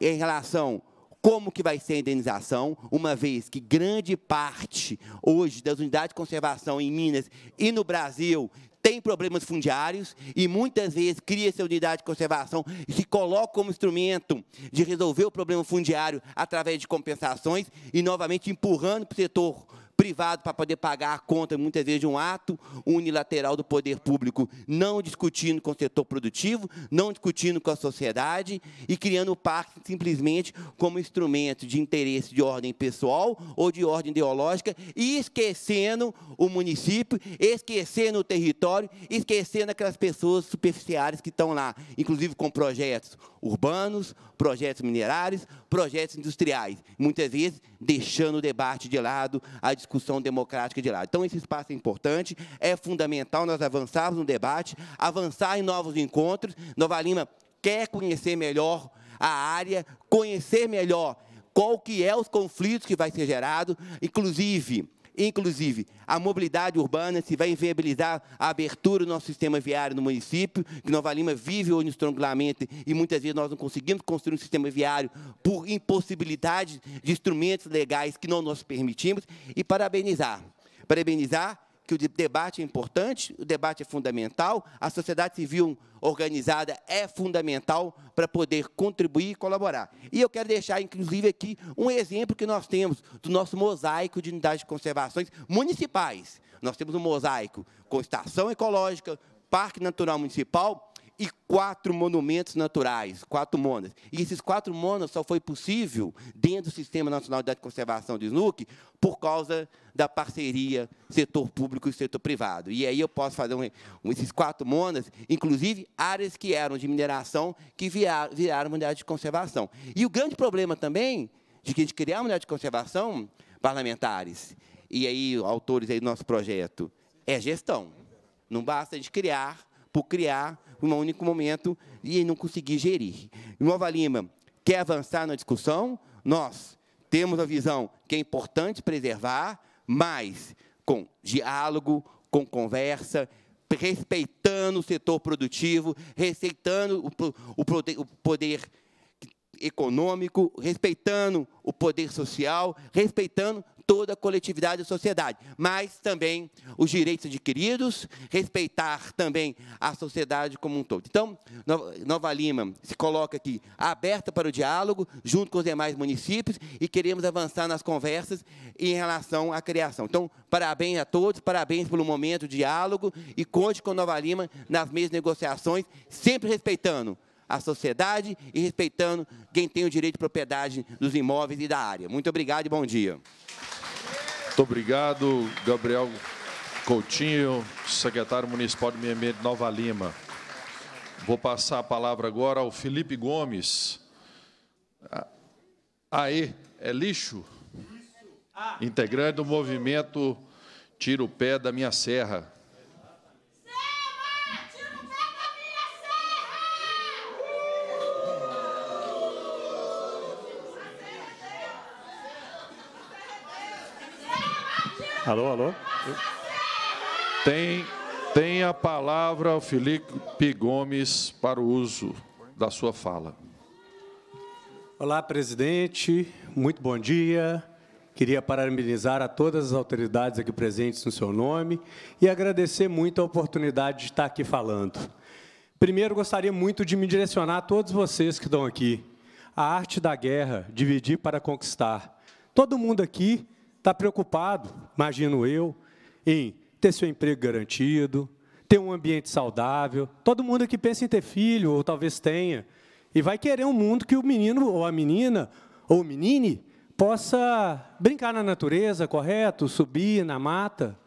em relação como que vai ser a indenização, uma vez que grande parte hoje das unidades de conservação em Minas e no Brasil tem problemas fundiários e muitas vezes cria essa unidade de conservação e se coloca como instrumento de resolver o problema fundiário através de compensações e novamente empurrando para o setor privado para poder pagar a conta, muitas vezes, de um ato unilateral do poder público, não discutindo com o setor produtivo, não discutindo com a sociedade e criando o parque simplesmente como instrumento de interesse de ordem pessoal ou de ordem ideológica e esquecendo o município, esquecendo o território, esquecendo aquelas pessoas superficiais que estão lá, inclusive com projetos urbanos, projetos minerários, projetos industriais, muitas vezes deixando o debate de lado, a discussão discussão democrática de lado. Então, esse espaço é importante, é fundamental nós avançarmos no debate, avançar em novos encontros. Nova Lima quer conhecer melhor a área, conhecer melhor qual que é os conflitos que vai ser gerado, inclusive Inclusive, a mobilidade urbana se vai inviabilizar a abertura do nosso sistema viário no município, que Nova Lima vive hoje no estrangulamento e muitas vezes nós não conseguimos construir um sistema viário por impossibilidade de instrumentos legais que não nos permitimos. E parabenizar, parabenizar que o debate é importante, o debate é fundamental, a sociedade civil organizada é fundamental para poder contribuir e colaborar. E eu quero deixar, inclusive, aqui um exemplo que nós temos do nosso mosaico de unidades de conservações municipais. Nós temos um mosaico com estação ecológica, parque natural municipal e quatro monumentos naturais, quatro monas. E esses quatro monas só foi possível dentro do Sistema Nacional de Conservação do SNUC por causa da parceria setor público e setor privado. E aí eu posso fazer um, um, esses quatro monas, inclusive áreas que eram de mineração, que viraram, viraram unidade de conservação. E o grande problema também de que a gente criar unidade de conservação, parlamentares, e aí autores aí do nosso projeto, é gestão. Não basta a gente criar por criar em um único momento e não conseguir gerir. Nova Lima quer avançar na discussão, nós temos a visão que é importante preservar, mas com diálogo, com conversa, respeitando o setor produtivo, respeitando o poder econômico, respeitando o poder social, respeitando toda a coletividade e sociedade, mas também os direitos adquiridos, respeitar também a sociedade como um todo. Então, Nova Lima se coloca aqui aberta para o diálogo, junto com os demais municípios, e queremos avançar nas conversas em relação à criação. Então, parabéns a todos, parabéns pelo momento, diálogo, e conte com Nova Lima nas mesmas negociações, sempre respeitando a sociedade e respeitando quem tem o direito de propriedade dos imóveis e da área. Muito obrigado e bom dia. Muito obrigado, Gabriel Coutinho, secretário municipal de Meio Ambiente Nova Lima. Vou passar a palavra agora ao Felipe Gomes. Ah, aê, é lixo? Ah. Integrante do movimento Tira o Pé da Minha Serra. Alô, alô? Tem, tem a palavra o Felipe Gomes para o uso da sua fala. Olá, presidente. Muito bom dia. Queria parabenizar a todas as autoridades aqui presentes no seu nome e agradecer muito a oportunidade de estar aqui falando. Primeiro, gostaria muito de me direcionar a todos vocês que estão aqui. A arte da guerra, dividir para conquistar. Todo mundo aqui está preocupado imagino eu, em ter seu emprego garantido, ter um ambiente saudável. Todo mundo aqui pensa em ter filho, ou talvez tenha, e vai querer um mundo que o menino ou a menina ou o menine possa brincar na natureza, correto? Subir na mata.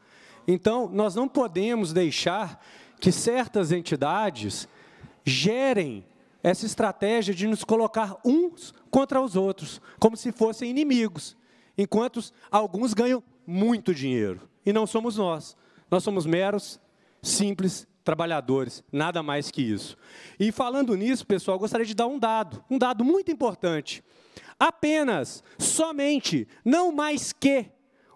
Então, nós não podemos deixar que certas entidades gerem essa estratégia de nos colocar uns contra os outros, como se fossem inimigos, enquanto alguns ganham muito dinheiro. E não somos nós. Nós somos meros, simples trabalhadores, nada mais que isso. E falando nisso, pessoal, gostaria de dar um dado, um dado muito importante. Apenas, somente, não mais que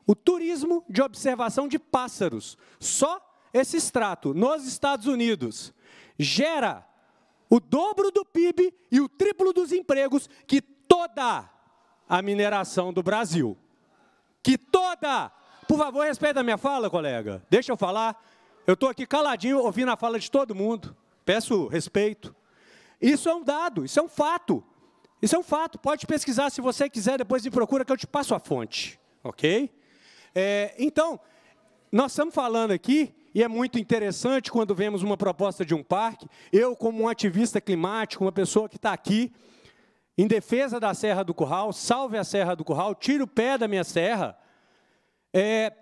o turismo de observação de pássaros, só esse extrato, nos Estados Unidos, gera o dobro do PIB e o triplo dos empregos que toda a mineração do Brasil que toda. Por favor, respeita a minha fala, colega. Deixa eu falar. Eu estou aqui caladinho ouvindo a fala de todo mundo. Peço respeito. Isso é um dado, isso é um fato. Isso é um fato. Pode pesquisar se você quiser, depois me procura que eu te passo a fonte. Ok? É, então, nós estamos falando aqui, e é muito interessante quando vemos uma proposta de um parque. Eu, como um ativista climático, uma pessoa que está aqui em defesa da Serra do Curral, salve a Serra do Curral, tire o pé da minha serra. É,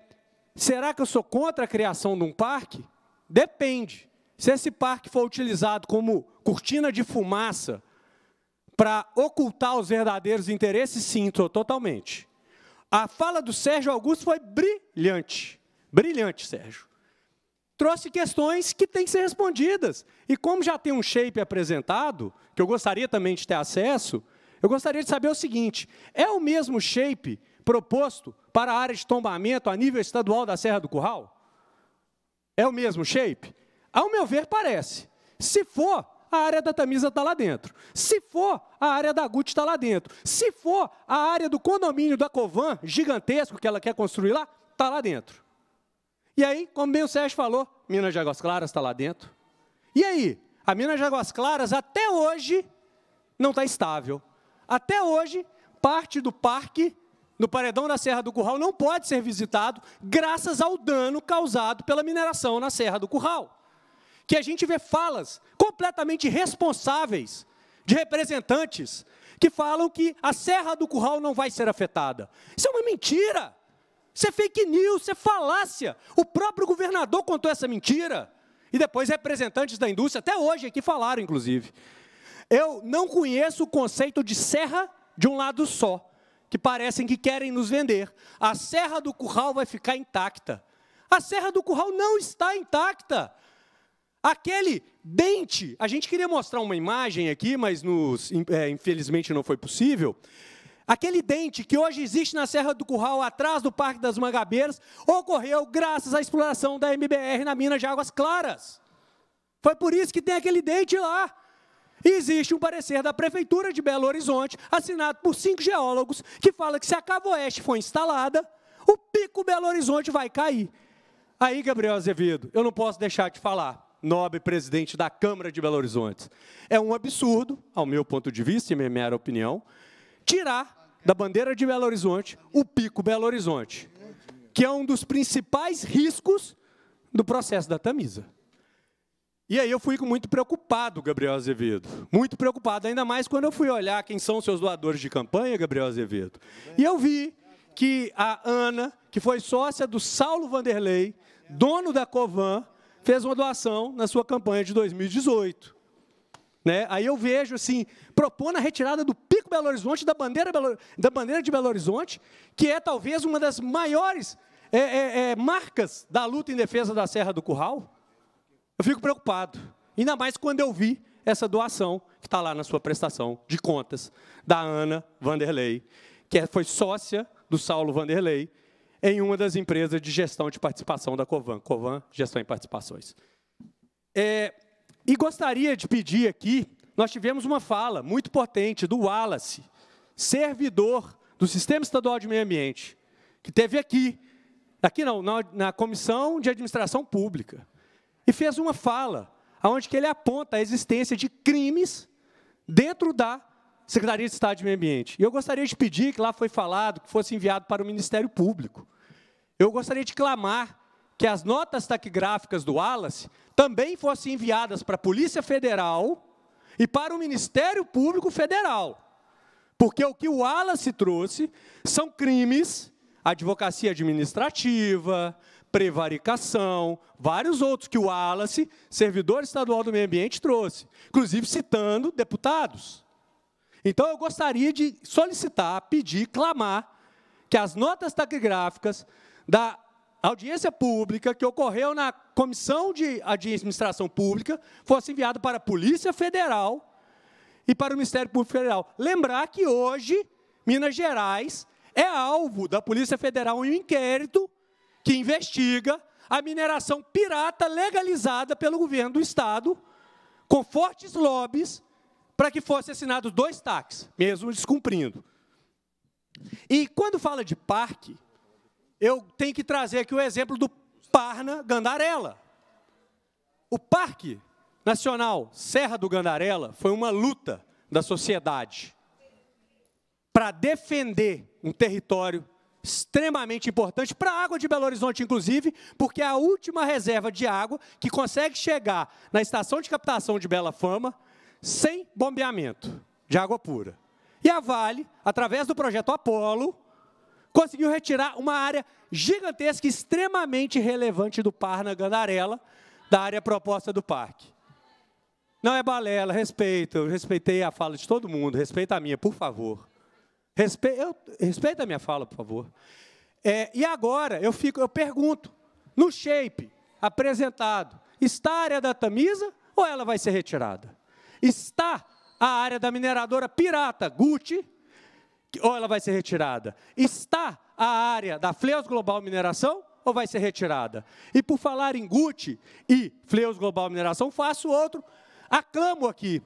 será que eu sou contra a criação de um parque? Depende. Se esse parque for utilizado como cortina de fumaça para ocultar os verdadeiros interesses, sim, totalmente. A fala do Sérgio Augusto foi brilhante. Brilhante, Sérgio trouxe questões que têm que ser respondidas. E como já tem um shape apresentado, que eu gostaria também de ter acesso, eu gostaria de saber o seguinte: é o mesmo shape proposto para a área de tombamento a nível estadual da Serra do Curral? É o mesmo shape? Ao meu ver, parece. Se for, a área da Tamisa está lá dentro. Se for, a área da Gut está lá dentro. Se for, a área do condomínio da Covan, gigantesco, que ela quer construir lá, está lá dentro. E aí, como bem o Sérgio falou, Minas de Águas Claras está lá dentro. E aí? A Minas de Águas Claras até hoje não está estável. Até hoje, parte do parque no paredão da Serra do Curral não pode ser visitado graças ao dano causado pela mineração na Serra do Curral. Que a gente vê falas completamente responsáveis de representantes que falam que a Serra do Curral não vai ser afetada. Isso é uma mentira. Isso é fake news, isso é falácia. O próprio governador contou essa mentira. E depois representantes da indústria, até hoje aqui falaram, inclusive. Eu não conheço o conceito de serra de um lado só, que parecem que querem nos vender. A serra do curral vai ficar intacta. A serra do curral não está intacta. Aquele dente, a gente queria mostrar uma imagem aqui, mas nos, é, infelizmente não foi possível. Aquele dente que hoje existe na Serra do Curral, atrás do Parque das Mangabeiras, ocorreu graças à exploração da MBR na mina de Águas Claras. Foi por isso que tem aquele dente lá. E existe um parecer da Prefeitura de Belo Horizonte, assinado por cinco geólogos, que fala que se a Cava Oeste for instalada, o pico Belo Horizonte vai cair. Aí, Gabriel Azevedo, eu não posso deixar de falar, nobre presidente da Câmara de Belo Horizonte. É um absurdo, ao meu ponto de vista e minha mera opinião, tirar da bandeira de Belo Horizonte o pico Belo Horizonte, que é um dos principais riscos do processo da Tamisa. E aí eu fui muito preocupado, Gabriel Azevedo. Muito preocupado, ainda mais quando eu fui olhar quem são os seus doadores de campanha, Gabriel Azevedo. E eu vi que a Ana, que foi sócia do Saulo Vanderlei, dono da Covan, fez uma doação na sua campanha de 2018. Né? Aí eu vejo assim, propondo a retirada do Pico Belo Horizonte, da bandeira, Belo, da bandeira de Belo Horizonte, que é talvez uma das maiores é, é, é, marcas da luta em defesa da Serra do Curral. Eu fico preocupado, ainda mais quando eu vi essa doação que está lá na sua prestação de contas, da Ana Vanderlei, que é, foi sócia do Saulo Vanderlei em uma das empresas de gestão de participação da Covan, Covan Gestão em Participações. É, e gostaria de pedir aqui, nós tivemos uma fala muito potente do Wallace, servidor do Sistema Estadual de Meio Ambiente, que teve aqui, aqui não, na, na Comissão de Administração Pública, e fez uma fala onde que ele aponta a existência de crimes dentro da Secretaria de Estado de Meio Ambiente. E eu gostaria de pedir que lá foi falado que fosse enviado para o Ministério Público. Eu gostaria de clamar que as notas taquigráficas do Wallace também fossem enviadas para a Polícia Federal e para o Ministério Público Federal. Porque o que o Wallace trouxe são crimes, advocacia administrativa, prevaricação, vários outros que o Wallace, servidor estadual do meio ambiente, trouxe, inclusive citando deputados. Então, eu gostaria de solicitar, pedir, clamar que as notas taquigráficas da audiência pública que ocorreu na Comissão de Administração Pública fosse enviada para a Polícia Federal e para o Ministério Público Federal. Lembrar que hoje Minas Gerais é alvo da Polícia Federal em um inquérito que investiga a mineração pirata legalizada pelo governo do Estado, com fortes lobbies, para que fosse assinados dois taques, mesmo descumprindo. E quando fala de parque, eu tenho que trazer aqui o exemplo do Parna Gandarela. O Parque Nacional Serra do Gandarela foi uma luta da sociedade para defender um território extremamente importante para a água de Belo Horizonte, inclusive, porque é a última reserva de água que consegue chegar na estação de captação de Bela Fama sem bombeamento de água pura. E a Vale, através do projeto Apolo, conseguiu retirar uma área gigantesca, extremamente relevante do Parna Gandarela, da área proposta do parque. Não é balela, respeito. Eu respeitei a fala de todo mundo, respeita a minha, por favor. Respe... Eu... Respeita a minha fala, por favor. É, e agora eu fico, eu pergunto, no shape apresentado, está a área da Tamisa ou ela vai ser retirada? Está a área da mineradora pirata Gucci ou ela vai ser retirada? Está a área da Fleus Global Mineração ou vai ser retirada? E por falar em Gucci e Fleus Global Mineração, faço outro aclamo aqui.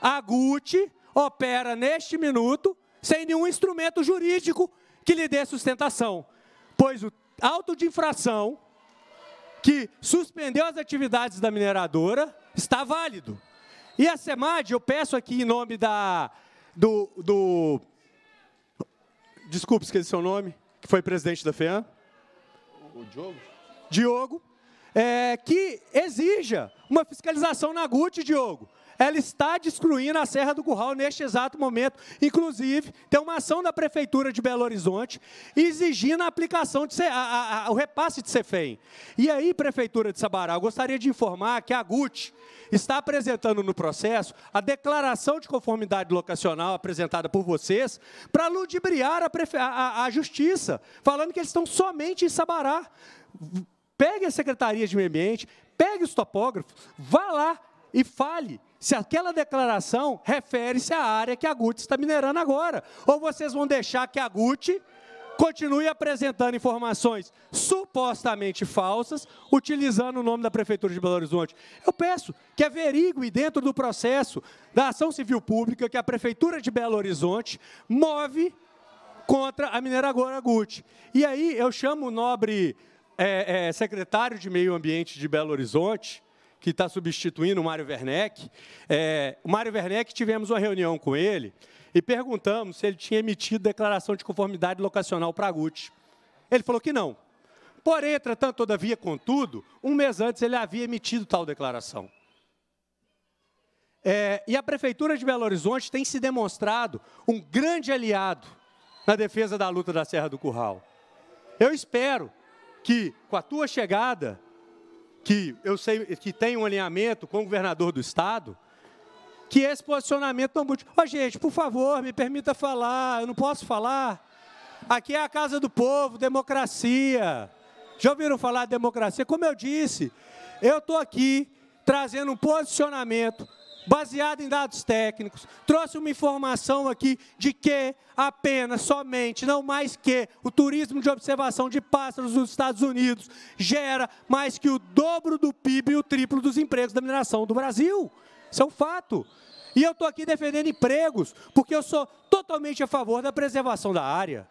A Gucci opera neste minuto sem nenhum instrumento jurídico que lhe dê sustentação, pois o auto de infração que suspendeu as atividades da mineradora está válido. E a SEMAD, eu peço aqui em nome da, do, do desculpe, esqueci seu nome, que foi presidente da FEAM. O Diogo? Diogo, é, que exija uma fiscalização na GUT, Diogo. Ela está destruindo a Serra do Curral neste exato momento. Inclusive, tem uma ação da Prefeitura de Belo Horizonte exigindo a aplicação, de, a, a, o repasse de CEFEM. E aí, Prefeitura de Sabará, eu gostaria de informar que a GUT está apresentando no processo a declaração de conformidade locacional apresentada por vocês para ludibriar a, a, a Justiça, falando que eles estão somente em Sabará. Pegue a Secretaria de Meio Ambiente, pegue os topógrafos, vá lá e fale se aquela declaração refere-se à área que a Guti está minerando agora. Ou vocês vão deixar que a Guti continue apresentando informações supostamente falsas, utilizando o nome da Prefeitura de Belo Horizonte. Eu peço que averigue dentro do processo da ação civil pública que a Prefeitura de Belo Horizonte move contra a mineradora Guti. E aí eu chamo o nobre é, é, secretário de Meio Ambiente de Belo Horizonte, que está substituindo o Mário Werneck. É, o Mário Werneck, tivemos uma reunião com ele e perguntamos se ele tinha emitido declaração de conformidade locacional para a GUT. Ele falou que não. Porém, entretanto, todavia, contudo, um mês antes ele havia emitido tal declaração. É, e a Prefeitura de Belo Horizonte tem se demonstrado um grande aliado na defesa da luta da Serra do Curral. Eu espero que, com a tua chegada, que eu sei que tem um alinhamento com o governador do estado, que é esse posicionamento não mude. Ó, oh, gente, por favor, me permita falar, eu não posso falar. Aqui é a casa do povo, democracia. Já ouviram falar de democracia? Como eu disse, eu estou aqui trazendo um posicionamento baseado em dados técnicos, trouxe uma informação aqui de que apenas, somente, não mais que, o turismo de observação de pássaros nos Estados Unidos gera mais que o dobro do PIB e o triplo dos empregos da mineração do Brasil. Isso é um fato. E eu estou aqui defendendo empregos, porque eu sou totalmente a favor da preservação da área.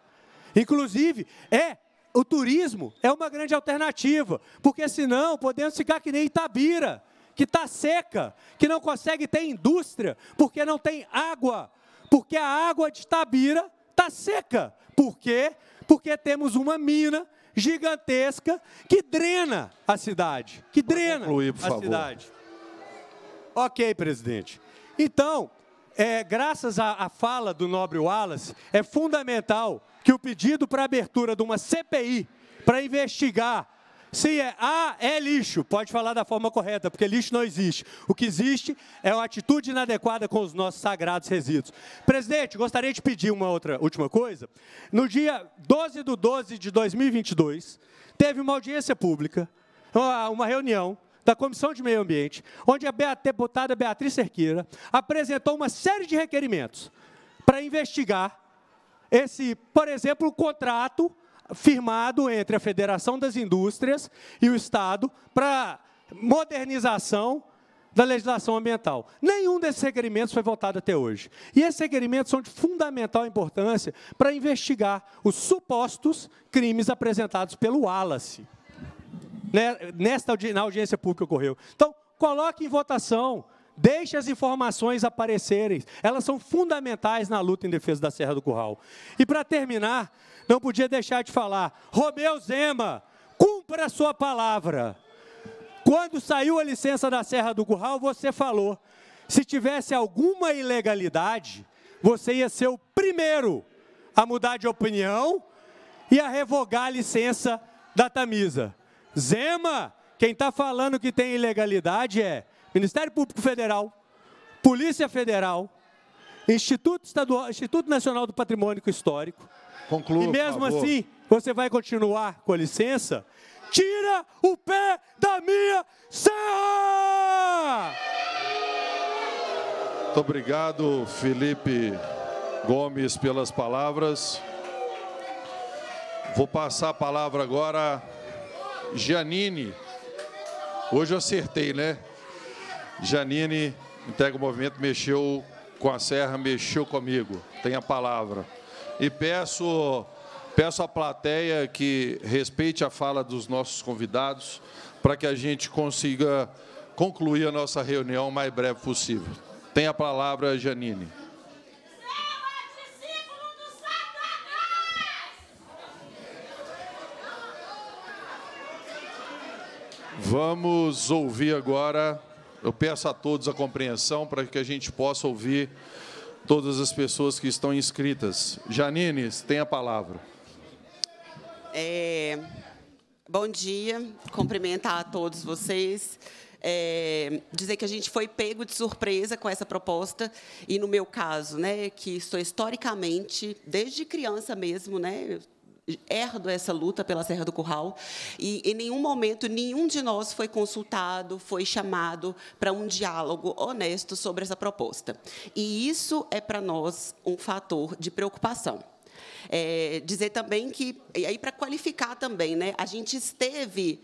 Inclusive, é o turismo é uma grande alternativa, porque senão podemos ficar que nem Itabira, que está seca, que não consegue ter indústria, porque não tem água, porque a água de Tabira está seca. Por quê? Porque temos uma mina gigantesca que drena a cidade, que drena concluir, a favor. cidade. Ok, presidente. Então, é, graças à, à fala do nobre Wallace, é fundamental que o pedido para abertura de uma CPI para investigar Sim, é. Ah, é lixo. Pode falar da forma correta, porque lixo não existe. O que existe é uma atitude inadequada com os nossos sagrados resíduos. Presidente, gostaria de pedir uma outra última coisa. No dia 12 de 12 de 2022, teve uma audiência pública, uma reunião da Comissão de Meio Ambiente, onde a deputada Beatriz Cerqueira apresentou uma série de requerimentos para investigar esse, por exemplo, o contrato firmado entre a Federação das Indústrias e o Estado para modernização da legislação ambiental. Nenhum desses requerimentos foi votado até hoje. E esses requerimentos são de fundamental importância para investigar os supostos crimes apresentados pelo Wallace né, nesta, na audiência pública ocorreu. Então, coloque em votação, deixe as informações aparecerem. Elas são fundamentais na luta em defesa da Serra do Curral. E, para terminar, não podia deixar de falar. Romeu Zema, cumpra a sua palavra. Quando saiu a licença da Serra do Curral, você falou: se tivesse alguma ilegalidade, você ia ser o primeiro a mudar de opinião e a revogar a licença da Tamisa. Zema, quem está falando que tem ilegalidade é Ministério Público Federal, Polícia Federal, Instituto, Estadual, Instituto Nacional do Patrimônio Histórico, Conclua, e mesmo assim, você vai continuar, com licença, tira o pé da minha serra! Muito obrigado, Felipe Gomes, pelas palavras. Vou passar a palavra agora a Janine. Hoje eu acertei, né? Janine, integra o movimento, mexeu com a serra, mexeu comigo. Tem a palavra e peço, peço à plateia que respeite a fala dos nossos convidados para que a gente consiga concluir a nossa reunião o mais breve possível. Tem a palavra, Janine. Vamos ouvir agora. Eu peço a todos a compreensão para que a gente possa ouvir todas as pessoas que estão inscritas. Janine, tem a palavra. É, bom dia, cumprimentar a todos vocês. É, dizer que a gente foi pego de surpresa com essa proposta e no meu caso, né, que estou historicamente desde criança mesmo, né, herdo essa luta pela Serra do Curral e em nenhum momento nenhum de nós foi consultado, foi chamado para um diálogo honesto sobre essa proposta. E isso é para nós um fator de preocupação. É, dizer também que, e aí para qualificar também, né, a gente esteve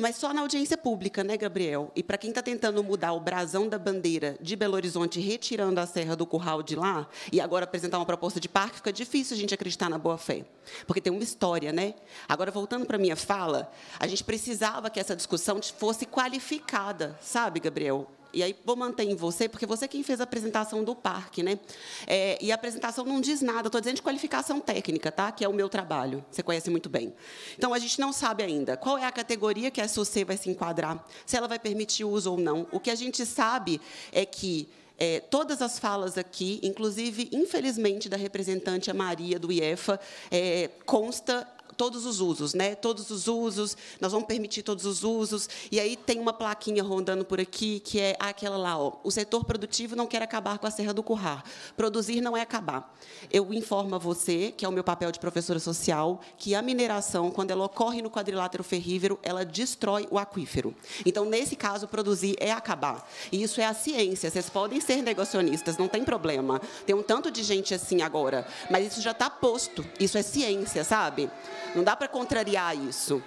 mas só na audiência pública, né, Gabriel? E para quem está tentando mudar o brasão da bandeira de Belo Horizonte, retirando a Serra do Curral de lá, e agora apresentar uma proposta de parque, fica difícil a gente acreditar na boa-fé, porque tem uma história, né? Agora, voltando para a minha fala, a gente precisava que essa discussão fosse qualificada, sabe, Gabriel? e aí vou manter em você, porque você é quem fez a apresentação do parque, né? É, e a apresentação não diz nada, estou dizendo de qualificação técnica, tá? Que é o meu trabalho, você conhece muito bem. Então, a gente não sabe ainda qual é a categoria que a SUC vai se enquadrar, se ela vai permitir uso ou não. O que a gente sabe é que é, todas as falas aqui, inclusive, infelizmente, da representante a Maria do IEFA, é, consta todos os usos, né? Todos os usos, nós vamos permitir todos os usos. E aí tem uma plaquinha rondando por aqui que é aquela lá, ó. O setor produtivo não quer acabar com a Serra do Currar. Produzir não é acabar. Eu informo a você, que é o meu papel de professora social, que a mineração, quando ela ocorre no quadrilátero ferrífero, ela destrói o aquífero. Então, nesse caso, produzir é acabar. E isso é a ciência. Vocês podem ser negacionistas, não tem problema. Tem um tanto de gente assim agora, mas isso já está posto. Isso é ciência, sabe? Não dá para contrariar isso.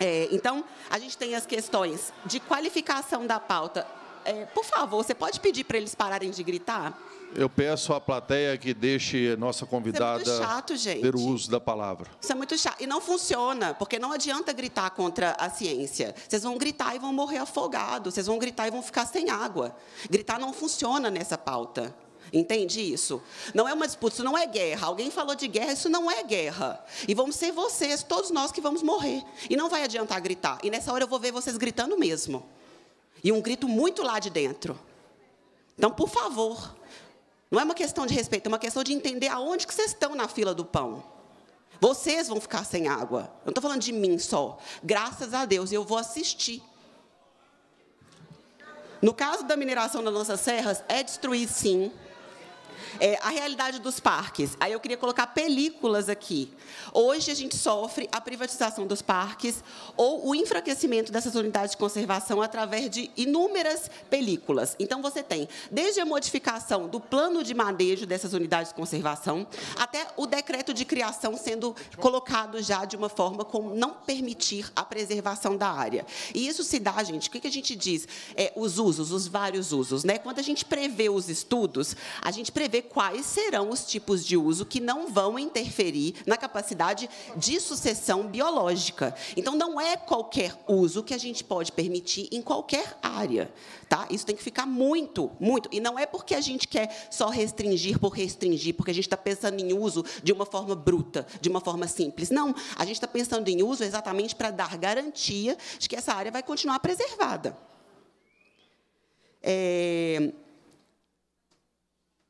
É, então, a gente tem as questões de qualificação da pauta. É, por favor, você pode pedir para eles pararem de gritar? Eu peço à plateia que deixe nossa convidada Isso é chato, ter o uso da palavra. Isso é muito chato. E não funciona, porque não adianta gritar contra a ciência. Vocês vão gritar e vão morrer afogados, vocês vão gritar e vão ficar sem água. Gritar não funciona nessa pauta. Entende isso? Não é uma disputa, isso não é guerra. Alguém falou de guerra, isso não é guerra. E vamos ser vocês, todos nós que vamos morrer. E não vai adiantar gritar. E nessa hora eu vou ver vocês gritando mesmo. E um grito muito lá de dentro. Então, por favor, não é uma questão de respeito, é uma questão de entender aonde que vocês estão na fila do pão. Vocês vão ficar sem água. Eu não estou falando de mim só. Graças a Deus, eu vou assistir. No caso da mineração das nossas serras, é destruir sim, é, a realidade dos parques. Aí eu queria colocar películas aqui. Hoje a gente sofre a privatização dos parques ou o enfraquecimento dessas unidades de conservação através de inúmeras películas. Então você tem desde a modificação do plano de manejo dessas unidades de conservação até o decreto de criação sendo colocado já de uma forma como não permitir a preservação da área. E isso se dá, gente, o que a gente diz? É, os usos, os vários usos. Né? Quando a gente prevê os estudos, a gente prevê quais serão os tipos de uso que não vão interferir na capacidade de sucessão biológica. Então, não é qualquer uso que a gente pode permitir em qualquer área. Tá? Isso tem que ficar muito, muito. E não é porque a gente quer só restringir por restringir, porque a gente está pensando em uso de uma forma bruta, de uma forma simples. Não, a gente está pensando em uso exatamente para dar garantia de que essa área vai continuar preservada. É,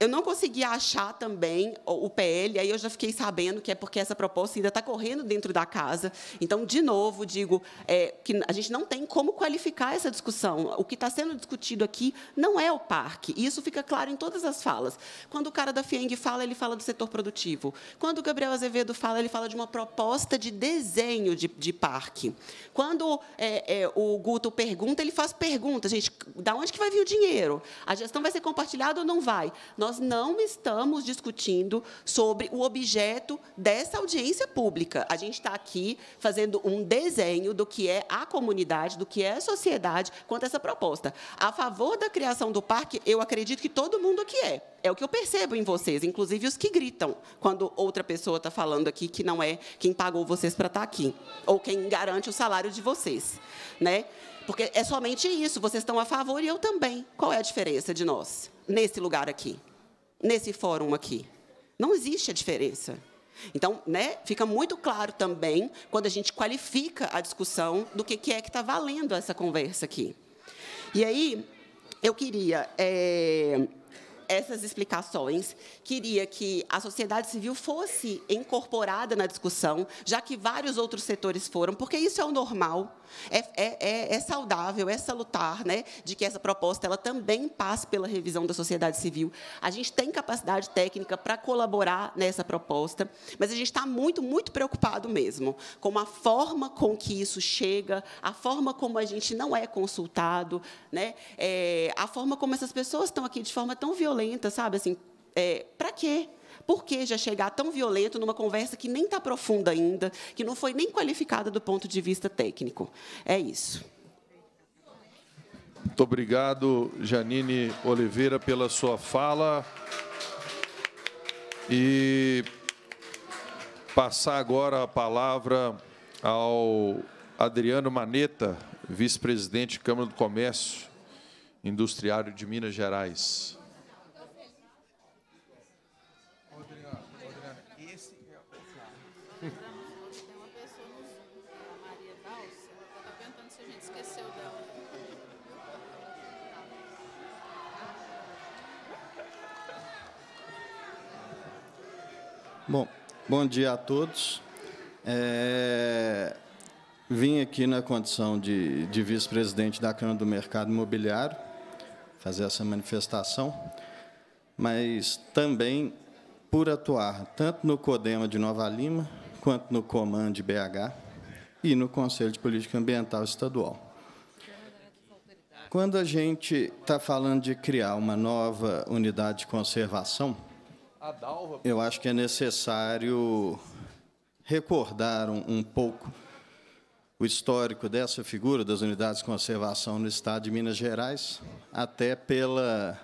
eu não conseguia achar também o PL, aí eu já fiquei sabendo que é porque essa proposta ainda está correndo dentro da casa. Então, de novo, digo é, que a gente não tem como qualificar essa discussão. O que está sendo discutido aqui não é o parque. E isso fica claro em todas as falas. Quando o cara da FIENG fala, ele fala do setor produtivo. Quando o Gabriel Azevedo fala, ele fala de uma proposta de desenho de, de parque. Quando é, é, o Guto pergunta, ele faz pergunta. Gente, da onde que vai vir o dinheiro? A gestão vai ser compartilhada ou não vai? Nós nós não estamos discutindo sobre o objeto dessa audiência pública. A gente está aqui fazendo um desenho do que é a comunidade, do que é a sociedade quanto a essa proposta. A favor da criação do parque, eu acredito que todo mundo aqui é. É o que eu percebo em vocês, inclusive os que gritam quando outra pessoa está falando aqui que não é quem pagou vocês para estar tá aqui, ou quem garante o salário de vocês. Né? Porque é somente isso, vocês estão a favor e eu também. Qual é a diferença de nós nesse lugar aqui? nesse fórum aqui. Não existe a diferença. Então, né, fica muito claro também quando a gente qualifica a discussão do que, que é que está valendo essa conversa aqui. E aí, eu queria. É essas explicações, queria que a sociedade civil fosse incorporada na discussão, já que vários outros setores foram, porque isso é o normal, é, é, é, é saudável, é salutar, né, de que essa proposta ela também passe pela revisão da sociedade civil. A gente tem capacidade técnica para colaborar nessa proposta, mas a gente está muito, muito preocupado mesmo com a forma com que isso chega, a forma como a gente não é consultado, né, é, a forma como essas pessoas estão aqui de forma tão violenta violenta, sabe? Assim, é, para quê? Por que já chegar tão violento numa conversa que nem está profunda ainda, que não foi nem qualificada do ponto de vista técnico? É isso. Muito obrigado, Janine Oliveira, pela sua fala. E passar agora a palavra ao Adriano Maneta, vice-presidente Câmara do Comércio Industriário de Minas Gerais. Bom, bom dia a todos. É, vim aqui na condição de, de vice-presidente da Câmara do Mercado Imobiliário fazer essa manifestação, mas também por atuar tanto no CODEMA de Nova Lima, quanto no Coman de BH e no Conselho de Política Ambiental Estadual. Quando a gente está falando de criar uma nova unidade de conservação, Dalva... Eu acho que é necessário recordar um, um pouco o histórico dessa figura das unidades de conservação no Estado de Minas Gerais, até pela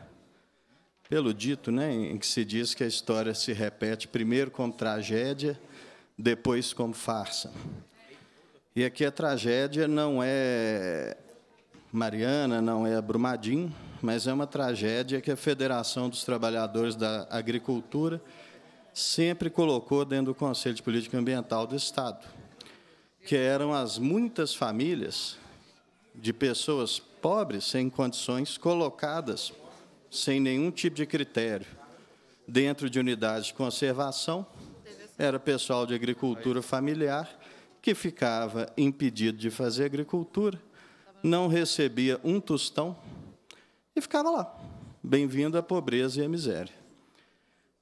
pelo dito, né, em que se diz que a história se repete primeiro como tragédia, depois como farsa. E aqui a tragédia não é Mariana, não é Brumadinho, mas é uma tragédia que a Federação dos Trabalhadores da Agricultura sempre colocou dentro do Conselho de Política Ambiental do Estado, que eram as muitas famílias de pessoas pobres, sem condições, colocadas sem nenhum tipo de critério dentro de unidades de conservação. Era pessoal de agricultura familiar que ficava impedido de fazer agricultura não recebia um tostão e ficava lá. Bem-vindo à pobreza e à miséria.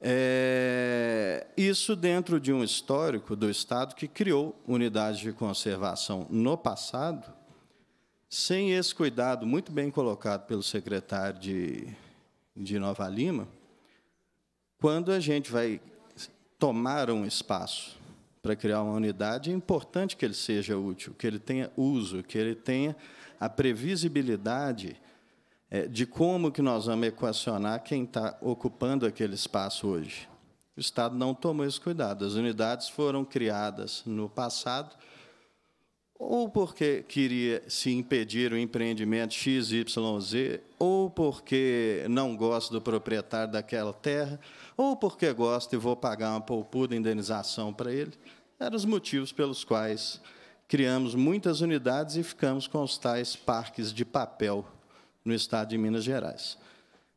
É, isso dentro de um histórico do Estado que criou unidades de conservação no passado, sem esse cuidado muito bem colocado pelo secretário de, de Nova Lima, quando a gente vai tomar um espaço para criar uma unidade, é importante que ele seja útil, que ele tenha uso, que ele tenha a previsibilidade é, de como que nós vamos equacionar quem está ocupando aquele espaço hoje. O Estado não tomou esse cuidado. As unidades foram criadas no passado, ou porque queria se impedir o empreendimento XYZ, ou porque não gosta do proprietário daquela terra, ou porque gosta e vou pagar uma poupuda indenização para ele. Eram os motivos pelos quais criamos muitas unidades e ficamos com os tais parques de papel no estado de Minas Gerais.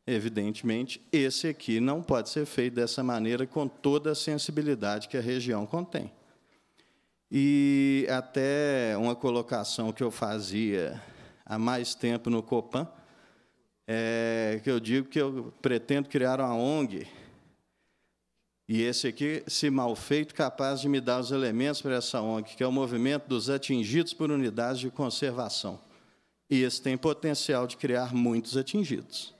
Evidentemente, esse aqui não pode ser feito dessa maneira com toda a sensibilidade que a região contém. E até uma colocação que eu fazia há mais tempo no Copan, é, que eu digo que eu pretendo criar uma ONG e esse aqui, se mal feito, capaz de me dar os elementos para essa ONG, que é o movimento dos atingidos por unidades de conservação. E esse tem potencial de criar muitos atingidos.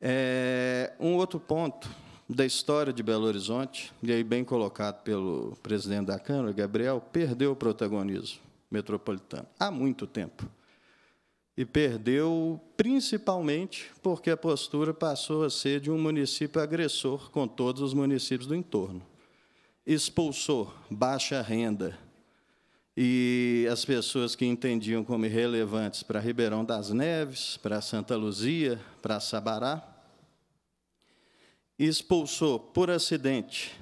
É, um outro ponto da história de Belo Horizonte, e aí bem colocado pelo presidente da Câmara, Gabriel, perdeu o protagonismo metropolitano há muito tempo e perdeu principalmente porque a postura passou a ser de um município agressor com todos os municípios do entorno. Expulsou baixa renda e as pessoas que entendiam como irrelevantes para Ribeirão das Neves, para Santa Luzia, para Sabará. Expulsou por acidente,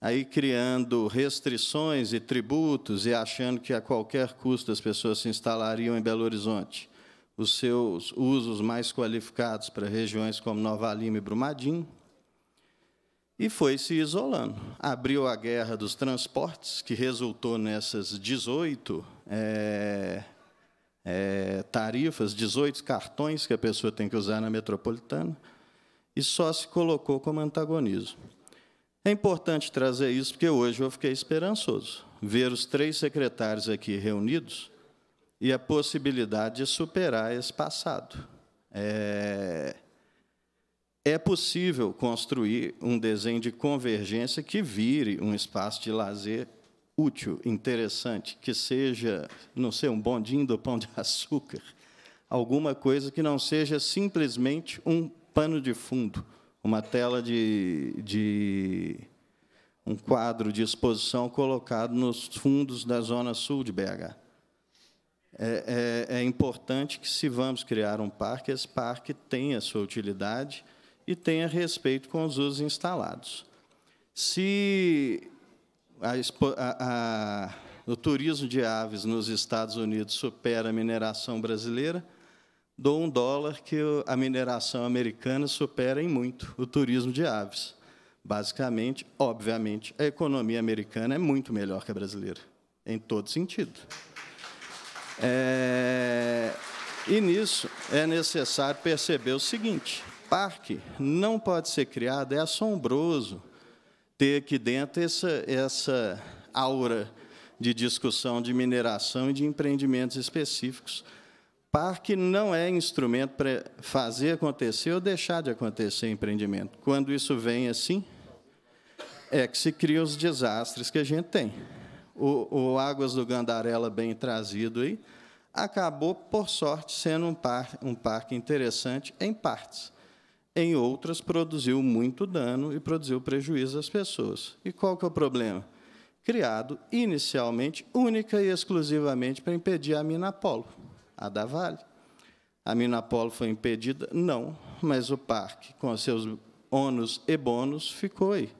aí criando restrições e tributos e achando que a qualquer custo as pessoas se instalariam em Belo Horizonte os seus usos mais qualificados para regiões como Nova Lima e Brumadinho, e foi se isolando. Abriu a guerra dos transportes, que resultou nessas 18 é, é, tarifas, 18 cartões que a pessoa tem que usar na metropolitana, e só se colocou como antagonismo. É importante trazer isso, porque hoje eu fiquei esperançoso. Ver os três secretários aqui reunidos e a possibilidade de superar esse passado. É, é possível construir um desenho de convergência que vire um espaço de lazer útil, interessante, que seja, não sei, um bondinho do pão de *laughs* açúcar, alguma coisa que não seja simplesmente um pano de fundo, uma tela de, de um quadro de exposição colocado nos fundos da zona sul de BH. É, é, é, importante que, se vamos criar um parque, esse parque tenha sua utilidade e tenha respeito com os usos instalados. Se a, a, a, o turismo de aves nos Estados Unidos supera a mineração brasileira, dou um dólar que a mineração americana supera em muito o turismo de aves. Basicamente, obviamente, a economia americana é muito melhor que a brasileira, em todo sentido. É... E nisso é necessário perceber o seguinte: parque não pode ser criado, é assombroso ter aqui dentro essa, essa aura de discussão de mineração e de empreendimentos específicos. Parque não é instrumento para fazer acontecer ou deixar de acontecer empreendimento. Quando isso vem assim, é que se criam os desastres que a gente tem o, o Águas do Gandarela, bem trazido aí, acabou, por sorte, sendo um, par, um parque interessante em partes. Em outras, produziu muito dano e produziu prejuízo às pessoas. E qual que é o problema? Criado inicialmente, única e exclusivamente para impedir a mina Apolo, a da Vale. A mina Apolo foi impedida? Não, mas o parque, com seus ônus e bônus, ficou aí.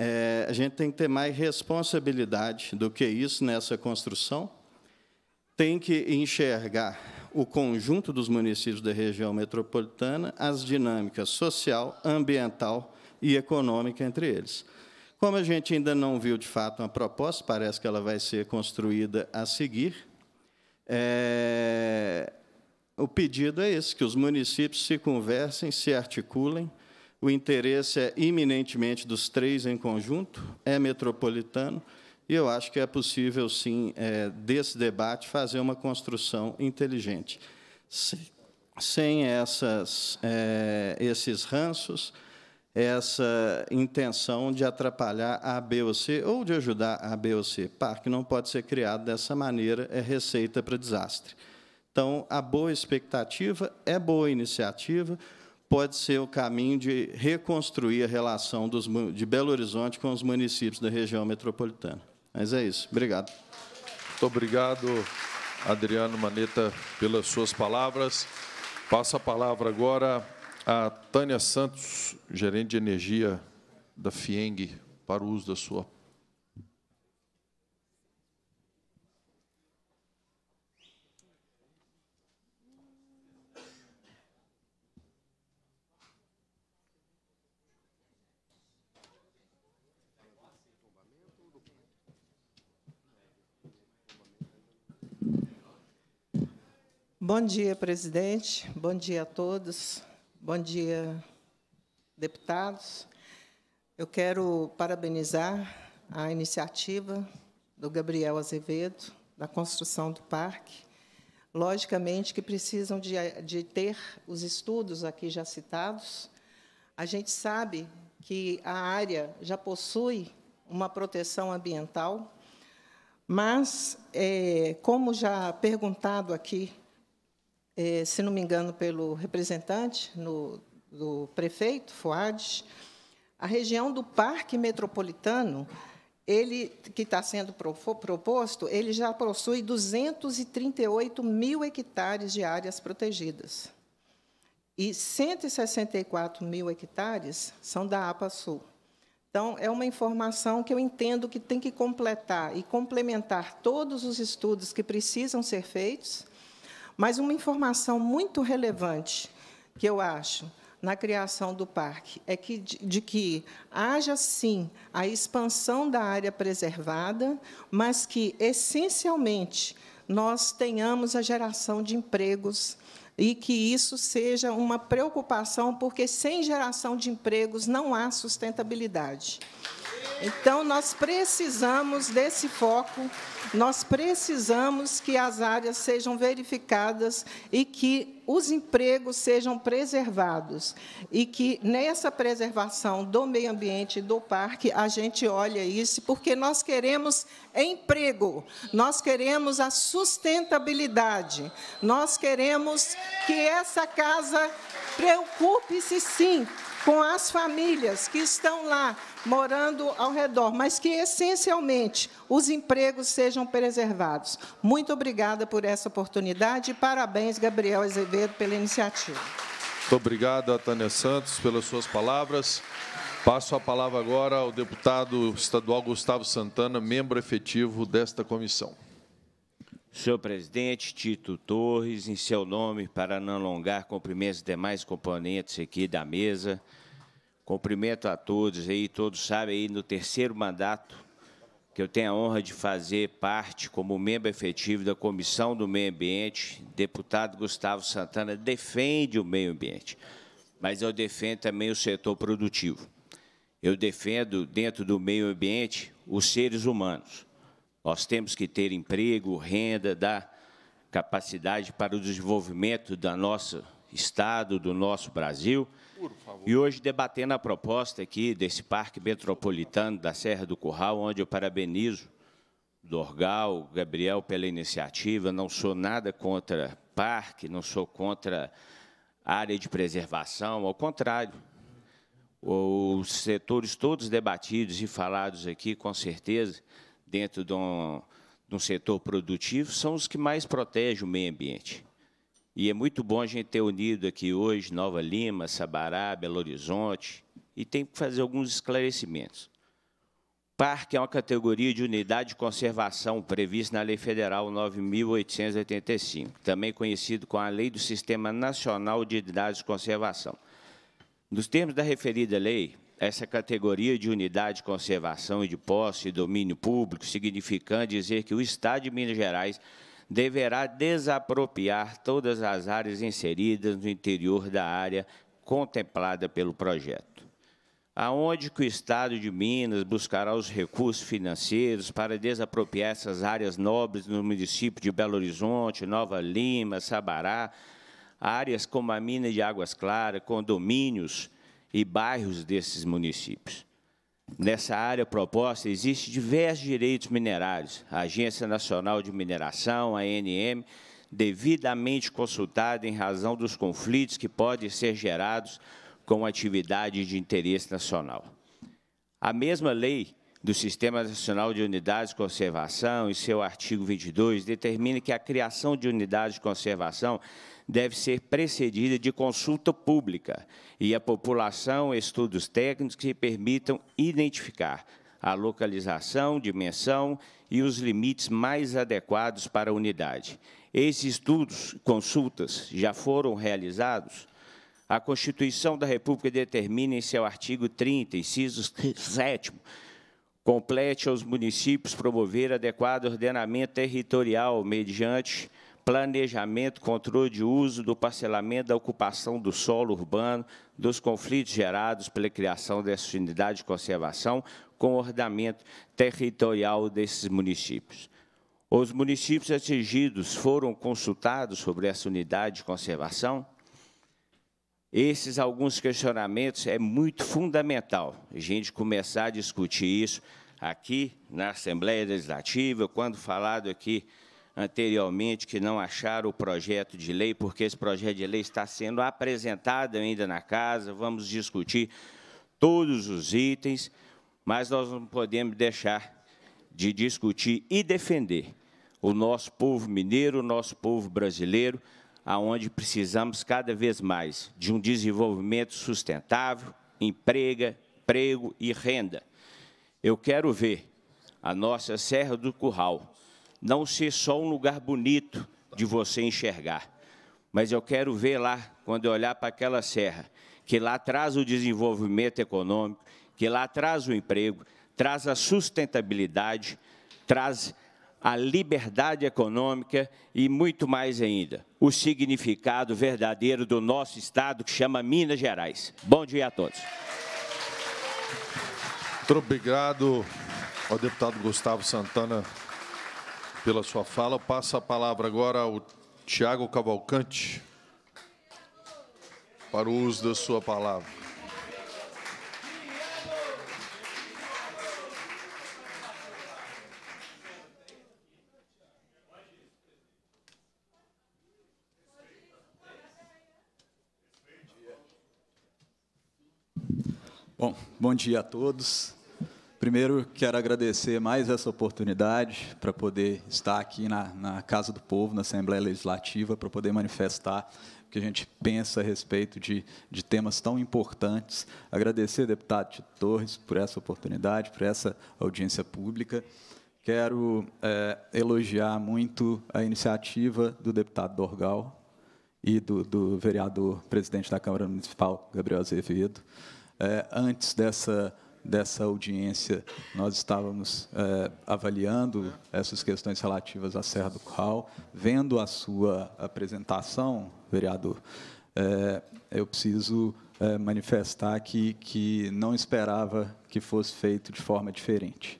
É, a gente tem que ter mais responsabilidade do que isso nessa construção. Tem que enxergar o conjunto dos municípios da região metropolitana, as dinâmicas social, ambiental e econômica entre eles. Como a gente ainda não viu de fato uma proposta, parece que ela vai ser construída a seguir. É, o pedido é esse: que os municípios se conversem, se articulem o interesse é iminentemente dos três em conjunto, é metropolitano, e eu acho que é possível, sim, é, desse debate, fazer uma construção inteligente. sem essas, é, esses ranços, essa intenção de atrapalhar a B ou C, ou de ajudar a B ou C. Parque não pode ser criado dessa maneira, é receita para desastre. Então, a boa expectativa é boa iniciativa, pode ser o caminho de reconstruir a relação dos, de Belo Horizonte com os municípios da região metropolitana. Mas é isso. Obrigado. Muito obrigado, Adriano Maneta, pelas suas palavras. Passo a palavra agora a Tânia Santos, gerente de energia da FIENG, para o uso da sua Bom dia, presidente. Bom dia a todos. Bom dia, deputados. Eu quero parabenizar a iniciativa do Gabriel Azevedo, da construção do parque. Logicamente que precisam de, de ter os estudos aqui já citados. A gente sabe que a área já possui uma proteção ambiental, mas, é, como já perguntado aqui eh, se não me engano, pelo representante no, do prefeito, Fuad, a região do Parque Metropolitano, ele que está sendo proposto, ele já possui 238 mil hectares de áreas protegidas. E 164 mil hectares são da APA Sul. Então, é uma informação que eu entendo que tem que completar e complementar todos os estudos que precisam ser feitos mas uma informação muito relevante que eu acho na criação do parque é que de, de, que haja sim a expansão da área preservada, mas que essencialmente nós tenhamos a geração de empregos e que isso seja uma preocupação, porque sem geração de empregos não há sustentabilidade. Então, nós precisamos desse foco, nós precisamos que as áreas sejam verificadas e que os empregos sejam preservados. E que nessa preservação do meio ambiente e do parque, a gente olha isso, porque nós queremos emprego, nós queremos a sustentabilidade, nós queremos que essa casa preocupe-se sim com as famílias que estão lá morando ao redor, mas que essencialmente os empregos sejam preservados. Muito obrigada por essa oportunidade e parabéns, Gabriel Azevedo, pela iniciativa. Muito obrigado, Tânia Santos, pelas suas palavras. Passo a palavra agora ao deputado estadual Gustavo Santana, membro efetivo desta comissão. Senhor presidente Tito Torres, em seu nome, para não alongar, cumprimento os demais componentes aqui da mesa, Cumprimento a todos aí, todos sabem aí no terceiro mandato que eu tenho a honra de fazer parte como membro efetivo da Comissão do Meio Ambiente, deputado Gustavo Santana defende o meio ambiente, mas eu defendo também o setor produtivo. Eu defendo, dentro do meio ambiente, os seres humanos. Nós temos que ter emprego, renda, dar capacidade para o desenvolvimento do nosso Estado, do nosso Brasil, e hoje, debatendo a proposta aqui desse Parque Metropolitano da Serra do Curral, onde eu parabenizo Dorgal, Gabriel pela iniciativa, não sou nada contra parque, não sou contra área de preservação, ao contrário. Os setores todos debatidos e falados aqui, com certeza, dentro de um, de um setor produtivo, são os que mais protegem o meio ambiente. E é muito bom a gente ter unido aqui hoje Nova Lima, Sabará, Belo Horizonte, e tem que fazer alguns esclarecimentos. Parque é uma categoria de unidade de conservação prevista na Lei Federal 9.885, também conhecido com a Lei do Sistema Nacional de Unidades de Conservação. Nos termos da referida lei, essa categoria de unidade de conservação e de posse e domínio público significando dizer que o Estado de Minas Gerais deverá desapropriar todas as áreas inseridas no interior da área contemplada pelo projeto. Aonde que o Estado de Minas buscará os recursos financeiros para desapropriar essas áreas nobres no município de Belo Horizonte, Nova Lima, Sabará, áreas como a mina de Águas Claras, condomínios e bairros desses municípios? Nessa área proposta, existem diversos direitos minerários. A Agência Nacional de Mineração, a ANM, devidamente consultada em razão dos conflitos que podem ser gerados com atividade de interesse nacional. A mesma lei do Sistema Nacional de Unidades de Conservação, em seu artigo 22, determina que a criação de unidades de conservação deve ser precedida de consulta pública e a população estudos técnicos que permitam identificar a localização, dimensão e os limites mais adequados para a unidade. Esses estudos, consultas, já foram realizados. A Constituição da República determina, em seu artigo 30, inciso 7, complete aos municípios promover adequado ordenamento territorial mediante planejamento, controle de uso, do parcelamento, da ocupação do solo urbano, dos conflitos gerados pela criação dessas unidades de conservação, com ordenamento territorial desses municípios. Os municípios atingidos foram consultados sobre essa unidade de conservação? Esses alguns questionamentos é muito fundamental a gente começar a discutir isso aqui na Assembleia Legislativa, quando falado aqui anteriormente que não acharam o projeto de lei, porque esse projeto de lei está sendo apresentado ainda na casa, vamos discutir todos os itens, mas nós não podemos deixar de discutir e defender o nosso povo mineiro, o nosso povo brasileiro, aonde precisamos cada vez mais de um desenvolvimento sustentável, emprega, emprego e renda. Eu quero ver a nossa Serra do Curral não ser só um lugar bonito de você enxergar, mas eu quero ver lá, quando eu olhar para aquela serra, que lá traz o desenvolvimento econômico, que lá traz o emprego, traz a sustentabilidade, traz a liberdade econômica e muito mais ainda, o significado verdadeiro do nosso Estado, que chama Minas Gerais. Bom dia a todos. Muito obrigado ao deputado Gustavo Santana pela sua fala. Passa a palavra agora ao Tiago Cavalcante para o uso da sua palavra. Bom, bom dia a todos. Primeiro, quero agradecer mais essa oportunidade para poder estar aqui na, na, Casa do Povo, na Assembleia Legislativa, para poder manifestar o que a gente pensa a respeito de, de temas tão importantes. Agradecer, deputado Tito Torres, por essa oportunidade, por essa audiência pública. Quero é, elogiar muito a iniciativa do deputado Dorgal e do, do vereador presidente da Câmara Municipal, Gabriel Azevedo. É, antes dessa dessa audiência, nós estávamos é, avaliando essas questões relativas à Serra do Curral. Vendo a sua apresentação, vereador, é, eu preciso é, manifestar que, que não esperava que fosse feito de forma diferente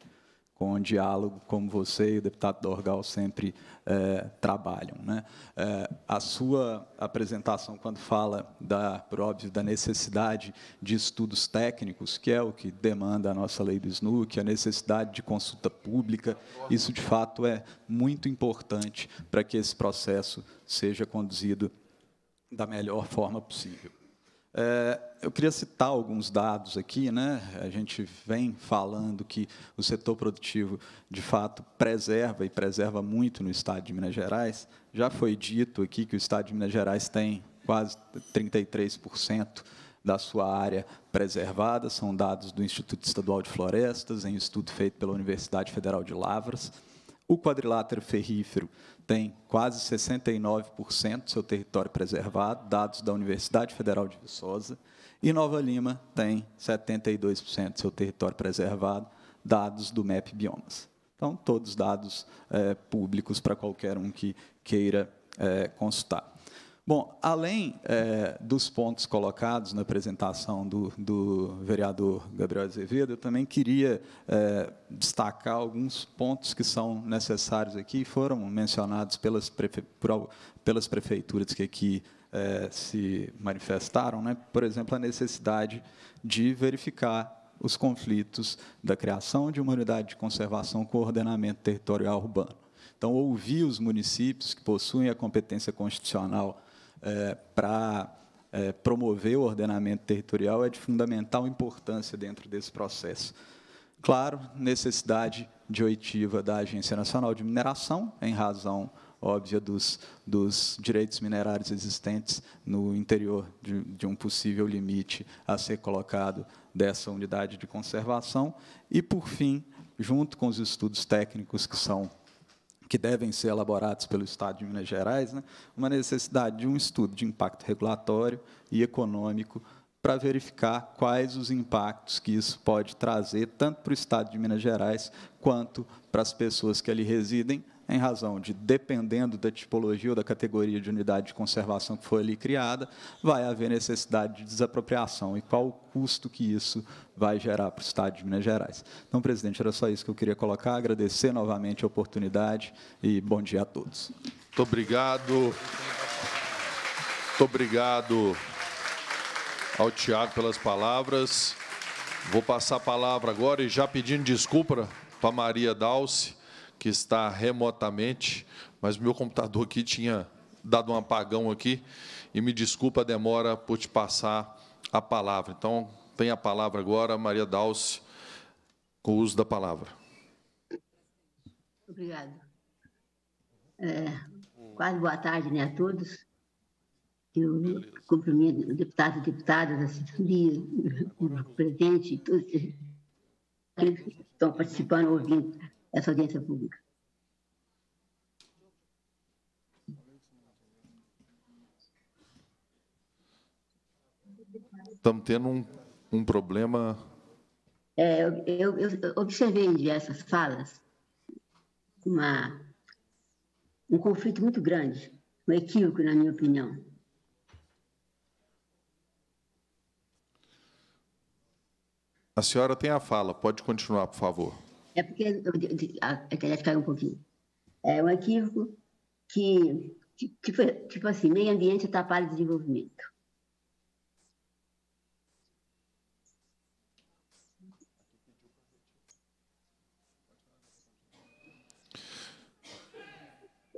com o diálogo, como você e o deputado Dorgal sempre é, trabalham. Né? É, a sua apresentação, quando fala, da, por óbvio, da necessidade de estudos técnicos, que é o que demanda a nossa lei do SNUC, a necessidade de consulta pública, isso, de fato, é muito importante para que esse processo seja conduzido da melhor forma possível. É, eu queria citar alguns dados aqui. Né? A gente vem falando que o setor produtivo, de fato, preserva e preserva muito no Estado de Minas Gerais. Já foi dito aqui que o Estado de Minas Gerais tem quase 33% da sua área preservada, são dados do Instituto Estadual de Florestas, em estudo feito pela Universidade Federal de Lavras. O quadrilátero ferrífero tem quase 69% do seu território preservado, dados da Universidade Federal de Viçosa, e Nova Lima tem 72% do seu território preservado, dados do MEP Biomas. Então, todos dados é, públicos para qualquer um que queira é, consultar. Bom, além é, dos pontos colocados na apresentação do, do vereador Gabriel Azevedo, eu também queria é, destacar alguns pontos que são necessários aqui e foram mencionados pelas, prefe por, pelas prefeituras que aqui é, se manifestaram. Né? Por exemplo, a necessidade de verificar os conflitos da criação de uma unidade de conservação com ordenamento territorial urbano. Então, ouvir os municípios que possuem a competência constitucional é, para é, promover o ordenamento territorial é de fundamental importância dentro desse processo. Claro, necessidade de oitiva da Agência Nacional de Mineração, em razão óbvia dos, dos direitos minerários existentes no interior de, de um possível limite a ser colocado dessa unidade de conservação. E, por fim, junto com os estudos técnicos que são que devem ser elaborados pelo Estado de Minas Gerais, né, uma necessidade de um estudo de impacto regulatório e econômico para verificar quais os impactos que isso pode trazer, tanto para o Estado de Minas Gerais, quanto para as pessoas que ali residem, em razão de, dependendo da tipologia ou da categoria de unidade de conservação que foi ali criada, vai haver necessidade de desapropriação e qual o custo que isso vai gerar para o Estado de Minas Gerais. Então, presidente, era só isso que eu queria colocar, agradecer novamente a oportunidade e bom dia a todos. Muito obrigado. Muito obrigado ao Tiago pelas palavras. Vou passar a palavra agora e já pedindo desculpa para Maria Dalce que está remotamente, mas meu computador aqui tinha dado um apagão aqui, e me desculpa a demora por te passar a palavra. Então, tem a palavra agora, Maria Dalce, com o uso da palavra. Obrigada. É, quase boa tarde né, a todos. Eu Beleza. cumprimento o deputado e deputada da o presidente, todos que estão participando, ouvindo essa audiência pública. Estamos tendo um, um problema. É, eu, eu, eu observei em diversas falas uma, um conflito muito grande, um equívoco, na minha opinião, A senhora tem a fala, pode continuar, por favor. É porque a internet caiu um pouquinho. É um equívoco que, tipo, tipo assim, meio ambiente atrapalha o desenvolvimento.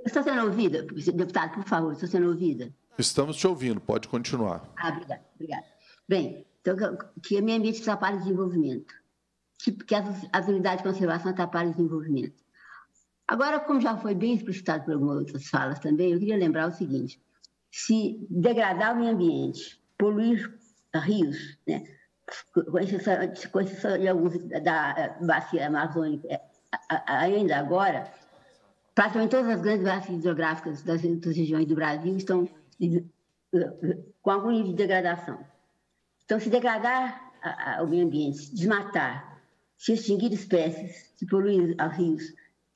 Estou sendo ouvida, deputado, por favor, estou sendo ouvida. Estamos te ouvindo, pode continuar. Ah, obrigada, obrigada. Bem, então, que o meio ambiente atrapalha o desenvolvimento que, tipo, que as, as unidades de conservação atrapalham o desenvolvimento. Agora, como já foi bem explicitado por algumas outras falas também, eu queria lembrar o seguinte: se degradar o meio ambiente, poluir rios, né, com exceção, com exceção de alguns da eh, bacia amazônica, eh, ainda agora, praticamente todas as grandes bacias hidrográficas das, das regiões do Brasil estão eh, com algum nível de degradação. Então, se degradar o meio ambiente, desmatar, se extinguir espécies, se poluir a rios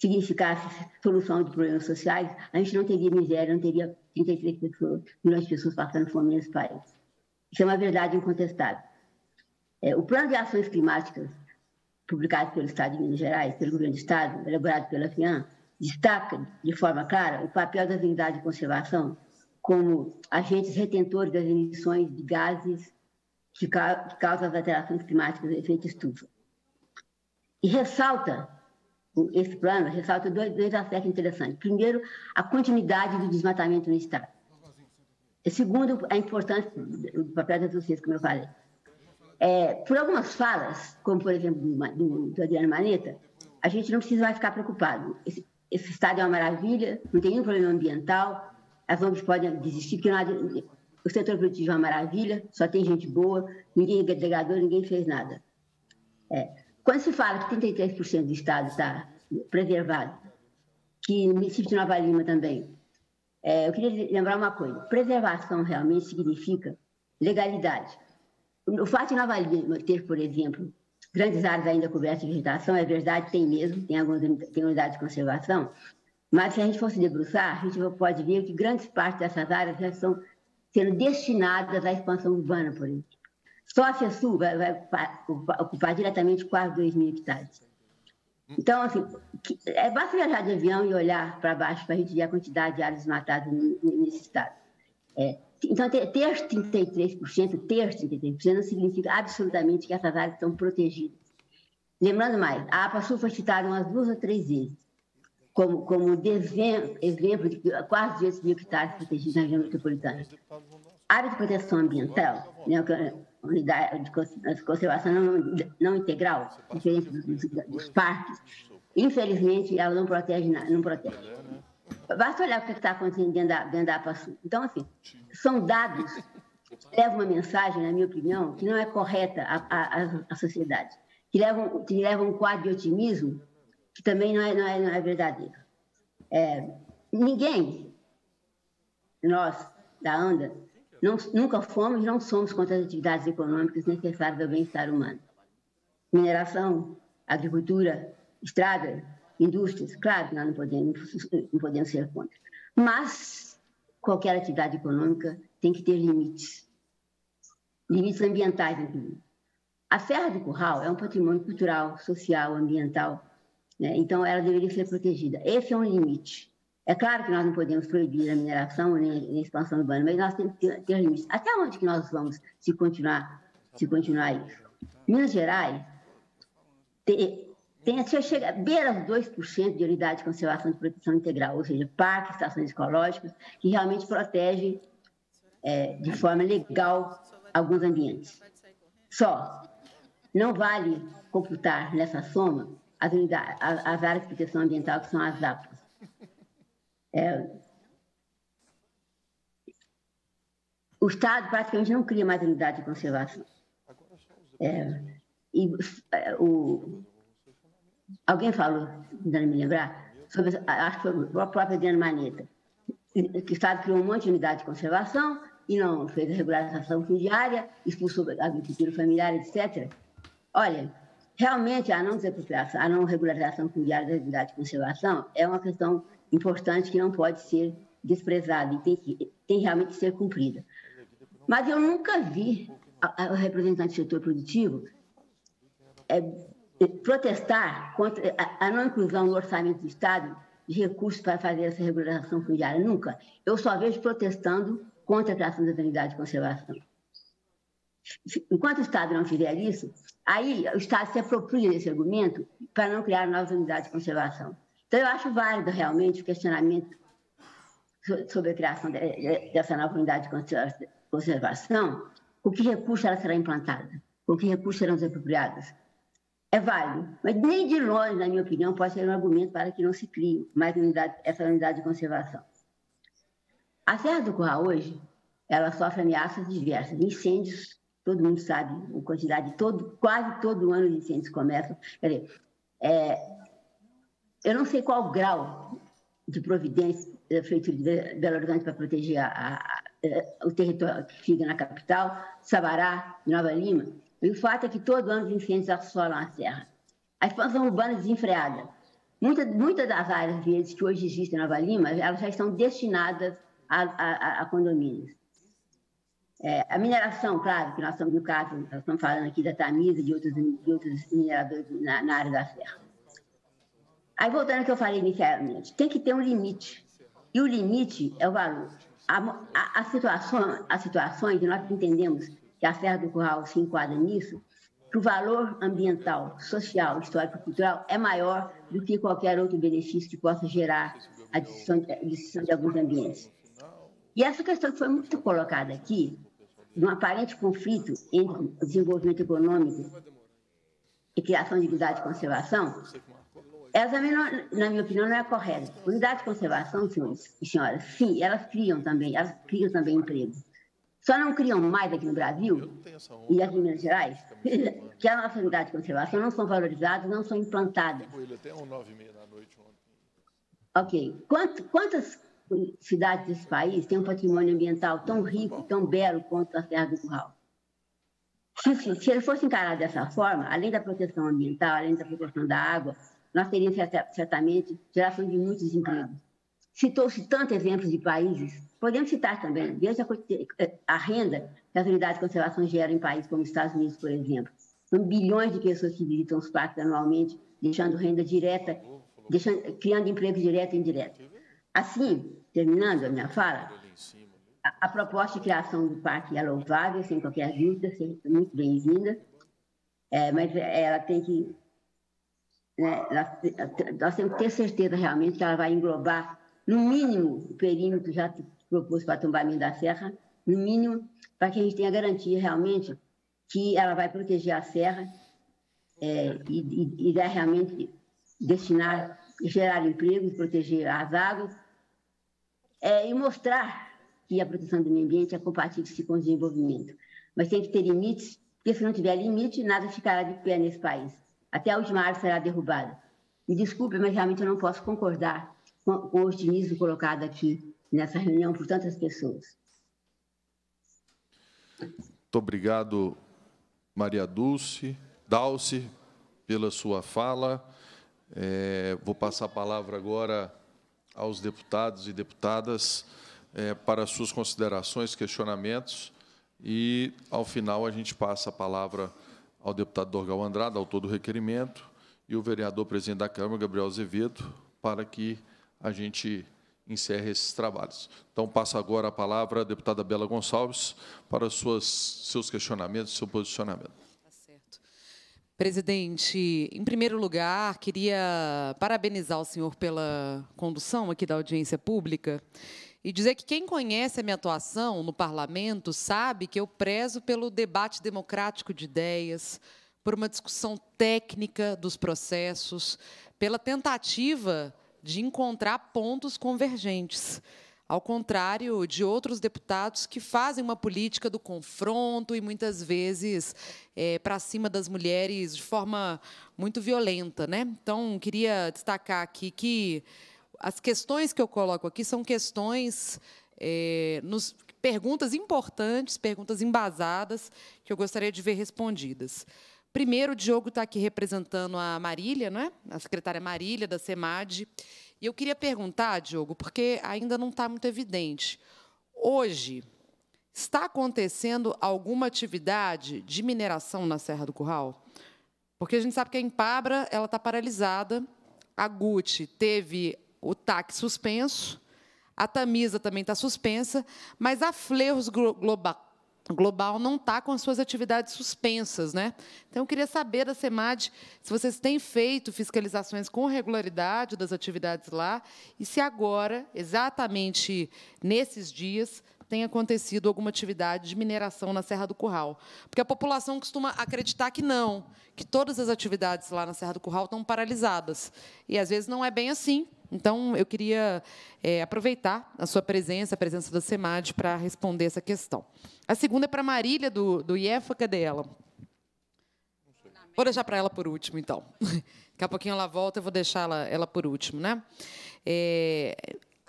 significasse solução de problemas sociais, a gente não teria miséria, não teria 33 pessoas, milhões de pessoas passando fome nesse país. Isso é uma verdade incontestável. É, o Plano de Ações Climáticas, publicado pelo Estado de Minas Gerais, pelo Governo do Estado, elaborado pela FIAN, destaca de forma clara o papel das unidades de conservação como agentes retentores das emissões de gases que causam as alterações climáticas e efeito estufa. E ressalta esse plano ressalta dois, dois aspectos interessantes. Primeiro, a continuidade do desmatamento no Estado. E segundo, a importância do papel das vocês, como eu falei. É, por algumas falas, como por exemplo do, do Adriano Maneta, a gente não precisa mais ficar preocupado. Esse, esse, Estado é uma maravilha, não tem nenhum problema ambiental, as ONGs podem desistir, porque nada. o setor produtivo é uma maravilha, só tem gente boa, ninguém é degradou, ninguém fez nada. É, quando se fala que 33% do Estado está preservado, que no município de Nova Lima também, é, eu queria lembrar uma coisa: preservação realmente significa legalidade. O fato de Nova Lima ter, por exemplo, grandes áreas ainda cobertas de vegetação, é verdade, tem mesmo, tem algumas tem unidades de conservação, mas se a gente fosse debruçar, a gente pode ver que grandes partes dessas áreas já estão sendo destinadas à expansão urbana, por exemplo. Só a FESUL vai, vai ocupar, ocupar, diretamente quase 2 mil hectares. Então, assim, é basta viajar de avião e olhar para baixo para a gente ver a quantidade de áreas desmatadas nesse estado. É, então, ter, 33%, ter 33% não significa absolutamente que essas áreas estão protegidas. Lembrando mais, a APA-Sul foi citada umas duas ou três vezes como, como exemplo de quase 200 mil hectares protegidos na região metropolitana. Área de proteção ambiental, né, é unidade de conservação não, não integral, diferente dos, dos, parques. Infelizmente, ela não protege, não protege. Né? Basta olhar o que está acontecendo dentro da, dentro da Então, assim, são dados que levam uma mensagem, na minha opinião, que não é correta à, sociedade, que levam, que levam um quadro de otimismo que também não é, não é, não é verdadeiro. É, ninguém, nós, da ANDA, não, nunca fomos e não somos contra as atividades econômicas necessárias ao bem-estar humano. Mineração, agricultura, estradas, indústrias, claro que nós não podemos, não podemos ser contra. Mas qualquer atividade econômica tem que ter limites. Limites ambientais, inclusive. A Serra do Curral é um patrimônio cultural, social, ambiental, né? então ela deveria ser protegida. Esse é um limite. É claro que nós não podemos proibir a mineração nem a expansão urbana, mas nós temos que ter limites. Até onde que nós vamos se continuar, se continuar isso? Minas Gerais tem, tem, chega, beira os 2% de unidade de conservação de proteção integral, ou seja, parques, estações ecológicas, que realmente protegem é, de forma legal alguns ambientes. Só não vale computar nessa soma as, unidades, as áreas de proteção ambiental, que são as APAs é, o Estado praticamente não cria mais unidade de conservação. É, e, é, o, alguém falou, dando me lembrar, sobre, acho que foi o próprio Adriano Maneta, que o Estado criou um monte de unidade de conservação e não fez a regularização fundiária, expulsou a agricultura familiar, etc. Olha, realmente a não desapropriação, a não regularização fundiária da unidade de conservação é uma questão importante que não pode ser desprezada e tem, que, tem realmente que ser cumprida. Mas eu nunca vi a, o representante do setor produtivo é, protestar contra a, a não inclusão no orçamento do Estado de recursos para fazer essa regularização fundiária. Nunca. Eu só vejo protestando contra a criação das unidades de conservação. Enquanto o Estado não fizer isso, aí o Estado se apropria desse argumento para não criar novas unidades de conservação. Então, eu acho válido realmente o questionamento sobre a criação dessa nova unidade de conservação, com que recurso ela será implantada, com que recursos serão apropriados. É válido, mas nem de longe, na minha opinião, pode ser um argumento para que não se crie mais unidade, essa unidade de conservação. A Serra do Curral hoje, ela sofre ameaças diversas, incêndios, todo mundo sabe a quantidade, todo, quase todo ano os incêndios começam. Quer dizer, é, eu não sei qual o grau de providência da é Prefeitura de Belo Horizonte para proteger a, a, a, é, o território que fica na capital, Sabará, Nova Lima, e o fato é que todo ano os incêndios assolam a serra. A expansão urbana desenfreada. Muitas muita das áreas verdes que hoje existem em Nova Lima, elas já estão destinadas a, a condomínios. É, a mineração, claro, que nós estamos no caso, nós estamos falando aqui da Tamisa e de outros, de outros mineradores na, na área da serra. Aí, voltando ao que eu falei inicialmente, tem que ter um limite. E o limite é o valor. A, a, a situação, as situações, nós entendemos que a Serra do Curral se enquadra nisso, que o valor ambiental, social, histórico cultural é maior do que qualquer outro benefício que possa gerar a destruição de alguns ambientes. E essa questão que foi muito colocada aqui, de um aparente conflito entre desenvolvimento econômico e criação de unidade de conservação, ela não, na minha opinião, não é correta. Unidades de conservação, senhores e senhoras, sim, elas criam também, elas criam também emprego. Só não criam mais aqui no Brasil e aqui em Minas Gerais, *laughs* que as nossas unidades de conservação não são valorizadas, não são implantadas. Tipo, ok. Quanto, quantas cidades desse país têm um patrimônio ambiental tão rico, tão belo quanto a Serra do Curral? Se, se, se ele fosse encarado dessa forma, além da proteção ambiental, além da proteção da água, nós teríamos certamente geração de muitos empregos. Citou-se tantos exemplos de países, podemos citar também, veja eh, a renda que as unidades de conservação geram em países como os Estados Unidos, por exemplo. São bilhões de pessoas que visitam os parques anualmente, deixando renda direta, deixando, criando emprego direto e indireto. Assim, terminando a minha fala, a, a proposta de criação do parque é louvável, sem qualquer dúvida, muito bem-vinda, é, mas ela tem que né, ela, nós temos que ter certeza realmente que ela vai englobar, no mínimo, o perímetro já proposto para tombamento da serra, no mínimo, para que a gente tenha garantia realmente que ela vai proteger a serra é, e, e, e é realmente destinar, gerar empregos, proteger as águas é, e mostrar que a proteção do meio ambiente é compatível com o desenvolvimento. Mas tem que ter limites, porque se não tiver limite, nada ficará de pé nesse país. Até a Udmar será derrubado. Me desculpe, mas realmente eu não posso concordar com, com o otimismo colocado aqui nessa reunião por tantas pessoas. Muito obrigado, Maria Dulce, Dalce, pela sua fala. É, vou passar a palavra agora aos deputados e deputadas é, para suas considerações, questionamentos, e, ao final, a gente passa a palavra ao deputado Dorgal Andrade, autor do requerimento, e o vereador presidente da Câmara, Gabriel Azevedo, para que a gente encerre esses trabalhos. Então, passa agora a palavra à deputada Bela Gonçalves para suas, seus questionamentos, seu posicionamento. Tá certo. Presidente, em primeiro lugar, queria parabenizar o senhor pela condução aqui da audiência pública e dizer que quem conhece a minha atuação no parlamento sabe que eu prezo pelo debate democrático de ideias, por uma discussão técnica dos processos, pela tentativa de encontrar pontos convergentes. Ao contrário de outros deputados que fazem uma política do confronto e muitas vezes é, para cima das mulheres de forma muito violenta. Né? Então, queria destacar aqui que as questões que eu coloco aqui são questões, é, nos, perguntas importantes, perguntas embasadas, que eu gostaria de ver respondidas. Primeiro, o Diogo está aqui representando a Marília, é? a secretária Marília da SEMAD. E eu queria perguntar, Diogo, porque ainda não está muito evidente. Hoje, está acontecendo alguma atividade de mineração na Serra do Curral? Porque a gente sabe que a Empabra ela está paralisada. A GUT teve o TAC suspenso, a Tamisa também está suspensa, mas a Fleurus Global, Global não está com as suas atividades suspensas. Né? Então, eu queria saber da SEMAD se vocês têm feito fiscalizações com regularidade das atividades lá e se agora, exatamente nesses dias, tem acontecido alguma atividade de mineração na Serra do Curral. Porque a população costuma acreditar que não, que todas as atividades lá na Serra do Curral estão paralisadas. E, às vezes, não é bem assim, então, eu queria é, aproveitar a sua presença, a presença da SEMAD, para responder essa questão. A segunda é para a Marília, do, do IEFA. Cadê ela? Vou deixar para ela por último, então. *laughs* Daqui a pouquinho ela volta, eu vou deixar ela, ela por último. Né? É,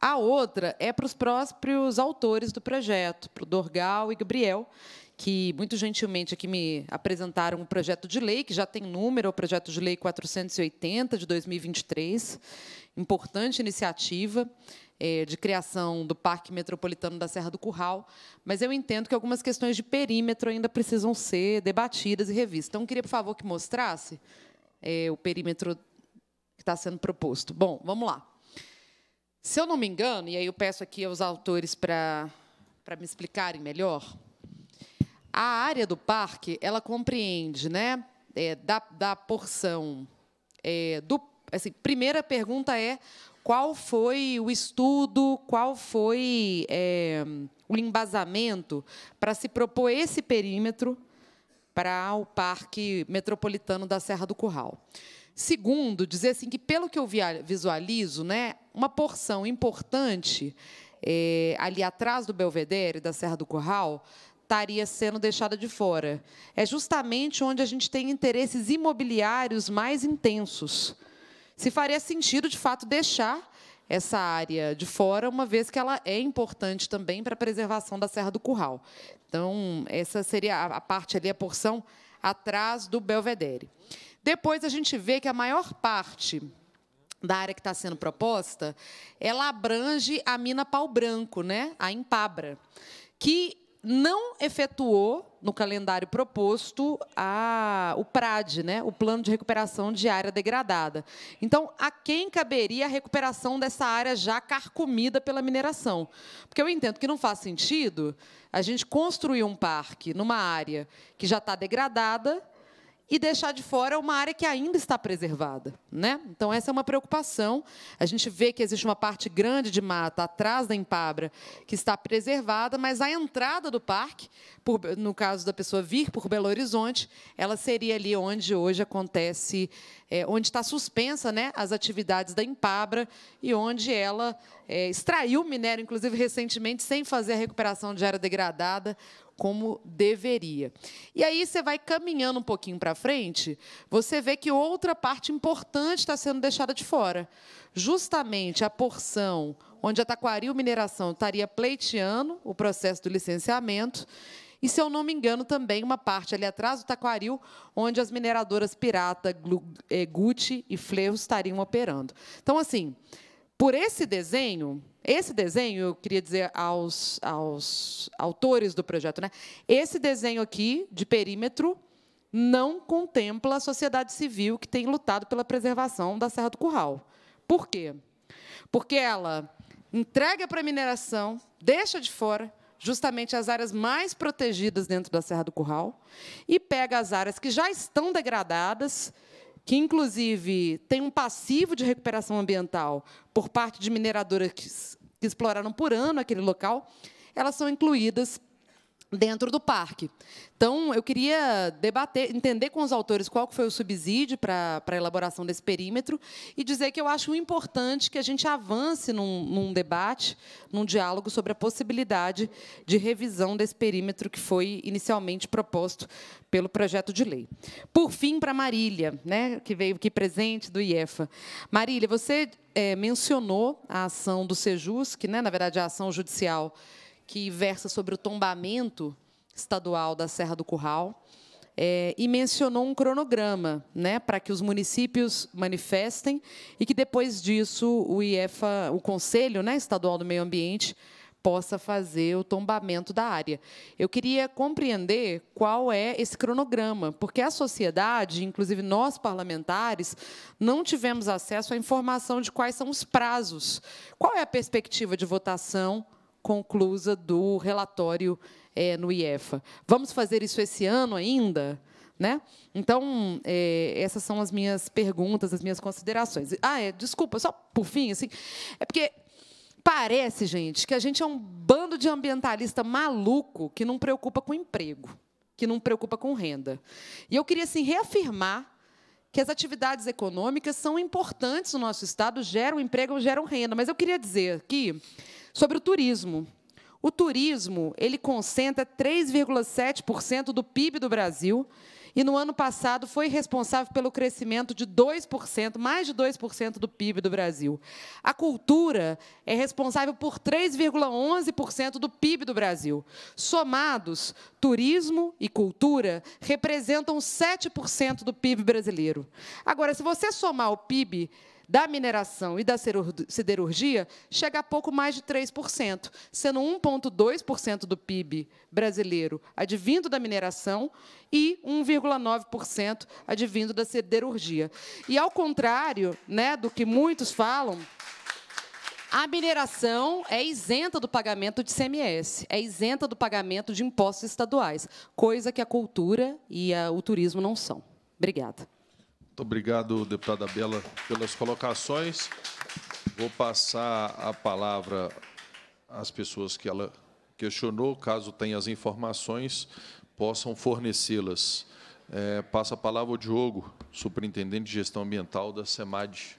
a outra é para os próprios autores do projeto, para o Dorgal e Gabriel, que muito gentilmente aqui me apresentaram o um projeto de lei, que já tem número, o projeto de lei 480 de 2023, importante iniciativa é, de criação do Parque Metropolitano da Serra do Curral, mas eu entendo que algumas questões de perímetro ainda precisam ser debatidas e revistas. Então, queria, por favor, que mostrasse é, o perímetro que está sendo proposto. Bom, vamos lá. Se eu não me engano, e aí eu peço aqui aos autores para, para me explicarem melhor, a área do parque ela compreende né, é, da, da porção é, do assim, primeira pergunta é qual foi o estudo, qual foi é, o embasamento para se propor esse perímetro para o Parque Metropolitano da Serra do Curral. Segundo, dizer assim que pelo que eu visualizo, né, uma porção importante é, ali atrás do Belvedere, da Serra do Curral, estaria sendo deixada de fora. É justamente onde a gente tem interesses imobiliários mais intensos se faria sentido, de fato, deixar essa área de fora, uma vez que ela é importante também para a preservação da Serra do Curral. Então, essa seria a parte ali, a porção atrás do Belvedere. Depois a gente vê que a maior parte da área que está sendo proposta, ela abrange a mina pau branco, né? a Impabra, que não efetuou no calendário proposto a, o PRAD, né, o Plano de Recuperação de Área Degradada. Então, a quem caberia a recuperação dessa área já carcomida pela mineração? Porque eu entendo que não faz sentido a gente construir um parque numa área que já está degradada e deixar de fora uma área que ainda está preservada. Né? Então, essa é uma preocupação. A gente vê que existe uma parte grande de mata atrás da empabra que está preservada, mas a entrada do parque, por, no caso da pessoa vir por Belo Horizonte, ela seria ali onde hoje acontece, é, onde está suspensa né, as atividades da empabra e onde ela é, extraiu minério, inclusive recentemente, sem fazer a recuperação de área degradada, como deveria. E aí você vai caminhando um pouquinho para frente, você vê que outra parte importante está sendo deixada de fora. Justamente a porção onde a Taquaril Mineração estaria pleiteando o processo do licenciamento, e, se eu não me engano, também uma parte ali atrás do Taquaril, onde as mineradoras Pirata, eh, Gucci e Fleu estariam operando. Então, assim, por esse desenho, esse desenho, eu queria dizer aos, aos autores do projeto, né? esse desenho aqui, de perímetro, não contempla a sociedade civil que tem lutado pela preservação da Serra do Curral. Por quê? Porque ela entrega para a mineração, deixa de fora justamente as áreas mais protegidas dentro da Serra do Curral e pega as áreas que já estão degradadas, que inclusive tem um passivo de recuperação ambiental por parte de mineradoras que, exploraram por ano aquele local, elas são incluídas dentro do parque. Então, eu queria debater, entender com os autores qual foi o subsídio para a elaboração desse perímetro e dizer que eu acho importante que a gente avance num, num, debate, num diálogo sobre a possibilidade de revisão desse perímetro que foi inicialmente proposto pelo projeto de lei. Por fim, para Marília, né, que veio aqui presente do IEFA. Marília, você é, mencionou a ação do Sejus, que, né, na verdade, é a ação judicial que versa sobre o tombamento estadual da Serra do Curral, é, e mencionou um cronograma né, para que os municípios manifestem e que depois disso o IEFA, o Conselho né, Estadual do Meio Ambiente, possa fazer o tombamento da área. Eu queria compreender qual é esse cronograma, porque a sociedade, inclusive nós parlamentares, não tivemos acesso à informação de quais são os prazos. Qual é a perspectiva de votação conclusa do relatório é, no IEFA. Vamos fazer isso esse ano ainda? Né? Então, é, essas são as minhas perguntas, as minhas considerações. Ah, é, desculpa, só por fim, assim, é porque parece, gente, que a gente é um bando de ambientalista maluco que não preocupa com emprego, que não preocupa com renda. E eu queria assim, reafirmar que as atividades econômicas são importantes no nosso Estado, geram emprego, geram renda. Mas eu queria dizer que Sobre o turismo. O turismo, ele concentra 3,7% do PIB do Brasil e no ano passado foi responsável pelo crescimento de 2%, mais de 2% do PIB do Brasil. A cultura é responsável por 3,11% do PIB do Brasil. Somados, turismo e cultura representam 7% do PIB brasileiro. Agora, se você somar o PIB da mineração e da siderurgia chega a pouco mais de 3%, sendo 1,2% do PIB brasileiro advindo da mineração e 1,9% advindo da siderurgia. E, ao contrário né, do que muitos falam, a mineração é isenta do pagamento de CMS, é isenta do pagamento de impostos estaduais, coisa que a cultura e o turismo não são. Obrigada. Muito obrigado, deputada Bela, pelas colocações. Vou passar a palavra às pessoas que ela questionou, caso tenha as informações, possam fornecê-las. É, passa a palavra ao Diogo, superintendente de gestão ambiental da SEMAD.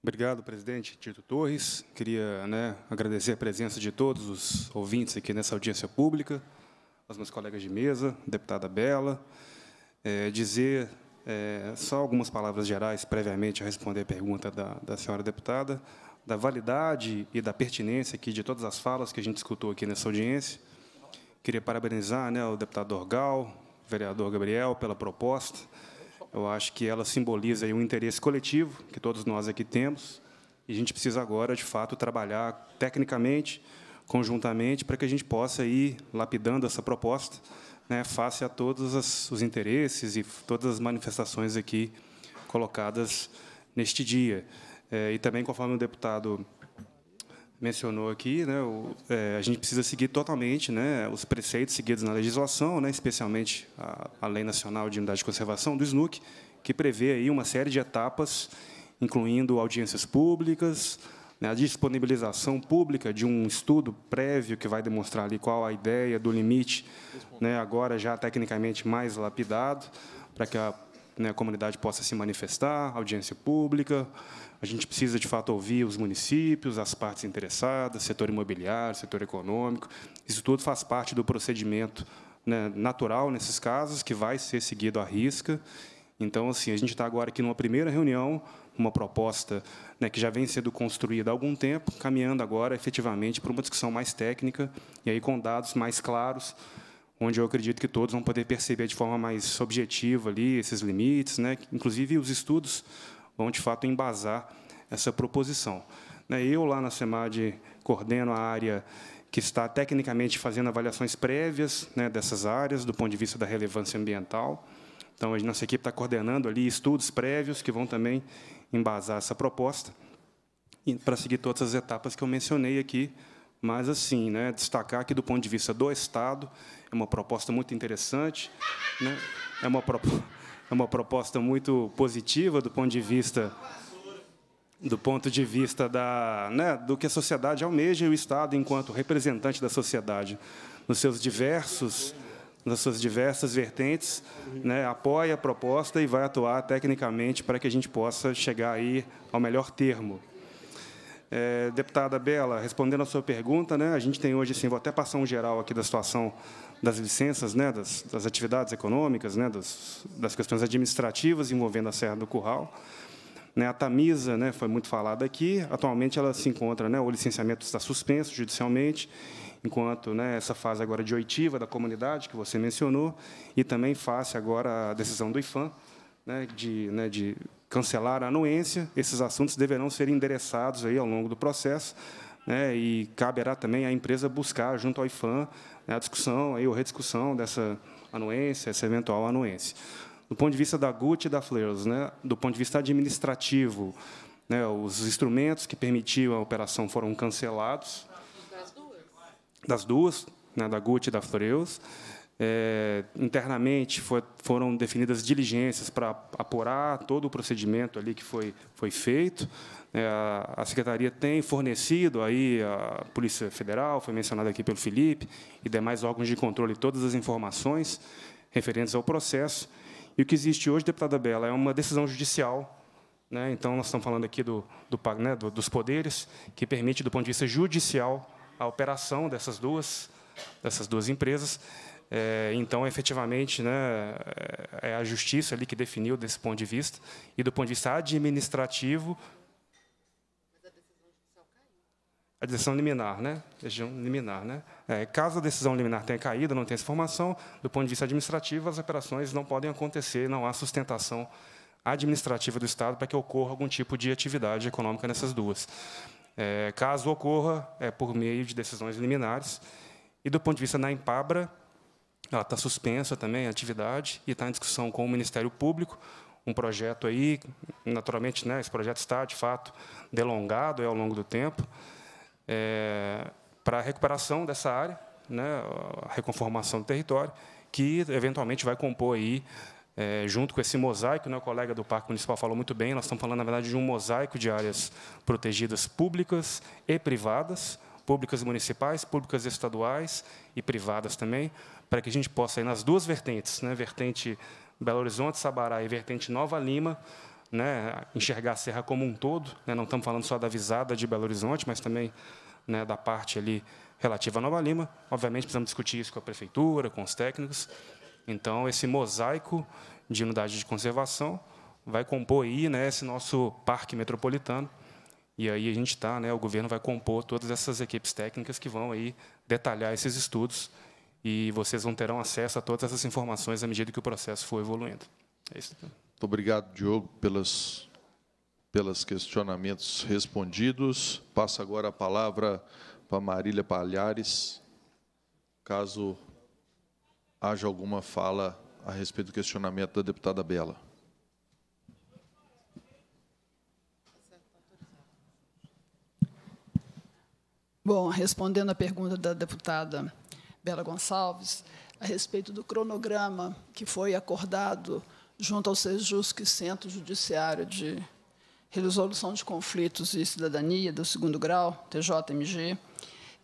Obrigado, presidente Tito Torres. Queria né, agradecer a presença de todos os ouvintes aqui nessa audiência pública, aos meus colegas de mesa, deputada Bela, é, dizer é, só algumas palavras gerais, previamente, a responder a pergunta da, da senhora deputada, da validade e da pertinência aqui de todas as falas que a gente escutou aqui nessa audiência. Queria parabenizar né, o deputado Orgal o vereador Gabriel, pela proposta. Eu acho que ela simboliza aí um interesse coletivo que todos nós aqui temos, e a gente precisa agora, de fato, trabalhar tecnicamente, conjuntamente, para que a gente possa ir lapidando essa proposta né, face a todos as, os interesses e todas as manifestações aqui colocadas neste dia. É, e também, conforme o deputado mencionou aqui, né, o, é, a gente precisa seguir totalmente né, os preceitos seguidos na legislação, né, especialmente a, a Lei Nacional de Unidade de Conservação, do SNUC, que prevê aí uma série de etapas, incluindo audiências públicas, né, a disponibilização pública de um estudo prévio que vai demonstrar ali qual a ideia do limite, né, agora já tecnicamente mais lapidado, para que a, né, a comunidade possa se manifestar, audiência pública. A gente precisa, de fato, ouvir os municípios, as partes interessadas, setor imobiliário, setor econômico. Isso tudo faz parte do procedimento né, natural nesses casos, que vai ser seguido à risca. Então, assim, a gente está agora aqui numa primeira reunião uma proposta né, que já vem sendo construída há algum tempo, caminhando agora efetivamente para uma discussão mais técnica e aí com dados mais claros, onde eu acredito que todos vão poder perceber de forma mais objetiva ali esses limites, né? Inclusive os estudos vão de fato embasar essa proposição. Né, eu lá na SEMAD coordeno a área que está tecnicamente fazendo avaliações prévias né, dessas áreas, do ponto de vista da relevância ambiental. Então, a nossa equipe está coordenando ali estudos prévios que vão também embasar essa proposta para seguir todas as etapas que eu mencionei aqui. Mas, assim, né, destacar que, do ponto de vista do Estado, é uma proposta muito interessante, né, é, uma é uma proposta muito positiva do ponto de vista do ponto de vista da, né, do que a sociedade almeja e o Estado, enquanto representante da sociedade, nos seus diversos nas suas diversas vertentes, né, apoia a proposta e vai atuar tecnicamente para que a gente possa chegar aí ao melhor termo. É, deputada Bela, respondendo a sua pergunta, né, a gente tem hoje, assim, vou até passar um geral aqui da situação das licenças, né, das, das atividades econômicas, né, das questões administrativas envolvendo a Serra do Curral. Né, a Tamisa né, foi muito falada aqui, atualmente ela se encontra, né, o licenciamento está suspenso judicialmente, enquanto né, essa fase agora de oitiva da comunidade, que você mencionou, e também face agora a decisão do IFAM né, de, né, de cancelar a anuência, esses assuntos deverão ser endereçados aí ao longo do processo, né, e caberá também à empresa buscar, junto ao IFAM, né, a discussão aí, ou rediscussão dessa anuência, essa eventual anuência. Do ponto de vista da GUT e da Flares, né, do ponto de vista administrativo, né, os instrumentos que permitiam a operação foram cancelados, das duas, né, da GUT e da Floreus. É, internamente foi, foram definidas diligências para apurar todo o procedimento ali que foi, foi feito. É, a secretaria tem fornecido aí a Polícia Federal, foi mencionada aqui pelo Felipe, e demais órgãos de controle todas as informações referentes ao processo. E o que existe hoje, deputada Bela, é uma decisão judicial. Né? Então, nós estamos falando aqui do, do, né, dos poderes, que permite, do ponto de vista judicial, a operação dessas duas, dessas duas empresas. É, então, efetivamente, né, é, é a justiça ali que definiu desse ponto de vista. E do ponto de vista administrativo. A decisão liminar, né? Decisão liminar, né? É, caso a decisão liminar tenha caído, não tenha essa informação, do ponto de vista administrativo, as operações não podem acontecer, não há sustentação administrativa do Estado para que ocorra algum tipo de atividade econômica nessas duas é, caso ocorra é, por meio de decisões liminares. E, do ponto de vista da Empabra, ela está suspensa também a atividade e está em discussão com o Ministério Público, um projeto aí, naturalmente, né, esse projeto está, de fato, delongado é, ao longo do tempo, é, para a recuperação dessa área, né, a reconformação do território, que eventualmente vai compor aí é, junto com esse mosaico, né, o colega do Parque Municipal falou muito bem, nós estamos falando, na verdade, de um mosaico de áreas protegidas públicas e privadas, públicas municipais, públicas estaduais e privadas também, para que a gente possa nas duas vertentes, né, vertente Belo Horizonte, Sabará e vertente Nova Lima, né, enxergar a serra como um todo, né, não estamos falando só da visada de Belo Horizonte, mas também né, da parte ali relativa a Nova Lima. Obviamente, precisamos discutir isso com a prefeitura, com os técnicos, então, esse mosaico de unidades de conservação vai compor aí, né, esse nosso parque metropolitano. E aí a gente está, né, o governo vai compor todas essas equipes técnicas que vão aí detalhar esses estudos e vocês vão terão acesso a todas essas informações à medida que o processo for evoluindo. É isso. Então. Muito obrigado, Diogo, pelas pelos questionamentos respondidos. Passo agora a palavra para Marília Palhares, caso haja alguma fala a respeito do questionamento da deputada Bela. Bom, respondendo à pergunta da deputada Bela Gonçalves, a respeito do cronograma que foi acordado junto ao SEJUSC, Centro Judiciário de Resolução de Conflitos e Cidadania do segundo grau, TJMG,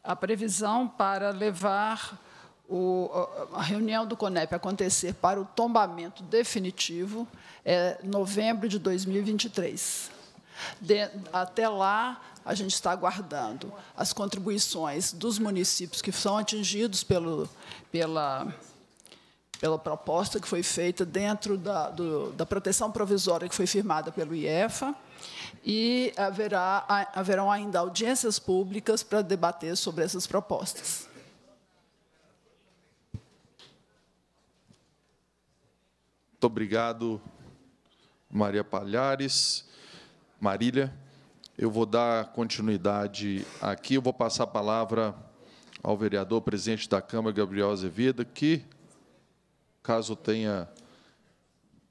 a previsão para levar o, a reunião do CONEP acontecer para o tombamento definitivo é novembro de 2023. De, até lá, a gente está aguardando as contribuições dos municípios que são atingidos pelo, pela, pela proposta que foi feita dentro da, do, da proteção provisória que foi firmada pelo IEFA, e haverá, haverão ainda audiências públicas para debater sobre essas propostas. Muito obrigado, Maria Palhares, Marília. Eu vou dar continuidade aqui, eu vou passar a palavra ao vereador presidente da Câmara, Gabriel Azevedo, que, caso tenha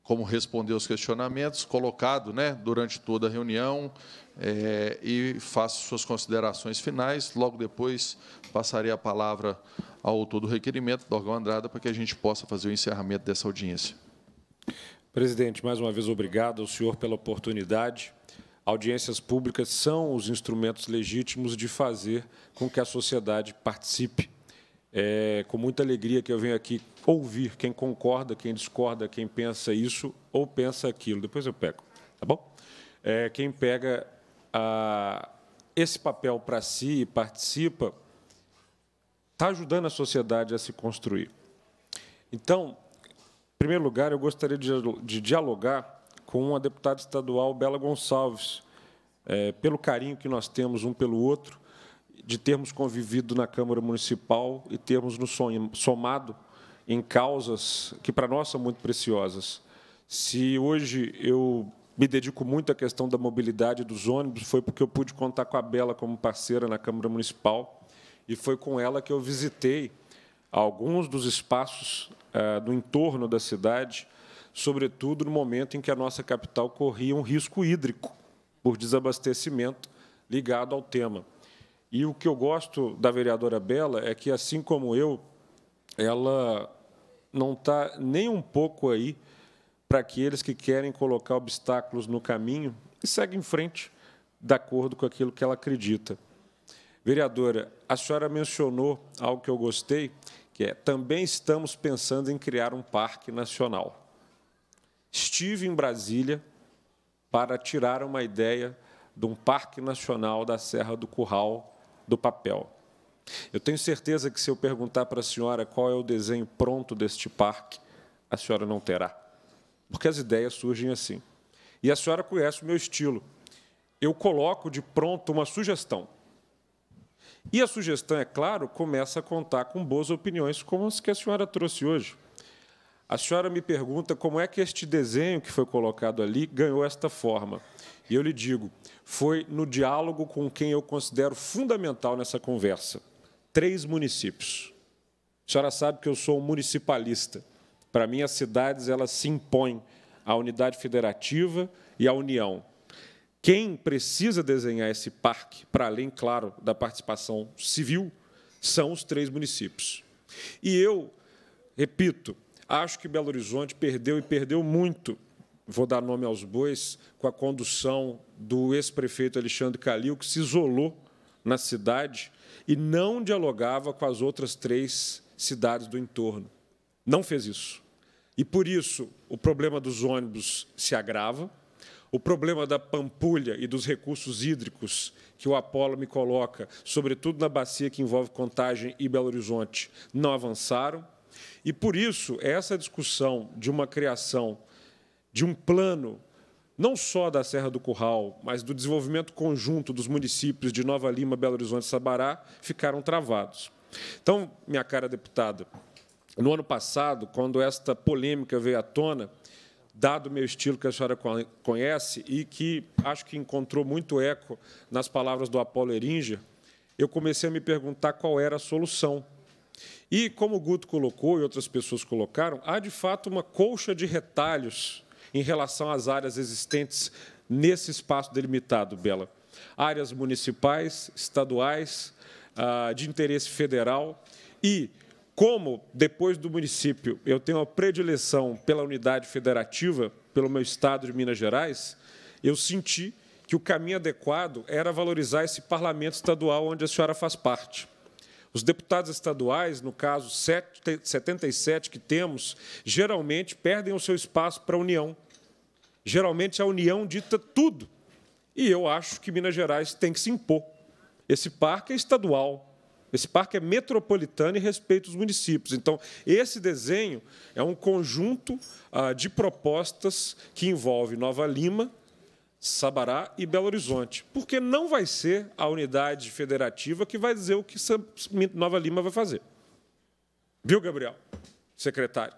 como responder os questionamentos, colocado né, durante toda a reunião, é, e faça suas considerações finais. Logo depois, passarei a palavra ao autor do requerimento, Dorgão Andrada, para que a gente possa fazer o encerramento dessa audiência. Presidente, mais uma vez, obrigado ao senhor pela oportunidade. Audiências públicas são os instrumentos legítimos de fazer com que a sociedade participe. É com muita alegria que eu venho aqui ouvir quem concorda, quem discorda, quem pensa isso ou pensa aquilo. Depois eu pego, tá bom? É, quem pega esse papel para si e participa está ajudando a sociedade a se construir. Então, em primeiro lugar, eu gostaria de dialogar com a deputada estadual Bela Gonçalves, é, pelo carinho que nós temos um pelo outro, de termos convivido na Câmara Municipal e termos nos somado em causas que para nós são muito preciosas. Se hoje eu me dedico muito à questão da mobilidade dos ônibus, foi porque eu pude contar com a Bela como parceira na Câmara Municipal e foi com ela que eu visitei alguns dos espaços eh, do entorno da cidade, sobretudo no momento em que a nossa capital corria um risco hídrico por desabastecimento ligado ao tema. E o que eu gosto da vereadora Bela é que, assim como eu, ela não está nem um pouco aí para aqueles que querem colocar obstáculos no caminho e segue em frente, de acordo com aquilo que ela acredita. Vereadora, a senhora mencionou algo que eu gostei, que é também estamos pensando em criar um parque nacional. Estive em Brasília para tirar uma ideia de um parque nacional da Serra do Curral do papel. Eu tenho certeza que se eu perguntar para a senhora qual é o desenho pronto deste parque, a senhora não terá, porque as ideias surgem assim. E a senhora conhece o meu estilo. Eu coloco de pronto uma sugestão. E a sugestão, é claro, começa a contar com boas opiniões, como as que a senhora trouxe hoje. A senhora me pergunta como é que este desenho que foi colocado ali ganhou esta forma. E eu lhe digo, foi no diálogo com quem eu considero fundamental nessa conversa. Três municípios. A senhora sabe que eu sou um municipalista. Para mim, as cidades elas se impõem à unidade federativa e à união. Quem precisa desenhar esse parque, para além, claro, da participação civil, são os três municípios. E eu, repito, acho que Belo Horizonte perdeu e perdeu muito, vou dar nome aos bois, com a condução do ex-prefeito Alexandre Calil, que se isolou na cidade e não dialogava com as outras três cidades do entorno. Não fez isso. E por isso o problema dos ônibus se agrava o problema da pampulha e dos recursos hídricos que o Apolo me coloca, sobretudo na bacia que envolve Contagem e Belo Horizonte, não avançaram. E, por isso, essa discussão de uma criação de um plano não só da Serra do Curral, mas do desenvolvimento conjunto dos municípios de Nova Lima, Belo Horizonte e Sabará, ficaram travados. Então, minha cara deputada, no ano passado, quando esta polêmica veio à tona, dado o meu estilo que a senhora conhece e que acho que encontrou muito eco nas palavras do Apolo Eringer, eu comecei a me perguntar qual era a solução. E, como o Guto colocou e outras pessoas colocaram, há de fato uma colcha de retalhos em relação às áreas existentes nesse espaço delimitado, Bela. Áreas municipais, estaduais, ah, de interesse federal e como, depois do município, eu tenho a predileção pela unidade federativa, pelo meu estado de Minas Gerais, eu senti que o caminho adequado era valorizar esse parlamento estadual onde a senhora faz parte. Os deputados estaduais, no caso 77 que temos, geralmente perdem o seu espaço para a União. Geralmente a União dita tudo. E eu acho que Minas Gerais tem que se impor. Esse parque é estadual. Esse parque é metropolitano e respeita os municípios. Então, esse desenho é um conjunto ah, de propostas que envolve Nova Lima, Sabará e Belo Horizonte, porque não vai ser a unidade federativa que vai dizer o que Nova Lima vai fazer. Viu, Gabriel, secretário?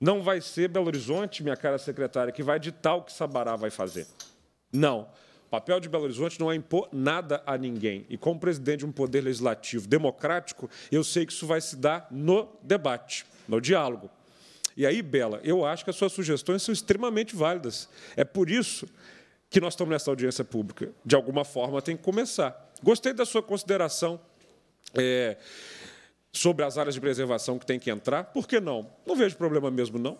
Não vai ser Belo Horizonte, minha cara secretária, que vai ditar o que Sabará vai fazer. Não papel de Belo Horizonte não é impor nada a ninguém. E como presidente de um poder legislativo democrático, eu sei que isso vai se dar no debate, no diálogo. E aí, Bela, eu acho que as suas sugestões são extremamente válidas. É por isso que nós estamos nessa audiência pública. De alguma forma tem que começar. Gostei da sua consideração. É, sobre as áreas de preservação que tem que entrar, por que não? Não vejo problema mesmo, não.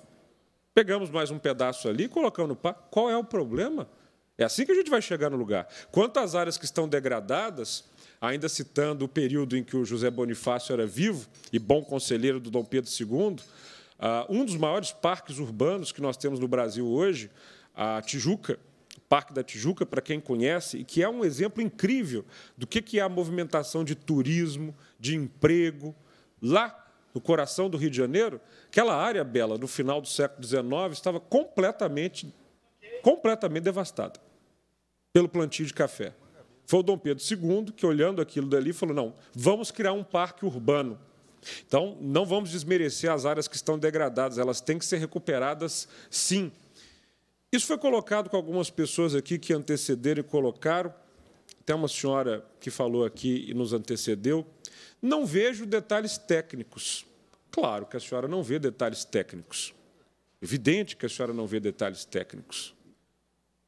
Pegamos mais um pedaço ali, colocamos o par. Qual é o problema? É assim que a gente vai chegar no lugar. Quanto às áreas que estão degradadas, ainda citando o período em que o José Bonifácio era vivo e bom conselheiro do Dom Pedro II, ah, um dos maiores parques urbanos que nós temos no Brasil hoje, a Tijuca, Parque da Tijuca, para quem conhece, e que é um exemplo incrível do que é a movimentação de turismo, de emprego. Lá no coração do Rio de Janeiro, aquela área bela, no final do século XIX, estava completamente completamente devastada pelo plantio de café. Foi o Dom Pedro II que, olhando aquilo dali, falou: não, vamos criar um parque urbano. Então, não vamos desmerecer as áreas que estão degradadas, elas têm que ser recuperadas sim. Isso foi colocado com algumas pessoas aqui que antecederam e colocaram. Tem uma senhora que falou aqui e nos antecedeu. Não vejo detalhes técnicos. Claro que a senhora não vê detalhes técnicos. Evidente que a senhora não vê detalhes técnicos.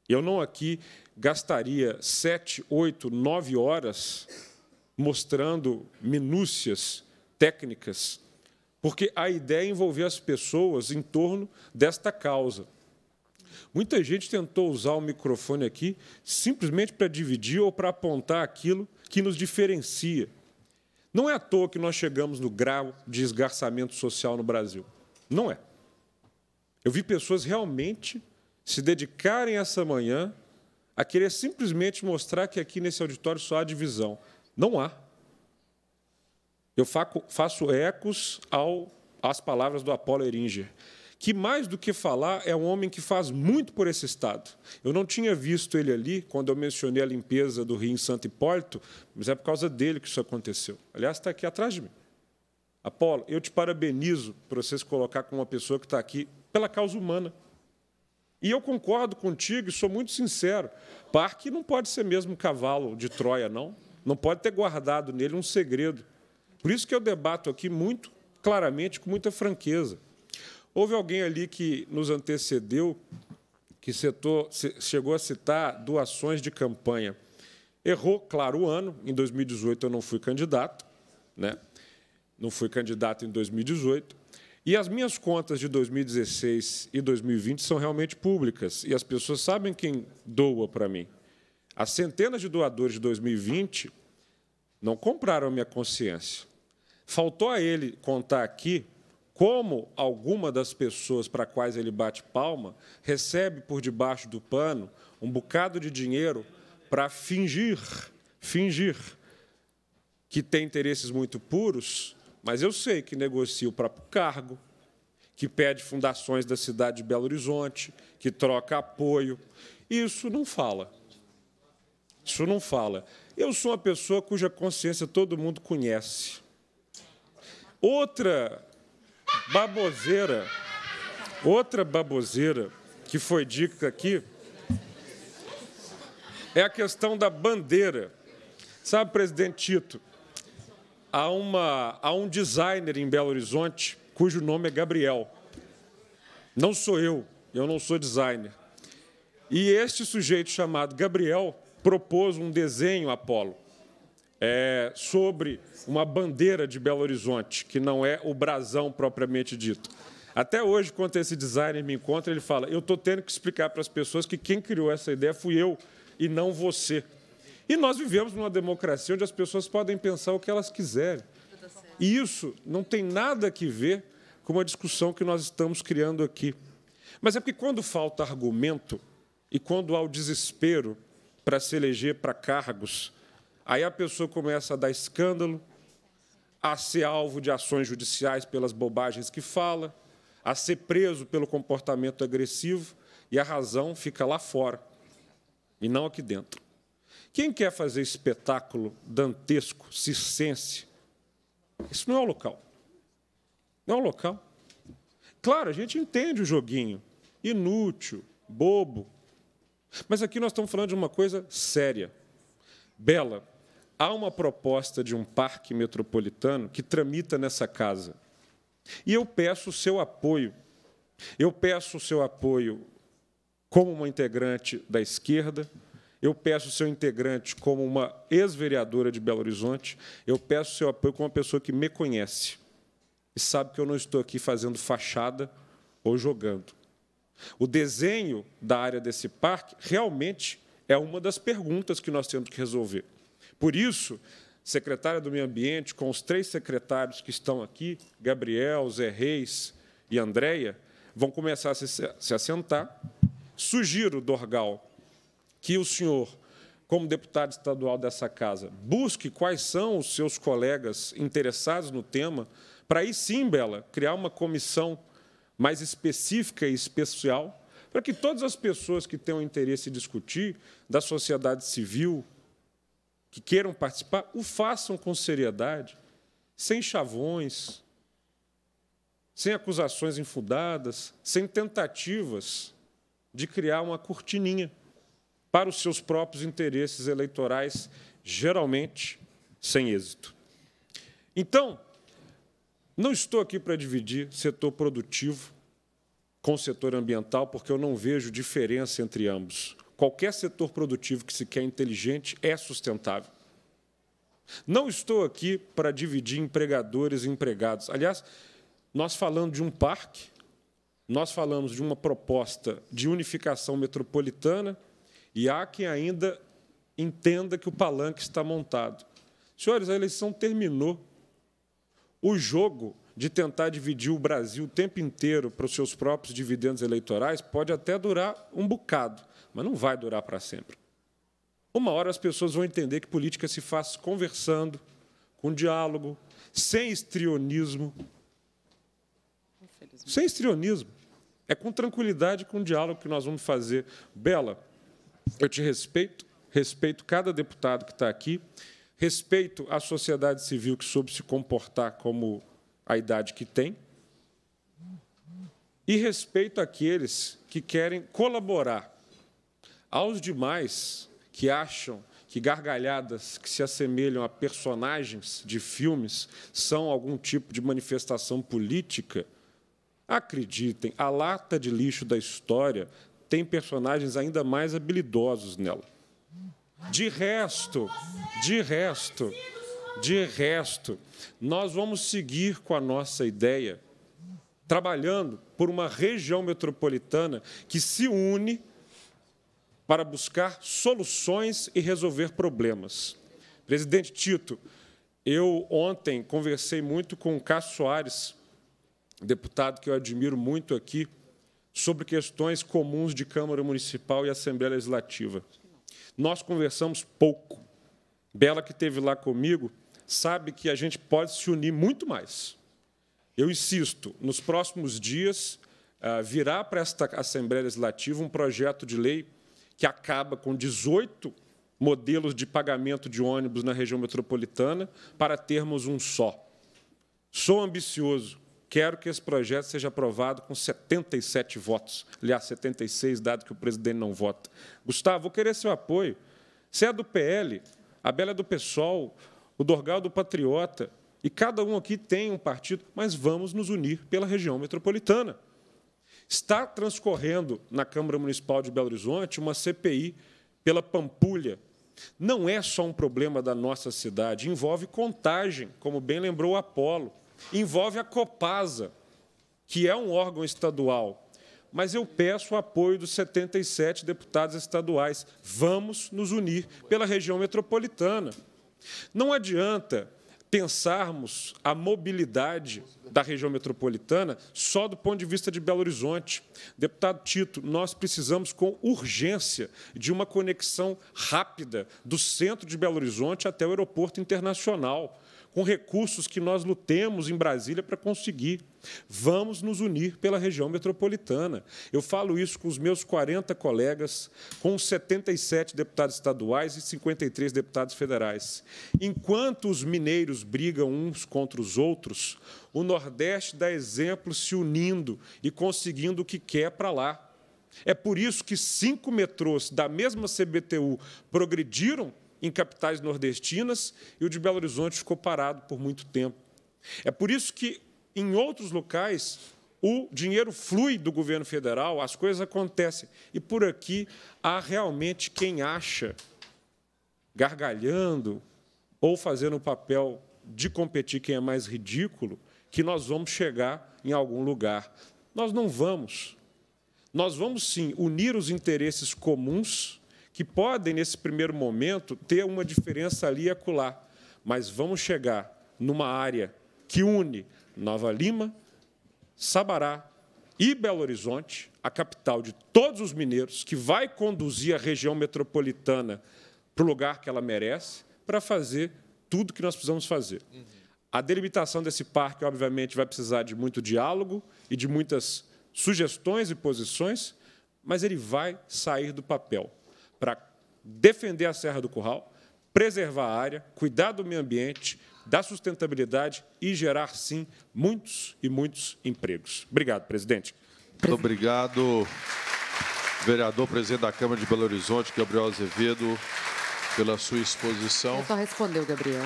Eu não aqui gastaria sete, oito, nove horas mostrando minúcias técnicas, porque a ideia é envolver as pessoas em torno desta causa. Muita gente tentou usar o microfone aqui simplesmente para dividir ou para apontar aquilo que nos diferencia. Não é à toa que nós chegamos no grau de esgarçamento social no Brasil. Não é. Eu vi pessoas realmente se dedicarem essa manhã a querer simplesmente mostrar que aqui nesse auditório só há divisão. Não há. Eu faço ecos ao, às palavras do Apolo Eringer, que, mais do que falar, é um homem que faz muito por esse Estado. Eu não tinha visto ele ali quando eu mencionei a limpeza do rio em Santo Hipólito, mas é por causa dele que isso aconteceu. Aliás, está aqui atrás de mim. Apolo, eu te parabenizo por vocês colocar com uma pessoa que está aqui pela causa humana e eu concordo contigo e sou muito sincero. Parque não pode ser mesmo cavalo de Troia, não. Não pode ter guardado nele um segredo. Por isso que eu debato aqui muito claramente, com muita franqueza. Houve alguém ali que nos antecedeu, que setor, chegou a citar doações de campanha. Errou, claro, o ano. Em 2018 eu não fui candidato, né? não fui candidato em 2018. E as minhas contas de 2016 e 2020 são realmente públicas, e as pessoas sabem quem doa para mim. As centenas de doadores de 2020 não compraram a minha consciência. Faltou a ele contar aqui como alguma das pessoas para quais ele bate palma recebe por debaixo do pano um bocado de dinheiro para fingir, fingir que tem interesses muito puros mas eu sei que negocia o próprio cargo, que pede fundações da cidade de Belo Horizonte, que troca apoio. Isso não fala. Isso não fala. Eu sou uma pessoa cuja consciência todo mundo conhece. Outra baboseira, outra baboseira que foi dita aqui é a questão da bandeira. Sabe, presidente Tito, há, uma, há um designer em Belo Horizonte cujo nome é Gabriel. Não sou eu, eu não sou designer. E este sujeito chamado Gabriel propôs um desenho Apolo é, sobre uma bandeira de Belo Horizonte, que não é o brasão propriamente dito. Até hoje, quando esse designer me encontra, ele fala: Eu estou tendo que explicar para as pessoas que quem criou essa ideia fui eu e não você. E nós vivemos numa democracia onde as pessoas podem pensar o que elas quiserem. E isso não tem nada a ver com a discussão que nós estamos criando aqui. Mas é porque quando falta argumento e quando há o desespero para se eleger para cargos, aí a pessoa começa a dar escândalo, a ser alvo de ações judiciais pelas bobagens que fala, a ser preso pelo comportamento agressivo, e a razão fica lá fora e não aqui dentro. Quem quer fazer espetáculo dantesco, circense? Isso não é o local. Não é o local. Claro, a gente entende o joguinho. Inútil, bobo. Mas aqui nós estamos falando de uma coisa séria. Bela, há uma proposta de um parque metropolitano que tramita nessa casa. E eu peço o seu apoio. Eu peço o seu apoio como uma integrante da esquerda, eu peço o seu integrante como uma ex-vereadora de Belo Horizonte, eu peço o seu apoio como uma pessoa que me conhece e sabe que eu não estou aqui fazendo fachada ou jogando. O desenho da área desse parque realmente é uma das perguntas que nós temos que resolver. Por isso, secretária do Meio Ambiente, com os três secretários que estão aqui, Gabriel, Zé Reis e Andréia, vão começar a se assentar. Sugiro, Dorgal, que o senhor, como deputado estadual dessa casa, busque quais são os seus colegas interessados no tema, para aí sim, Bela, criar uma comissão mais específica e especial, para que todas as pessoas que tenham interesse em discutir, da sociedade civil, que queiram participar, o façam com seriedade, sem chavões, sem acusações infundadas, sem tentativas de criar uma cortininha para os seus próprios interesses eleitorais, geralmente sem êxito. Então, não estou aqui para dividir setor produtivo com setor ambiental, porque eu não vejo diferença entre ambos. Qualquer setor produtivo que se quer inteligente é sustentável. Não estou aqui para dividir empregadores e empregados. Aliás, nós falando de um parque, nós falamos de uma proposta de unificação metropolitana e há quem ainda entenda que o palanque está montado. Senhores, a eleição terminou. O jogo de tentar dividir o Brasil o tempo inteiro para os seus próprios dividendos eleitorais pode até durar um bocado, mas não vai durar para sempre. Uma hora as pessoas vão entender que política se faz conversando, com diálogo, sem estrionismo. Sem estrionismo. É com tranquilidade, com diálogo que nós vamos fazer. Bela, eu te respeito, respeito cada deputado que está aqui, respeito a sociedade civil que soube se comportar como a idade que tem, e respeito aqueles que querem colaborar. Aos demais que acham que gargalhadas que se assemelham a personagens de filmes são algum tipo de manifestação política, acreditem, a lata de lixo da história tem personagens ainda mais habilidosos nela. De resto, de resto, de resto, nós vamos seguir com a nossa ideia, trabalhando por uma região metropolitana que se une para buscar soluções e resolver problemas. Presidente Tito, eu ontem conversei muito com o Cássio Soares, deputado que eu admiro muito aqui, sobre questões comuns de Câmara Municipal e Assembleia Legislativa. Nós conversamos pouco. Bela, que esteve lá comigo, sabe que a gente pode se unir muito mais. Eu insisto, nos próximos dias ah, virá para esta Assembleia Legislativa um projeto de lei que acaba com 18 modelos de pagamento de ônibus na região metropolitana para termos um só. Sou ambicioso, Quero que esse projeto seja aprovado com 77 votos. Aliás, 76, dado que o presidente não vota. Gustavo, vou querer seu apoio. Você é do PL, a Bela é do PSOL, o Dorgal é do Patriota, e cada um aqui tem um partido, mas vamos nos unir pela região metropolitana. Está transcorrendo na Câmara Municipal de Belo Horizonte uma CPI pela Pampulha. Não é só um problema da nossa cidade, envolve contagem, como bem lembrou o Apolo. Envolve a Copasa, que é um órgão estadual. Mas eu peço o apoio dos 77 deputados estaduais. Vamos nos unir pela região metropolitana. Não adianta pensarmos a mobilidade da região metropolitana só do ponto de vista de Belo Horizonte. Deputado Tito, nós precisamos com urgência de uma conexão rápida do centro de Belo Horizonte até o aeroporto internacional com recursos que nós lutemos em Brasília para conseguir. Vamos nos unir pela região metropolitana. Eu falo isso com os meus 40 colegas, com 77 deputados estaduais e 53 deputados federais. Enquanto os mineiros brigam uns contra os outros, o Nordeste dá exemplo se unindo e conseguindo o que quer para lá. É por isso que cinco metrôs da mesma CBTU progrediram em capitais nordestinas e o de Belo Horizonte ficou parado por muito tempo. É por isso que, em outros locais, o dinheiro flui do governo federal, as coisas acontecem. E por aqui há realmente quem acha, gargalhando ou fazendo o papel de competir quem é mais ridículo, que nós vamos chegar em algum lugar. Nós não vamos. Nós vamos sim unir os interesses comuns que podem, nesse primeiro momento, ter uma diferença ali e acolá, mas vamos chegar numa área que une Nova Lima, Sabará e Belo Horizonte, a capital de todos os mineiros, que vai conduzir a região metropolitana para o lugar que ela merece, para fazer tudo que nós precisamos fazer. A delimitação desse parque, obviamente, vai precisar de muito diálogo e de muitas sugestões e posições, mas ele vai sair do papel para defender a Serra do Curral, preservar a área, cuidar do meio ambiente, da sustentabilidade e gerar, sim, muitos e muitos empregos. Obrigado, presidente. Muito obrigado, vereador, presidente da Câmara de Belo Horizonte, Gabriel Azevedo, pela sua exposição. Eu só respondeu, Gabriel.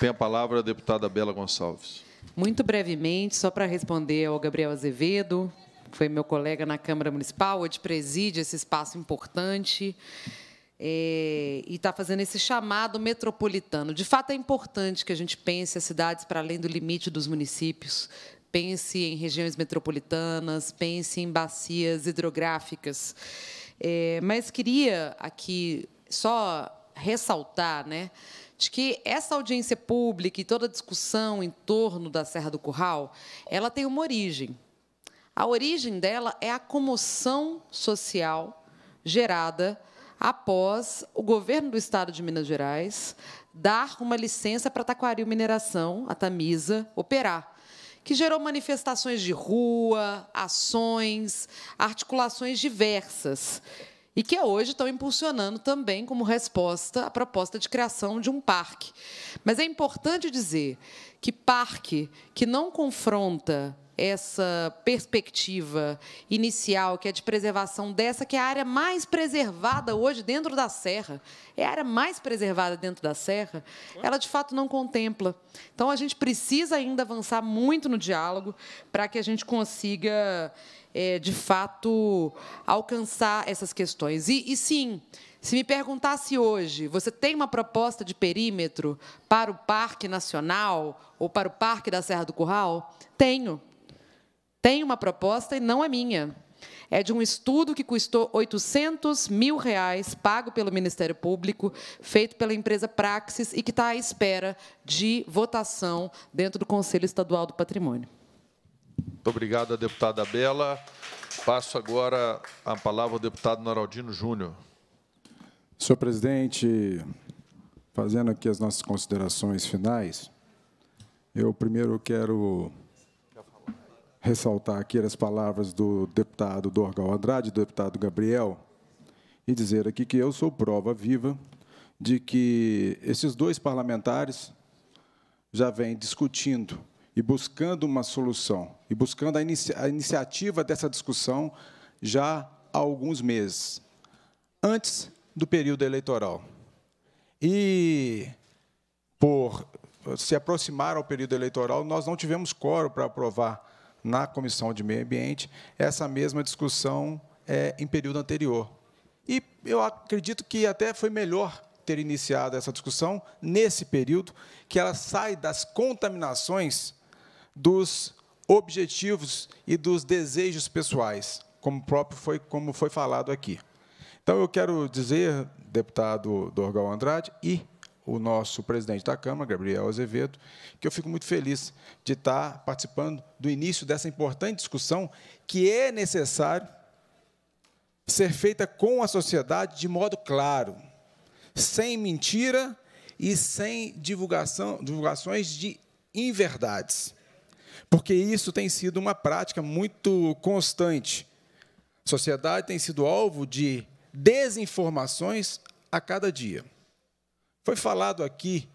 Tem a palavra a deputada Bela Gonçalves. Muito brevemente, só para responder ao Gabriel Azevedo, foi meu colega na Câmara Municipal, hoje preside esse espaço importante. É, e está fazendo esse chamado metropolitano. De fato, é importante que a gente pense as cidades para além do limite dos municípios, pense em regiões metropolitanas, pense em bacias hidrográficas. É, mas queria aqui só ressaltar né, de que essa audiência pública e toda a discussão em torno da Serra do Curral ela tem uma origem. A origem dela é a comoção social gerada após o governo do estado de Minas Gerais dar uma licença para a Taquariu Mineração, a Tamisa, operar, que gerou manifestações de rua, ações, articulações diversas, e que é hoje estão impulsionando também como resposta a proposta de criação de um parque. Mas é importante dizer que parque que não confronta essa perspectiva inicial, que é de preservação dessa, que é a área mais preservada hoje dentro da Serra, é a área mais preservada dentro da Serra, ela de fato não contempla. Então a gente precisa ainda avançar muito no diálogo para que a gente consiga, é, de fato, alcançar essas questões. e, e sim, se me perguntasse hoje, você tem uma proposta de perímetro para o Parque Nacional ou para o Parque da Serra do Curral? Tenho tem uma proposta e não é minha. É de um estudo que custou 800 mil reais, pago pelo Ministério Público, feito pela empresa Praxis e que está à espera de votação dentro do Conselho Estadual do Patrimônio. Muito obrigado, deputada Bela. Passo agora a palavra ao deputado Noraldino Júnior. Senhor presidente, fazendo aqui as nossas considerações finais, eu primeiro quero ressaltar aqui as palavras do deputado Dorgal Andrade, do deputado Gabriel, e dizer aqui que eu sou prova viva de que esses dois parlamentares já vêm discutindo e buscando uma solução, e buscando a, inicia a iniciativa dessa discussão já há alguns meses, antes do período eleitoral. E, por se aproximar ao período eleitoral, nós não tivemos coro para aprovar na Comissão de Meio Ambiente essa mesma discussão é, em período anterior. E eu acredito que até foi melhor ter iniciado essa discussão nesse período, que ela sai das contaminações dos objetivos e dos desejos pessoais, como próprio foi como foi falado aqui. Então eu quero dizer, deputado Dorgal Andrade e o nosso presidente da Câmara, Gabriel Azevedo, que eu fico muito feliz de estar participando do início dessa importante discussão que é necessário ser feita com a sociedade de modo claro, sem mentira e sem divulgação, divulgações de inverdades. Porque isso tem sido uma prática muito constante. A sociedade tem sido alvo de desinformações a cada dia. Foi falado aqui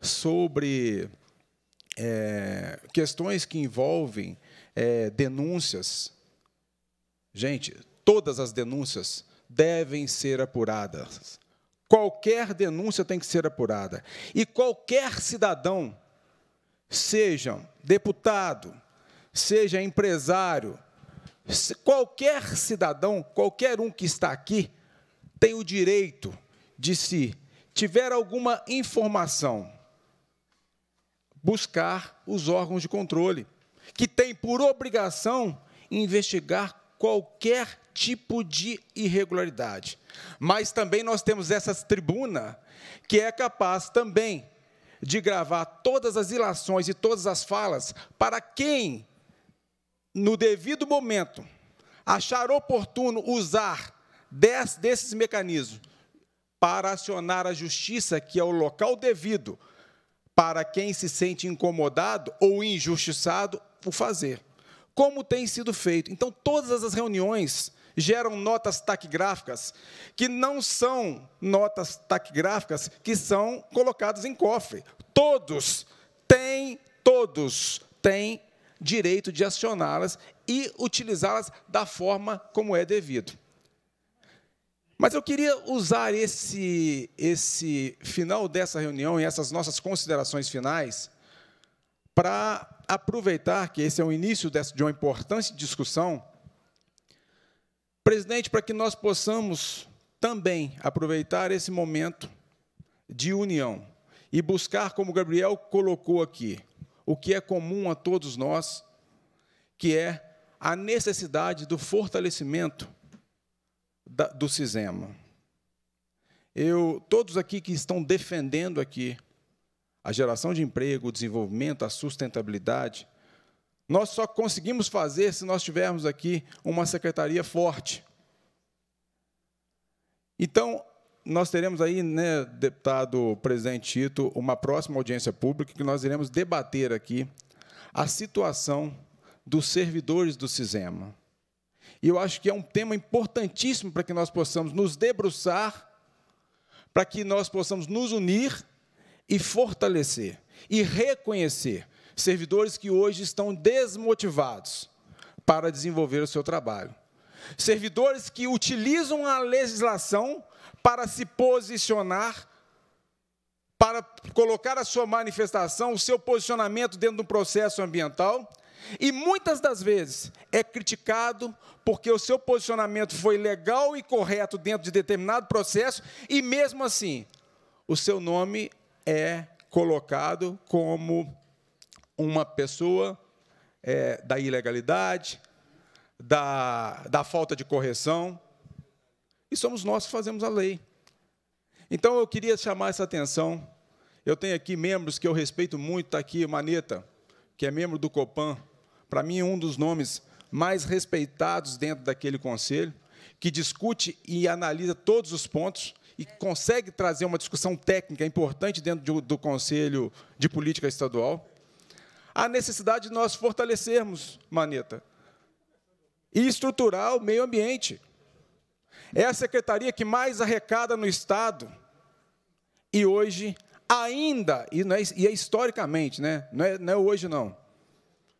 sobre é, questões que envolvem é, denúncias. Gente, todas as denúncias devem ser apuradas. Qualquer denúncia tem que ser apurada. E qualquer cidadão, seja deputado, seja empresário, qualquer cidadão, qualquer um que está aqui, tem o direito de se tiver alguma informação, buscar os órgãos de controle, que têm por obrigação investigar qualquer tipo de irregularidade. Mas também nós temos essa tribuna que é capaz também de gravar todas as ilações e todas as falas para quem, no devido momento, achar oportuno usar desses mecanismos para acionar a justiça, que é o local devido para quem se sente incomodado ou injustiçado, o fazer. Como tem sido feito? Então, todas as reuniões geram notas taquigráficas, que não são notas taquigráficas que são colocadas em cofre. Todos têm, todos têm direito de acioná-las e utilizá-las da forma como é devido. Mas eu queria usar esse, esse final dessa reunião e essas nossas considerações finais para aproveitar que esse é o início de uma importante discussão, presidente, para que nós possamos também aproveitar esse momento de união e buscar, como Gabriel colocou aqui, o que é comum a todos nós, que é a necessidade do fortalecimento da, do cisema. Eu, todos aqui que estão defendendo aqui a geração de emprego, o desenvolvimento, a sustentabilidade, nós só conseguimos fazer se nós tivermos aqui uma secretaria forte. Então, nós teremos aí, né, deputado presidente Tito, uma próxima audiência pública que nós iremos debater aqui a situação dos servidores do Cisema. E eu acho que é um tema importantíssimo para que nós possamos nos debruçar, para que nós possamos nos unir e fortalecer e reconhecer servidores que hoje estão desmotivados para desenvolver o seu trabalho. Servidores que utilizam a legislação para se posicionar, para colocar a sua manifestação, o seu posicionamento dentro do processo ambiental, e muitas das vezes é criticado porque o seu posicionamento foi legal e correto dentro de determinado processo, e mesmo assim, o seu nome é colocado como uma pessoa é, da ilegalidade, da, da falta de correção. E somos nós que fazemos a lei. Então eu queria chamar essa atenção. Eu tenho aqui membros que eu respeito muito, está aqui Maneta, que é membro do Copan, para mim, um dos nomes mais respeitados dentro daquele conselho, que discute e analisa todos os pontos e consegue trazer uma discussão técnica importante dentro do, do Conselho de Política Estadual. A necessidade de nós fortalecermos, Maneta, e estruturar o meio ambiente. É a secretaria que mais arrecada no Estado. E hoje, ainda, e, é, e é historicamente, né? não, é, não é hoje não,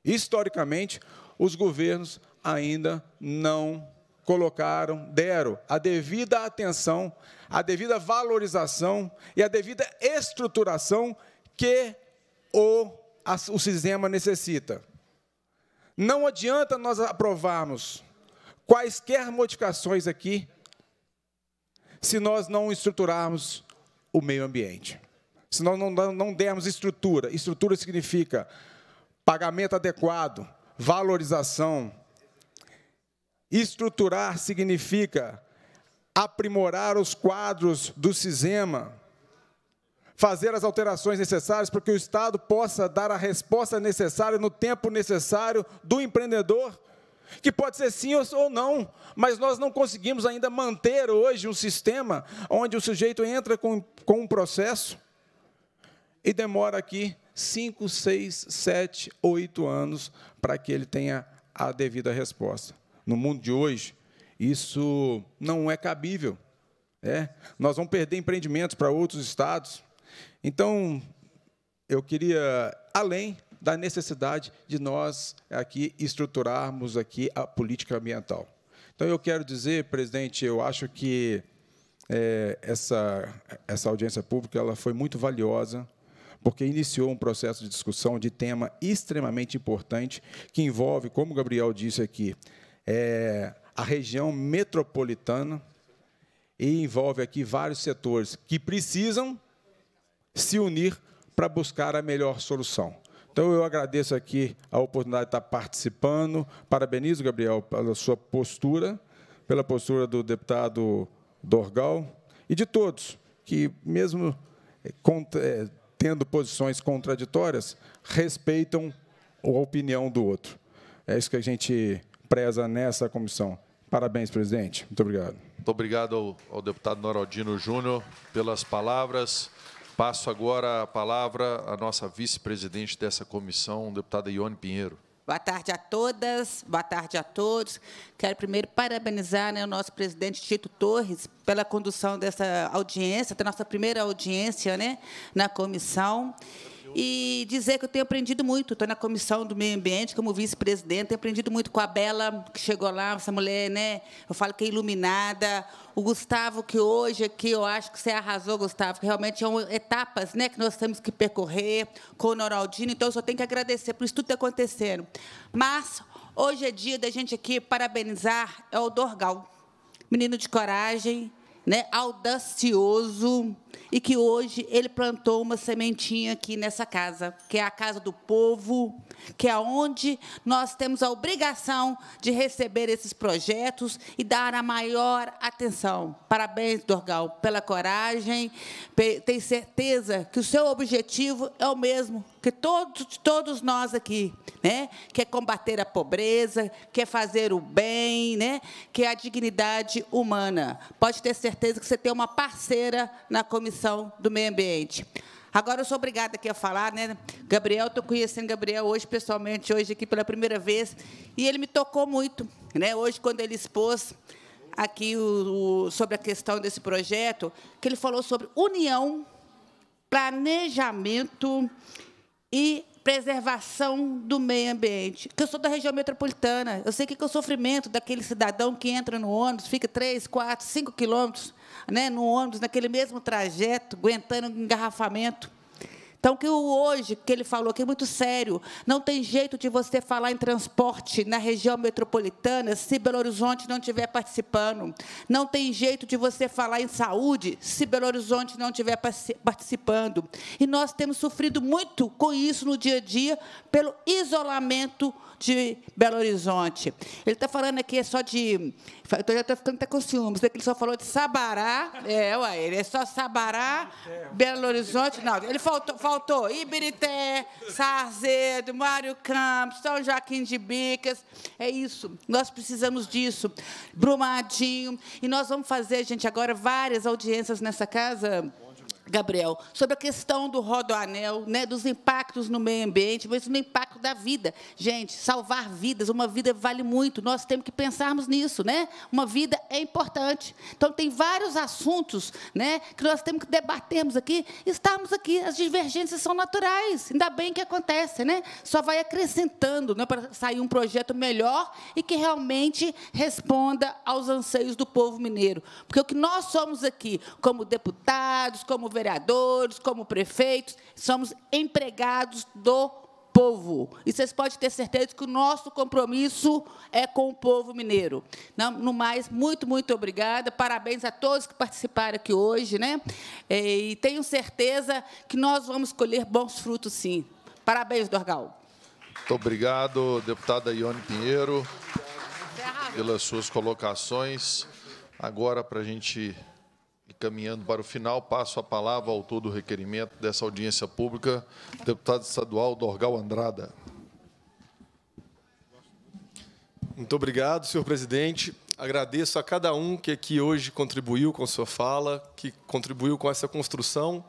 Historicamente, os governos ainda não colocaram, deram a devida atenção, a devida valorização e a devida estruturação que o, o sistema necessita. Não adianta nós aprovarmos quaisquer modificações aqui se nós não estruturarmos o meio ambiente. Se nós não, não dermos estrutura, estrutura significa pagamento adequado, valorização. Estruturar significa aprimorar os quadros do SISEMA, fazer as alterações necessárias para que o Estado possa dar a resposta necessária no tempo necessário do empreendedor, que pode ser sim ou não, mas nós não conseguimos ainda manter hoje um sistema onde o sujeito entra com, com um processo e demora aqui 5, 6, 7, 8 anos para que ele tenha a devida resposta. No mundo de hoje, isso não é cabível. É? Nós vamos perder empreendimentos para outros estados. Então, eu queria, além da necessidade de nós aqui estruturarmos aqui a política ambiental. Então, eu quero dizer, presidente, eu acho que é, essa, essa audiência pública ela foi muito valiosa porque iniciou um processo de discussão de tema extremamente importante, que envolve, como o Gabriel disse aqui, é, a região metropolitana e envolve aqui vários setores que precisam se unir para buscar a melhor solução. Então, eu agradeço aqui a oportunidade de estar participando, parabenizo, Gabriel, pela sua postura, pela postura do deputado Dorgal e de todos que, mesmo é, é, tendo posições contraditórias, respeitam a opinião do outro. É isso que a gente preza nessa comissão. Parabéns, presidente. Muito obrigado. Muito obrigado ao, deputado Noraldino Júnior pelas palavras. Passo agora a palavra à nossa vice-presidente dessa comissão, deputada Ione Pinheiro. Boa tarde a todas, boa tarde a todos. Quero primeiro parabenizar né, o nosso presidente Tito Torres pela condução dessa audiência, da nossa primeira audiência né, na comissão e dizer que eu tenho aprendido muito. Estou na comissão do meio ambiente como vice-presidente, tenho aprendido muito com a Bela, que chegou lá, essa mulher, né? Eu falo que é iluminada. O Gustavo, que hoje aqui, eu acho que você arrasou, Gustavo, que realmente são etapas né, que nós temos que percorrer com o Noraldino. Então, eu só tenho que agradecer por isso tudo ter acontecendo. Mas hoje é dia da gente aqui parabenizar é o Dorgal, menino de coragem, né? audacioso e que hoje ele plantou uma sementinha aqui nessa casa, que é a casa do povo, que é onde nós temos a obrigação de receber esses projetos e dar a maior atenção. Parabéns, Dorgal, pela coragem. Tenho certeza que o seu objetivo é o mesmo que todos, todos nós aqui, né? Que é combater a pobreza, que é fazer o bem, né? Que é a dignidade humana. Pode ter certeza que você tem uma parceira na comissão Comissão do Meio Ambiente. Agora, eu sou obrigada aqui a falar, né? Gabriel, estou conhecendo Gabriel hoje, pessoalmente, hoje aqui pela primeira vez, e ele me tocou muito. Né? Hoje, quando ele expôs aqui o, o, sobre a questão desse projeto, que ele falou sobre união, planejamento e preservação do meio ambiente. Que eu sou da região metropolitana, eu sei que, que é o sofrimento daquele cidadão que entra no ônibus, fica 3, 4, 5 quilômetros né, no ônibus, naquele mesmo trajeto, aguentando engarrafamento. Então, que hoje, que ele falou que é muito sério, não tem jeito de você falar em transporte na região metropolitana se Belo Horizonte não estiver participando. Não tem jeito de você falar em saúde se Belo Horizonte não estiver participando. E nós temos sofrido muito com isso no dia a dia, pelo isolamento de Belo Horizonte. Ele está falando aqui é só de. Eu já estou ficando até com ciúmes, é ele só falou de Sabará. É, ué, ele é só Sabará, Belo Horizonte. Não, ele faltou faltou Ibirité, Sarzedo, Mário Campos, São Joaquim de Bicas. É isso, nós precisamos disso. Brumadinho. E nós vamos fazer, gente, agora várias audiências nessa casa Gabriel, sobre a questão do rodoanel, né, dos impactos no meio ambiente, mas no impacto da vida. Gente, salvar vidas, uma vida vale muito. Nós temos que pensarmos nisso, né? Uma vida é importante. Então tem vários assuntos, né, que nós temos que debatermos aqui. Estamos aqui, as divergências são naturais. Ainda bem que acontece, né? Só vai acrescentando, né, para sair um projeto melhor e que realmente responda aos anseios do povo mineiro. Porque o que nós somos aqui, como deputados, como vereadores, como prefeitos, somos empregados do povo. E vocês podem ter certeza que o nosso compromisso é com o povo mineiro. Não, no mais, muito, muito obrigada. Parabéns a todos que participaram aqui hoje. Né? É, e tenho certeza que nós vamos colher bons frutos, sim. Parabéns, Dorgal. Muito obrigado, deputada Ione Pinheiro, pelas suas colocações. Agora, para a gente caminhando para o final, passo a palavra ao autor do requerimento dessa audiência pública, deputado estadual Dorgal Andrada. Muito obrigado, senhor presidente. Agradeço a cada um que aqui hoje contribuiu com sua fala, que contribuiu com essa construção.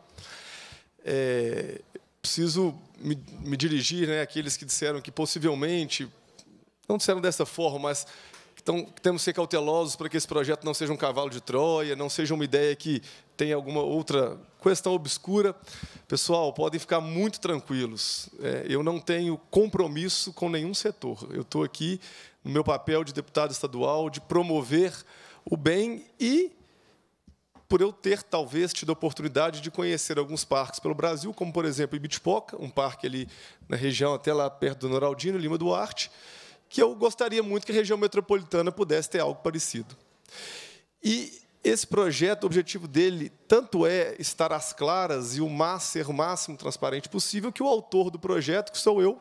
É, preciso me, me dirigir né, àqueles que disseram que possivelmente, não disseram dessa forma, mas então, temos que ser cautelosos para que esse projeto não seja um cavalo de Troia, não seja uma ideia que tenha alguma outra questão obscura. Pessoal, podem ficar muito tranquilos. É, eu não tenho compromisso com nenhum setor. Eu estou aqui no meu papel de deputado estadual de promover o bem e por eu ter talvez tido a oportunidade de conhecer alguns parques pelo Brasil, como por exemplo Ibitipoca, um parque ali na região até lá perto do Noraldino, Lima Duarte que eu gostaria muito que a região metropolitana pudesse ter algo parecido. E esse projeto, o objetivo dele tanto é estar às claras e o máximo, ser o máximo transparente possível, que o autor do projeto, que sou eu,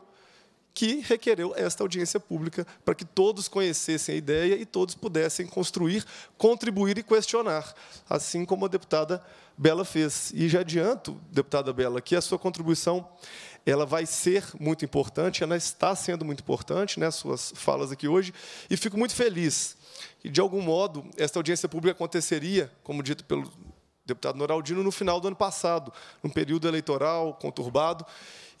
que requereu esta audiência pública para que todos conhecessem a ideia e todos pudessem construir, contribuir e questionar, assim como a deputada Bela fez. E já adianto, deputada Bela, que a sua contribuição ela vai ser muito importante, ela está sendo muito importante, né, suas falas aqui hoje, e fico muito feliz que, de algum modo, esta audiência pública aconteceria, como dito pelo deputado Noraldino, no final do ano passado, num período eleitoral conturbado.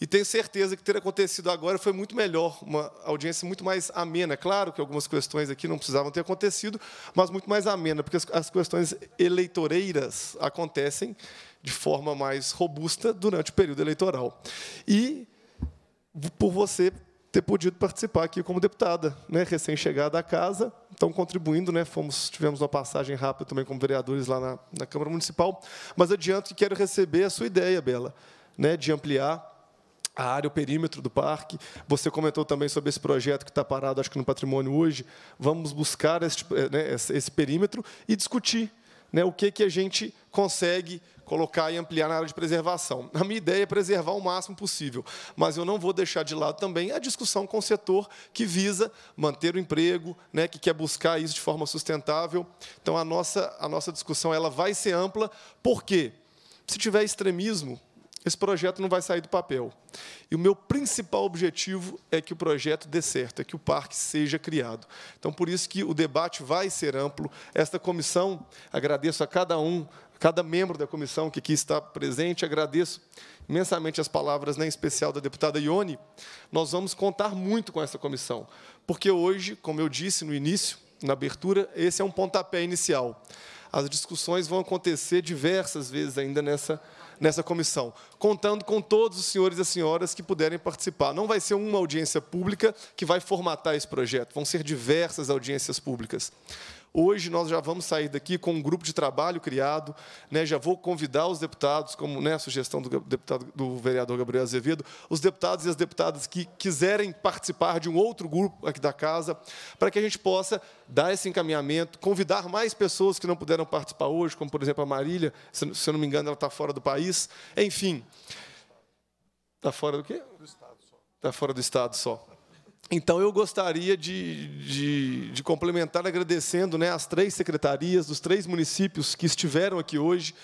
E tenho certeza que ter acontecido agora foi muito melhor, uma audiência muito mais amena. Claro que algumas questões aqui não precisavam ter acontecido, mas muito mais amena, porque as questões eleitoreiras acontecem de forma mais robusta durante o período eleitoral. E por você ter podido participar aqui como deputada, né, recém-chegada à casa, então contribuindo, né, fomos, tivemos uma passagem rápida também como vereadores lá na, na Câmara Municipal, mas adianto que quero receber a sua ideia, Bela, né, de ampliar a área, o perímetro do parque. Você comentou também sobre esse projeto que está parado, acho que no patrimônio hoje. Vamos buscar eh, né, esse perímetro e discutir né, o que, que a gente consegue colocar e ampliar na área de preservação. A minha ideia é preservar o máximo possível, mas eu não vou deixar de lado também a discussão com o setor que visa manter o emprego, né, que quer buscar isso de forma sustentável. Então, a nossa, a nossa discussão ela vai ser ampla, por quê? Se tiver extremismo, esse projeto não vai sair do papel. E o meu principal objetivo é que o projeto dê certo, é que o parque seja criado. Então, por isso que o debate vai ser amplo. Esta comissão, agradeço a cada um, a cada membro da comissão que aqui está presente, agradeço imensamente as palavras, né, em especial da deputada Ione. Nós vamos contar muito com essa comissão, porque hoje, como eu disse no início, na abertura, esse é um pontapé inicial. As discussões vão acontecer diversas vezes ainda nessa comissão nessa comissão, contando com todos os senhores e senhoras que puderem participar. Não vai ser uma audiência pública que vai formatar esse projeto, vão ser diversas audiências públicas. Hoje nós já vamos sair daqui com um grupo de trabalho criado, né? já vou convidar os deputados, como né, a sugestão do, deputado, do vereador Gabriel Azevedo, os deputados e as deputadas que quiserem participar de um outro grupo aqui da casa, para que a gente possa dar esse encaminhamento, convidar mais pessoas que não puderam participar hoje, como, por exemplo, a Marília, se eu não me engano, ela está fora do país. Enfim, está fora do quê? Do Estado só. Está fora do Estado só. Então, eu gostaria de, de, de, complementar agradecendo né, as três secretarias dos três municípios que estiveram aqui hoje.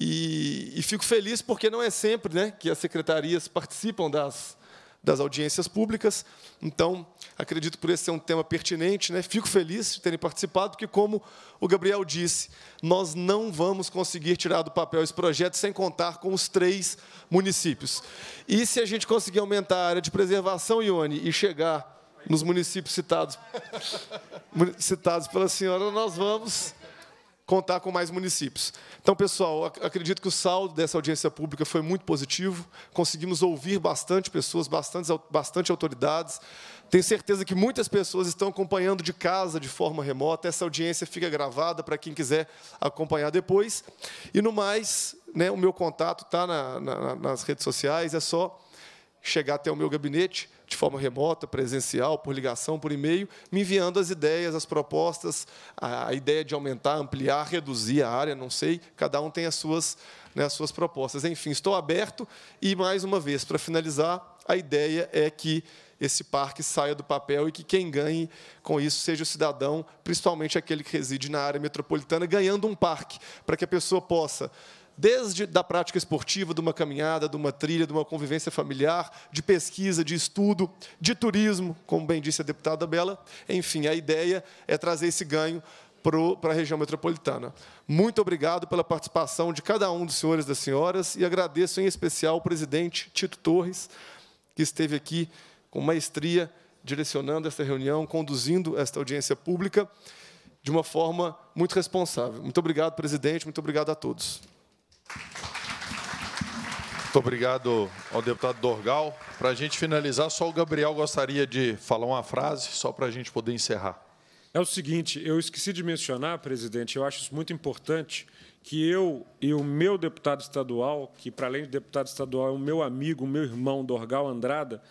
E, e fico feliz porque não é sempre né, que as secretarias participam das, das audiências públicas. Então, acredito por esse ser um tema pertinente. Né? Fico feliz de terem participado, porque, como o Gabriel disse, nós não vamos conseguir tirar do papel esse projeto sem contar com os três municípios. E se a gente conseguir aumentar a área de preservação, Ione, e chegar nos municípios citados, citados pela senhora, nós vamos contar com mais municípios. Então, pessoal, acredito que o saldo dessa audiência pública foi muito positivo. Conseguimos ouvir bastante pessoas, bastante, bastante autoridades. Tenho certeza que muitas pessoas estão acompanhando de casa, de forma remota. Essa audiência fica gravada para quem quiser acompanhar depois. E, no mais, né, o meu contato está na, na, nas redes sociais. É só chegar até o meu gabinete de forma remota, presencial, por ligação, por e-mail, me enviando as ideias, as propostas, a, ideia de aumentar, ampliar, reduzir a área, não sei, cada um tem as suas, né, as suas propostas. Enfim, estou aberto e, mais uma vez, para finalizar, a ideia é que esse parque saia do papel e que quem ganhe com isso seja o cidadão, principalmente aquele que reside na área metropolitana, ganhando um parque, para que a pessoa possa desde da prática esportiva, de uma caminhada, de uma trilha, de uma convivência familiar, de pesquisa, de estudo, de turismo, como bem disse a deputada Bela. Enfim, a ideia é trazer esse ganho para a região metropolitana. Muito obrigado pela participação de cada um dos senhores e das senhoras e agradeço em especial o presidente Tito Torres, que esteve aqui com maestria, direcionando esta reunião, conduzindo esta audiência pública de uma forma muito responsável. Muito obrigado, presidente, muito obrigado a todos. Muito obrigado ao deputado Dorgal. Para a gente finalizar, só o Gabriel gostaria de falar uma frase, só para a gente poder encerrar. É o seguinte, eu esqueci de mencionar, presidente, eu acho isso muito importante, que eu e o meu deputado estadual, que, para além de deputado estadual, é o meu amigo, o meu irmão, Dorgal Andrada,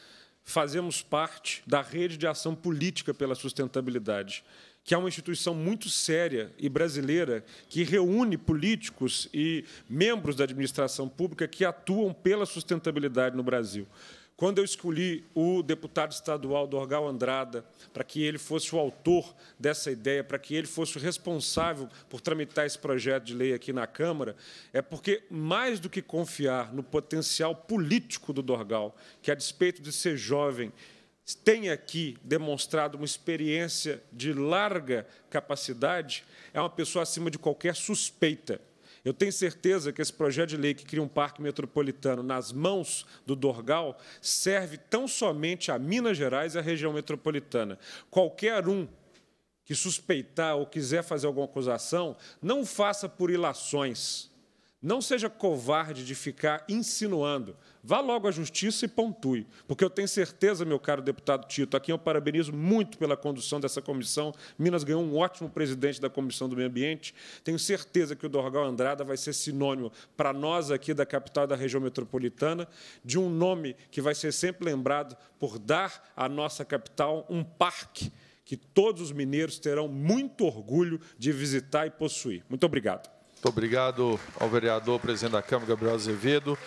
fazemos parte da rede de ação política pela sustentabilidade que é uma instituição muito séria e brasileira que reúne políticos e membros da administração pública que atuam pela sustentabilidade no Brasil. Quando eu escolhi o deputado estadual Dorgal Andrada para que ele fosse o autor dessa ideia, para que ele fosse o responsável por tramitar esse projeto de lei aqui na Câmara, é porque, mais do que confiar no potencial político do Dorgal, que, a despeito de ser jovem tem aqui demonstrado uma experiência de larga capacidade, é uma pessoa acima de qualquer suspeita. Eu tenho certeza que esse projeto de lei que cria um parque metropolitano nas mãos do Dorgal serve tão somente a Minas Gerais e a região metropolitana. Qualquer um que suspeitar ou quiser fazer alguma acusação, não faça por ilações. Não seja covarde de ficar insinuando. Vá logo à justiça e pontue, porque eu tenho certeza, meu caro deputado Tito, a quem eu parabenizo muito pela condução dessa comissão. Minas ganhou um ótimo presidente da Comissão do Meio Ambiente. Tenho certeza que o Dorgal Andrada vai ser sinônimo para nós aqui da capital da região metropolitana de um nome que vai ser sempre lembrado por dar à nossa capital um parque que todos os mineiros terão muito orgulho de visitar e possuir. Muito obrigado. Muito obrigado ao vereador, presidente da Câmara, Gabriel Azevedo.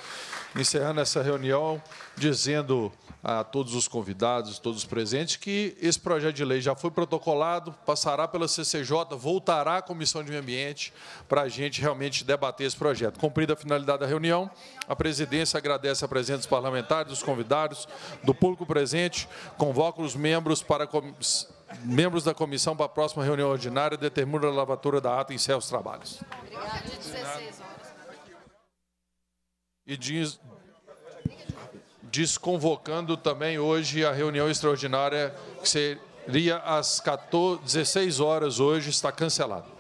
Encerrando essa reunião, dizendo a todos os convidados, todos os presentes, que esse projeto de lei já foi protocolado, passará pela CCJ, voltará à Comissão de Meio Ambiente para a gente realmente debater esse projeto. Cumprida a finalidade da reunião, a presidência agradece a presença dos parlamentares, dos convidados, do público presente, convoca os membros para a comissão membros da comissão para a próxima reunião ordinária, determina a lavatura da ata e encerra os trabalhos. 16 E diz, desconvocando também hoje a reunião extraordinária, que seria às 14, 16 horas hoje, está cancelada.